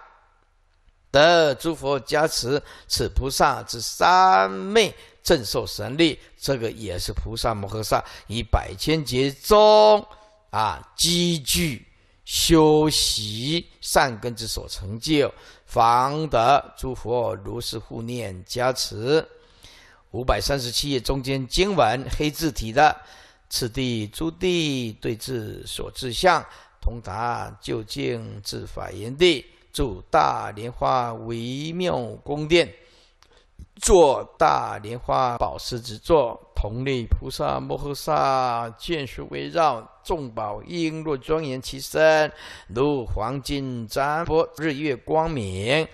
得诸佛加持，此菩萨之三昧。圣受神力，这个也是菩萨摩诃萨以百千劫中啊积聚修习善根之所成就，方得诸佛如是护念加持。五百三十七页中间经文黑字体的，此地诸地对治所志相通达究竟至法言地，住大莲花微妙宫殿。坐大莲花宝石之座，同类菩萨摩诃萨眷属围绕，众宝璎珞庄严其身，如黄金毡波，日月光明，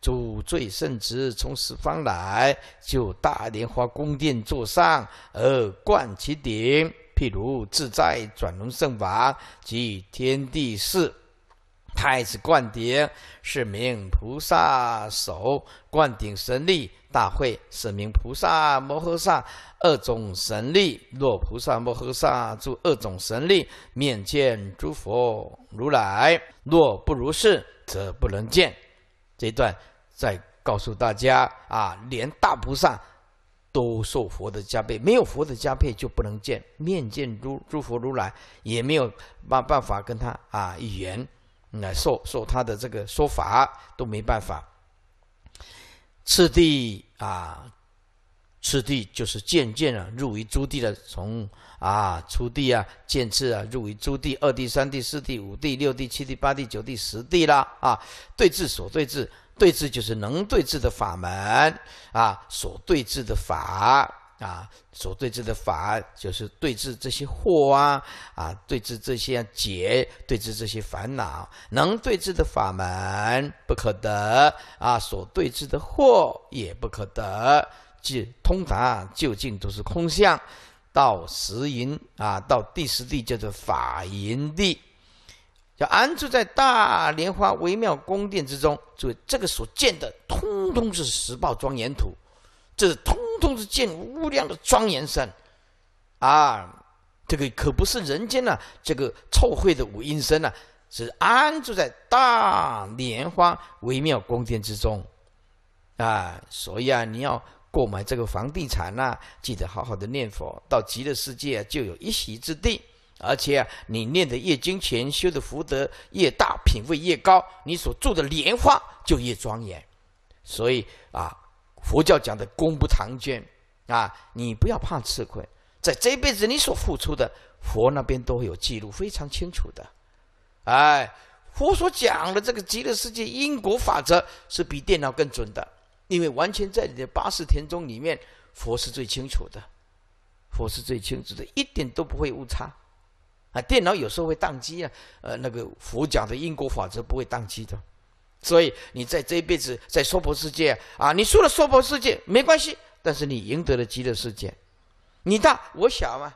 主罪圣旨从四方来，就大莲花宫殿座上而冠其顶，譬如自在转轮圣王及天地势。太子灌顶是名菩萨手灌顶神力大会是名菩萨摩诃萨二种神力若菩萨摩诃萨诸二种神力面见诸佛如来若不如是则不能见。这一段在告诉大家啊，连大菩萨都受佛的加倍，没有佛的加倍就不能见面见诸诸佛如来，也没有办办法跟他啊语言。来受受他的这个说法都没办法。次第啊，次第就是渐渐啊，入于诸地的，从啊初地啊、渐次啊，入于诸地，二地、三地、四地、五地、六地、七地、八地、九地、十地啦啊，对治所对治，对治就是能对治的法门啊，所对治的法。啊，所对治的法就是对治这些祸啊，啊，对治这些劫，对治这些烦恼，能对治的法门不可得啊，所对治的祸也不可得，即通达究竟都是空相。到十营啊，到第十地叫做法营地，要安住在大莲花微妙宫殿之中，就这个所见的通通是十报庄严土。这通通是见无量的庄严身啊，这个可不是人间呐，这个臭秽的五阴身呐，是安住在大莲花微妙宫殿之中，啊，所以啊，你要购买这个房地产呐，记得好好的念佛，到极乐世界就有一席之地，而且啊，你念的越精前，修的福德越大，品位越高，你所住的莲花就越庄严，所以啊。佛教讲的功不唐捐，啊，你不要怕吃亏，在这一辈子你所付出的，佛那边都会有记录，非常清楚的。哎，佛所讲的这个极乐世界因果法则，是比电脑更准的，因为完全在你的八识田中里面，佛是最清楚的，佛是最清楚的，一点都不会误差。啊，电脑有时候会宕机啊，呃，那个佛讲的因果法则不会宕机的。所以你在这一辈子在娑婆世界啊，你输了娑婆世界没关系，但是你赢得了极乐世界，你大我小嘛，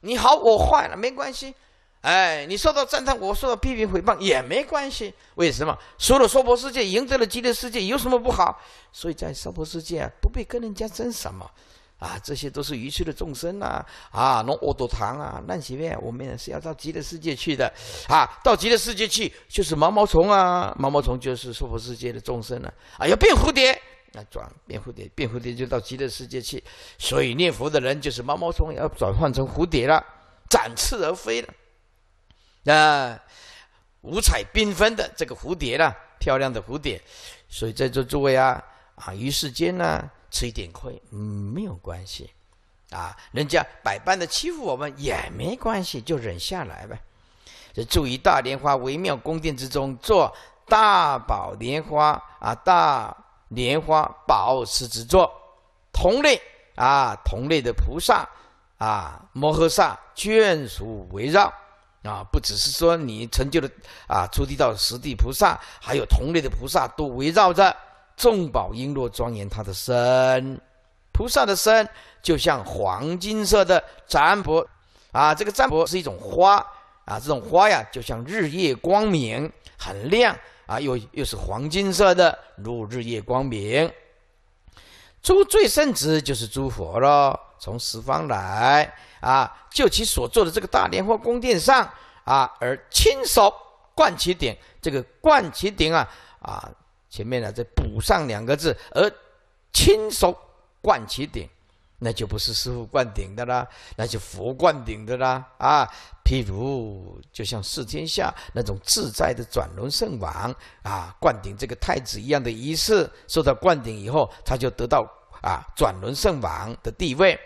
你好我坏了没关系，哎，你受到赞叹，我受到批评诽谤也没关系。为什么输了娑婆世界，赢得了极乐世界有什么不好？所以在娑婆世界不必跟人家争什么。啊，这些都是愚痴的众生呐！啊，弄恶毒堂啊，烂起面，我们是要到极乐世界去的，啊，到极乐世界去就是毛毛虫啊，毛毛虫就是娑婆世界的众生了。啊，要变蝴蝶，那转变蝴蝶，变蝴蝶就到极乐世界去。所以念佛的人就是毛毛虫，要转换成蝴蝶了，展翅而飞了，啊，五彩缤纷的这个蝴蝶了，漂亮的蝴蝶。所以在座诸位啊，啊，于世间呐。吃一点亏，没有关系啊！人家百般的欺负我们也没关系，就忍下来呗。就住于大莲花微妙宫殿之中，做大宝莲花啊，大莲花宝石之座，同类啊，同类的菩萨啊，摩诃萨眷属围绕啊，不只是说你成就了啊，出地到十地菩萨，还有同类的菩萨都围绕着。众宝璎珞庄严他的身，菩萨的身就像黄金色的占卜，啊，这个占卜是一种花，啊，这种花呀就像日夜光明，很亮，啊，又又是黄金色的，如日夜光明。诸最圣子就是诸佛咯，从十方来，啊，就其所做的这个大莲花宫殿上，啊，而亲手灌其顶，这个灌其顶啊，啊。前面呢，再补上两个字，而亲手灌其顶，那就不是师傅灌顶的啦，那就佛灌顶的啦。啊，譬如就像四天下那种自在的转轮圣王啊，灌顶这个太子一样的仪式，受到灌顶以后，他就得到啊转轮圣王的地位。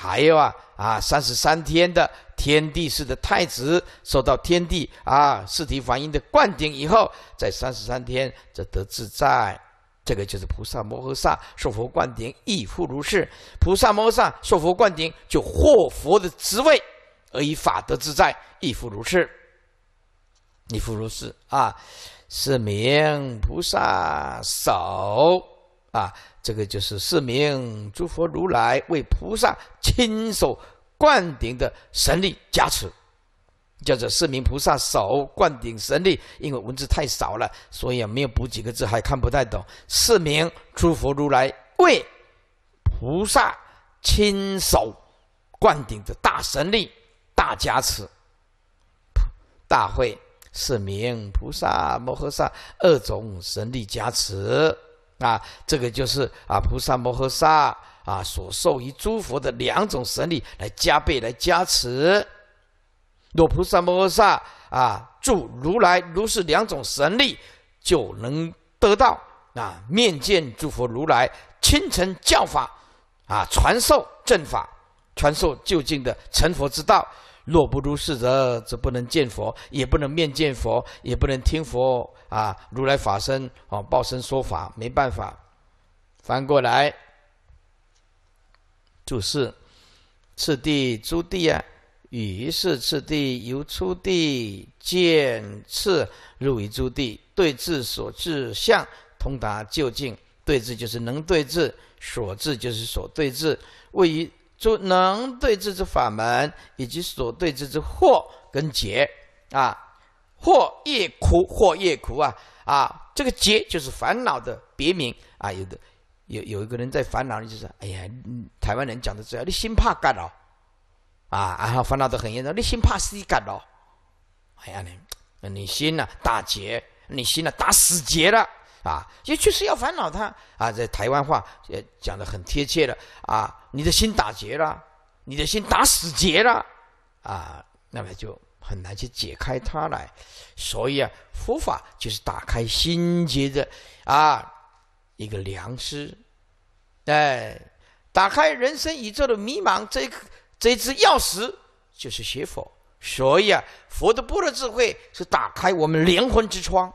还有啊啊，三十三天的天地式的太子，受到天地啊四体反应的灌顶以后，在三十三天则得自在，这个就是菩萨摩诃萨受佛灌顶亦复如是。菩萨摩诃萨受佛灌顶就获佛的职位，而以法得自在，亦复如是，亦复如是啊！是名菩萨手。啊，这个就是四明诸佛如来为菩萨亲手灌顶的神力加持，叫做四明菩萨手灌顶神力。因为文字太少了，所以没有补几个字，还看不太懂。四明诸佛如来为菩萨亲手灌顶的大神力大加持，大会四明菩萨摩诃萨二种神力加持。啊，这个就是啊，菩萨摩诃萨啊所授于诸佛的两种神力，来加倍来加持。若菩萨摩诃萨啊，助如来如是两种神力，就能得到啊面见诸佛如来，亲承教法，啊传授正法，传授就近的成佛之道。若不如是者，则不能见佛，也不能面见佛，也不能听佛啊！如来法身啊，报身说法，没办法。翻过来，注释次第诸地啊，于是次第由初地见次入于诸地，对治所治相通达究竟。对治就是能对治，所治就是所对治，位于。就能对治之法门，以及所对治之祸跟结啊，祸业苦，祸业苦啊啊！这个结就是烦恼的别名啊。有的有有一个人在烦恼，就是哎呀，台湾人讲的样，你心怕干扰啊，然后烦恼的很严重，你心怕死干扰，哎呀，你你心呐打结，你心呐打死结了啊，也确实要烦恼他啊，在台湾话也讲的很贴切的啊。你的心打结了，你的心打死结了啊，那么就很难去解开它来。所以啊，佛法就是打开心结的啊一个良师，哎，打开人生宇宙的迷茫，这这只钥匙就是学佛。所以啊，佛的般若智慧是打开我们灵魂之窗。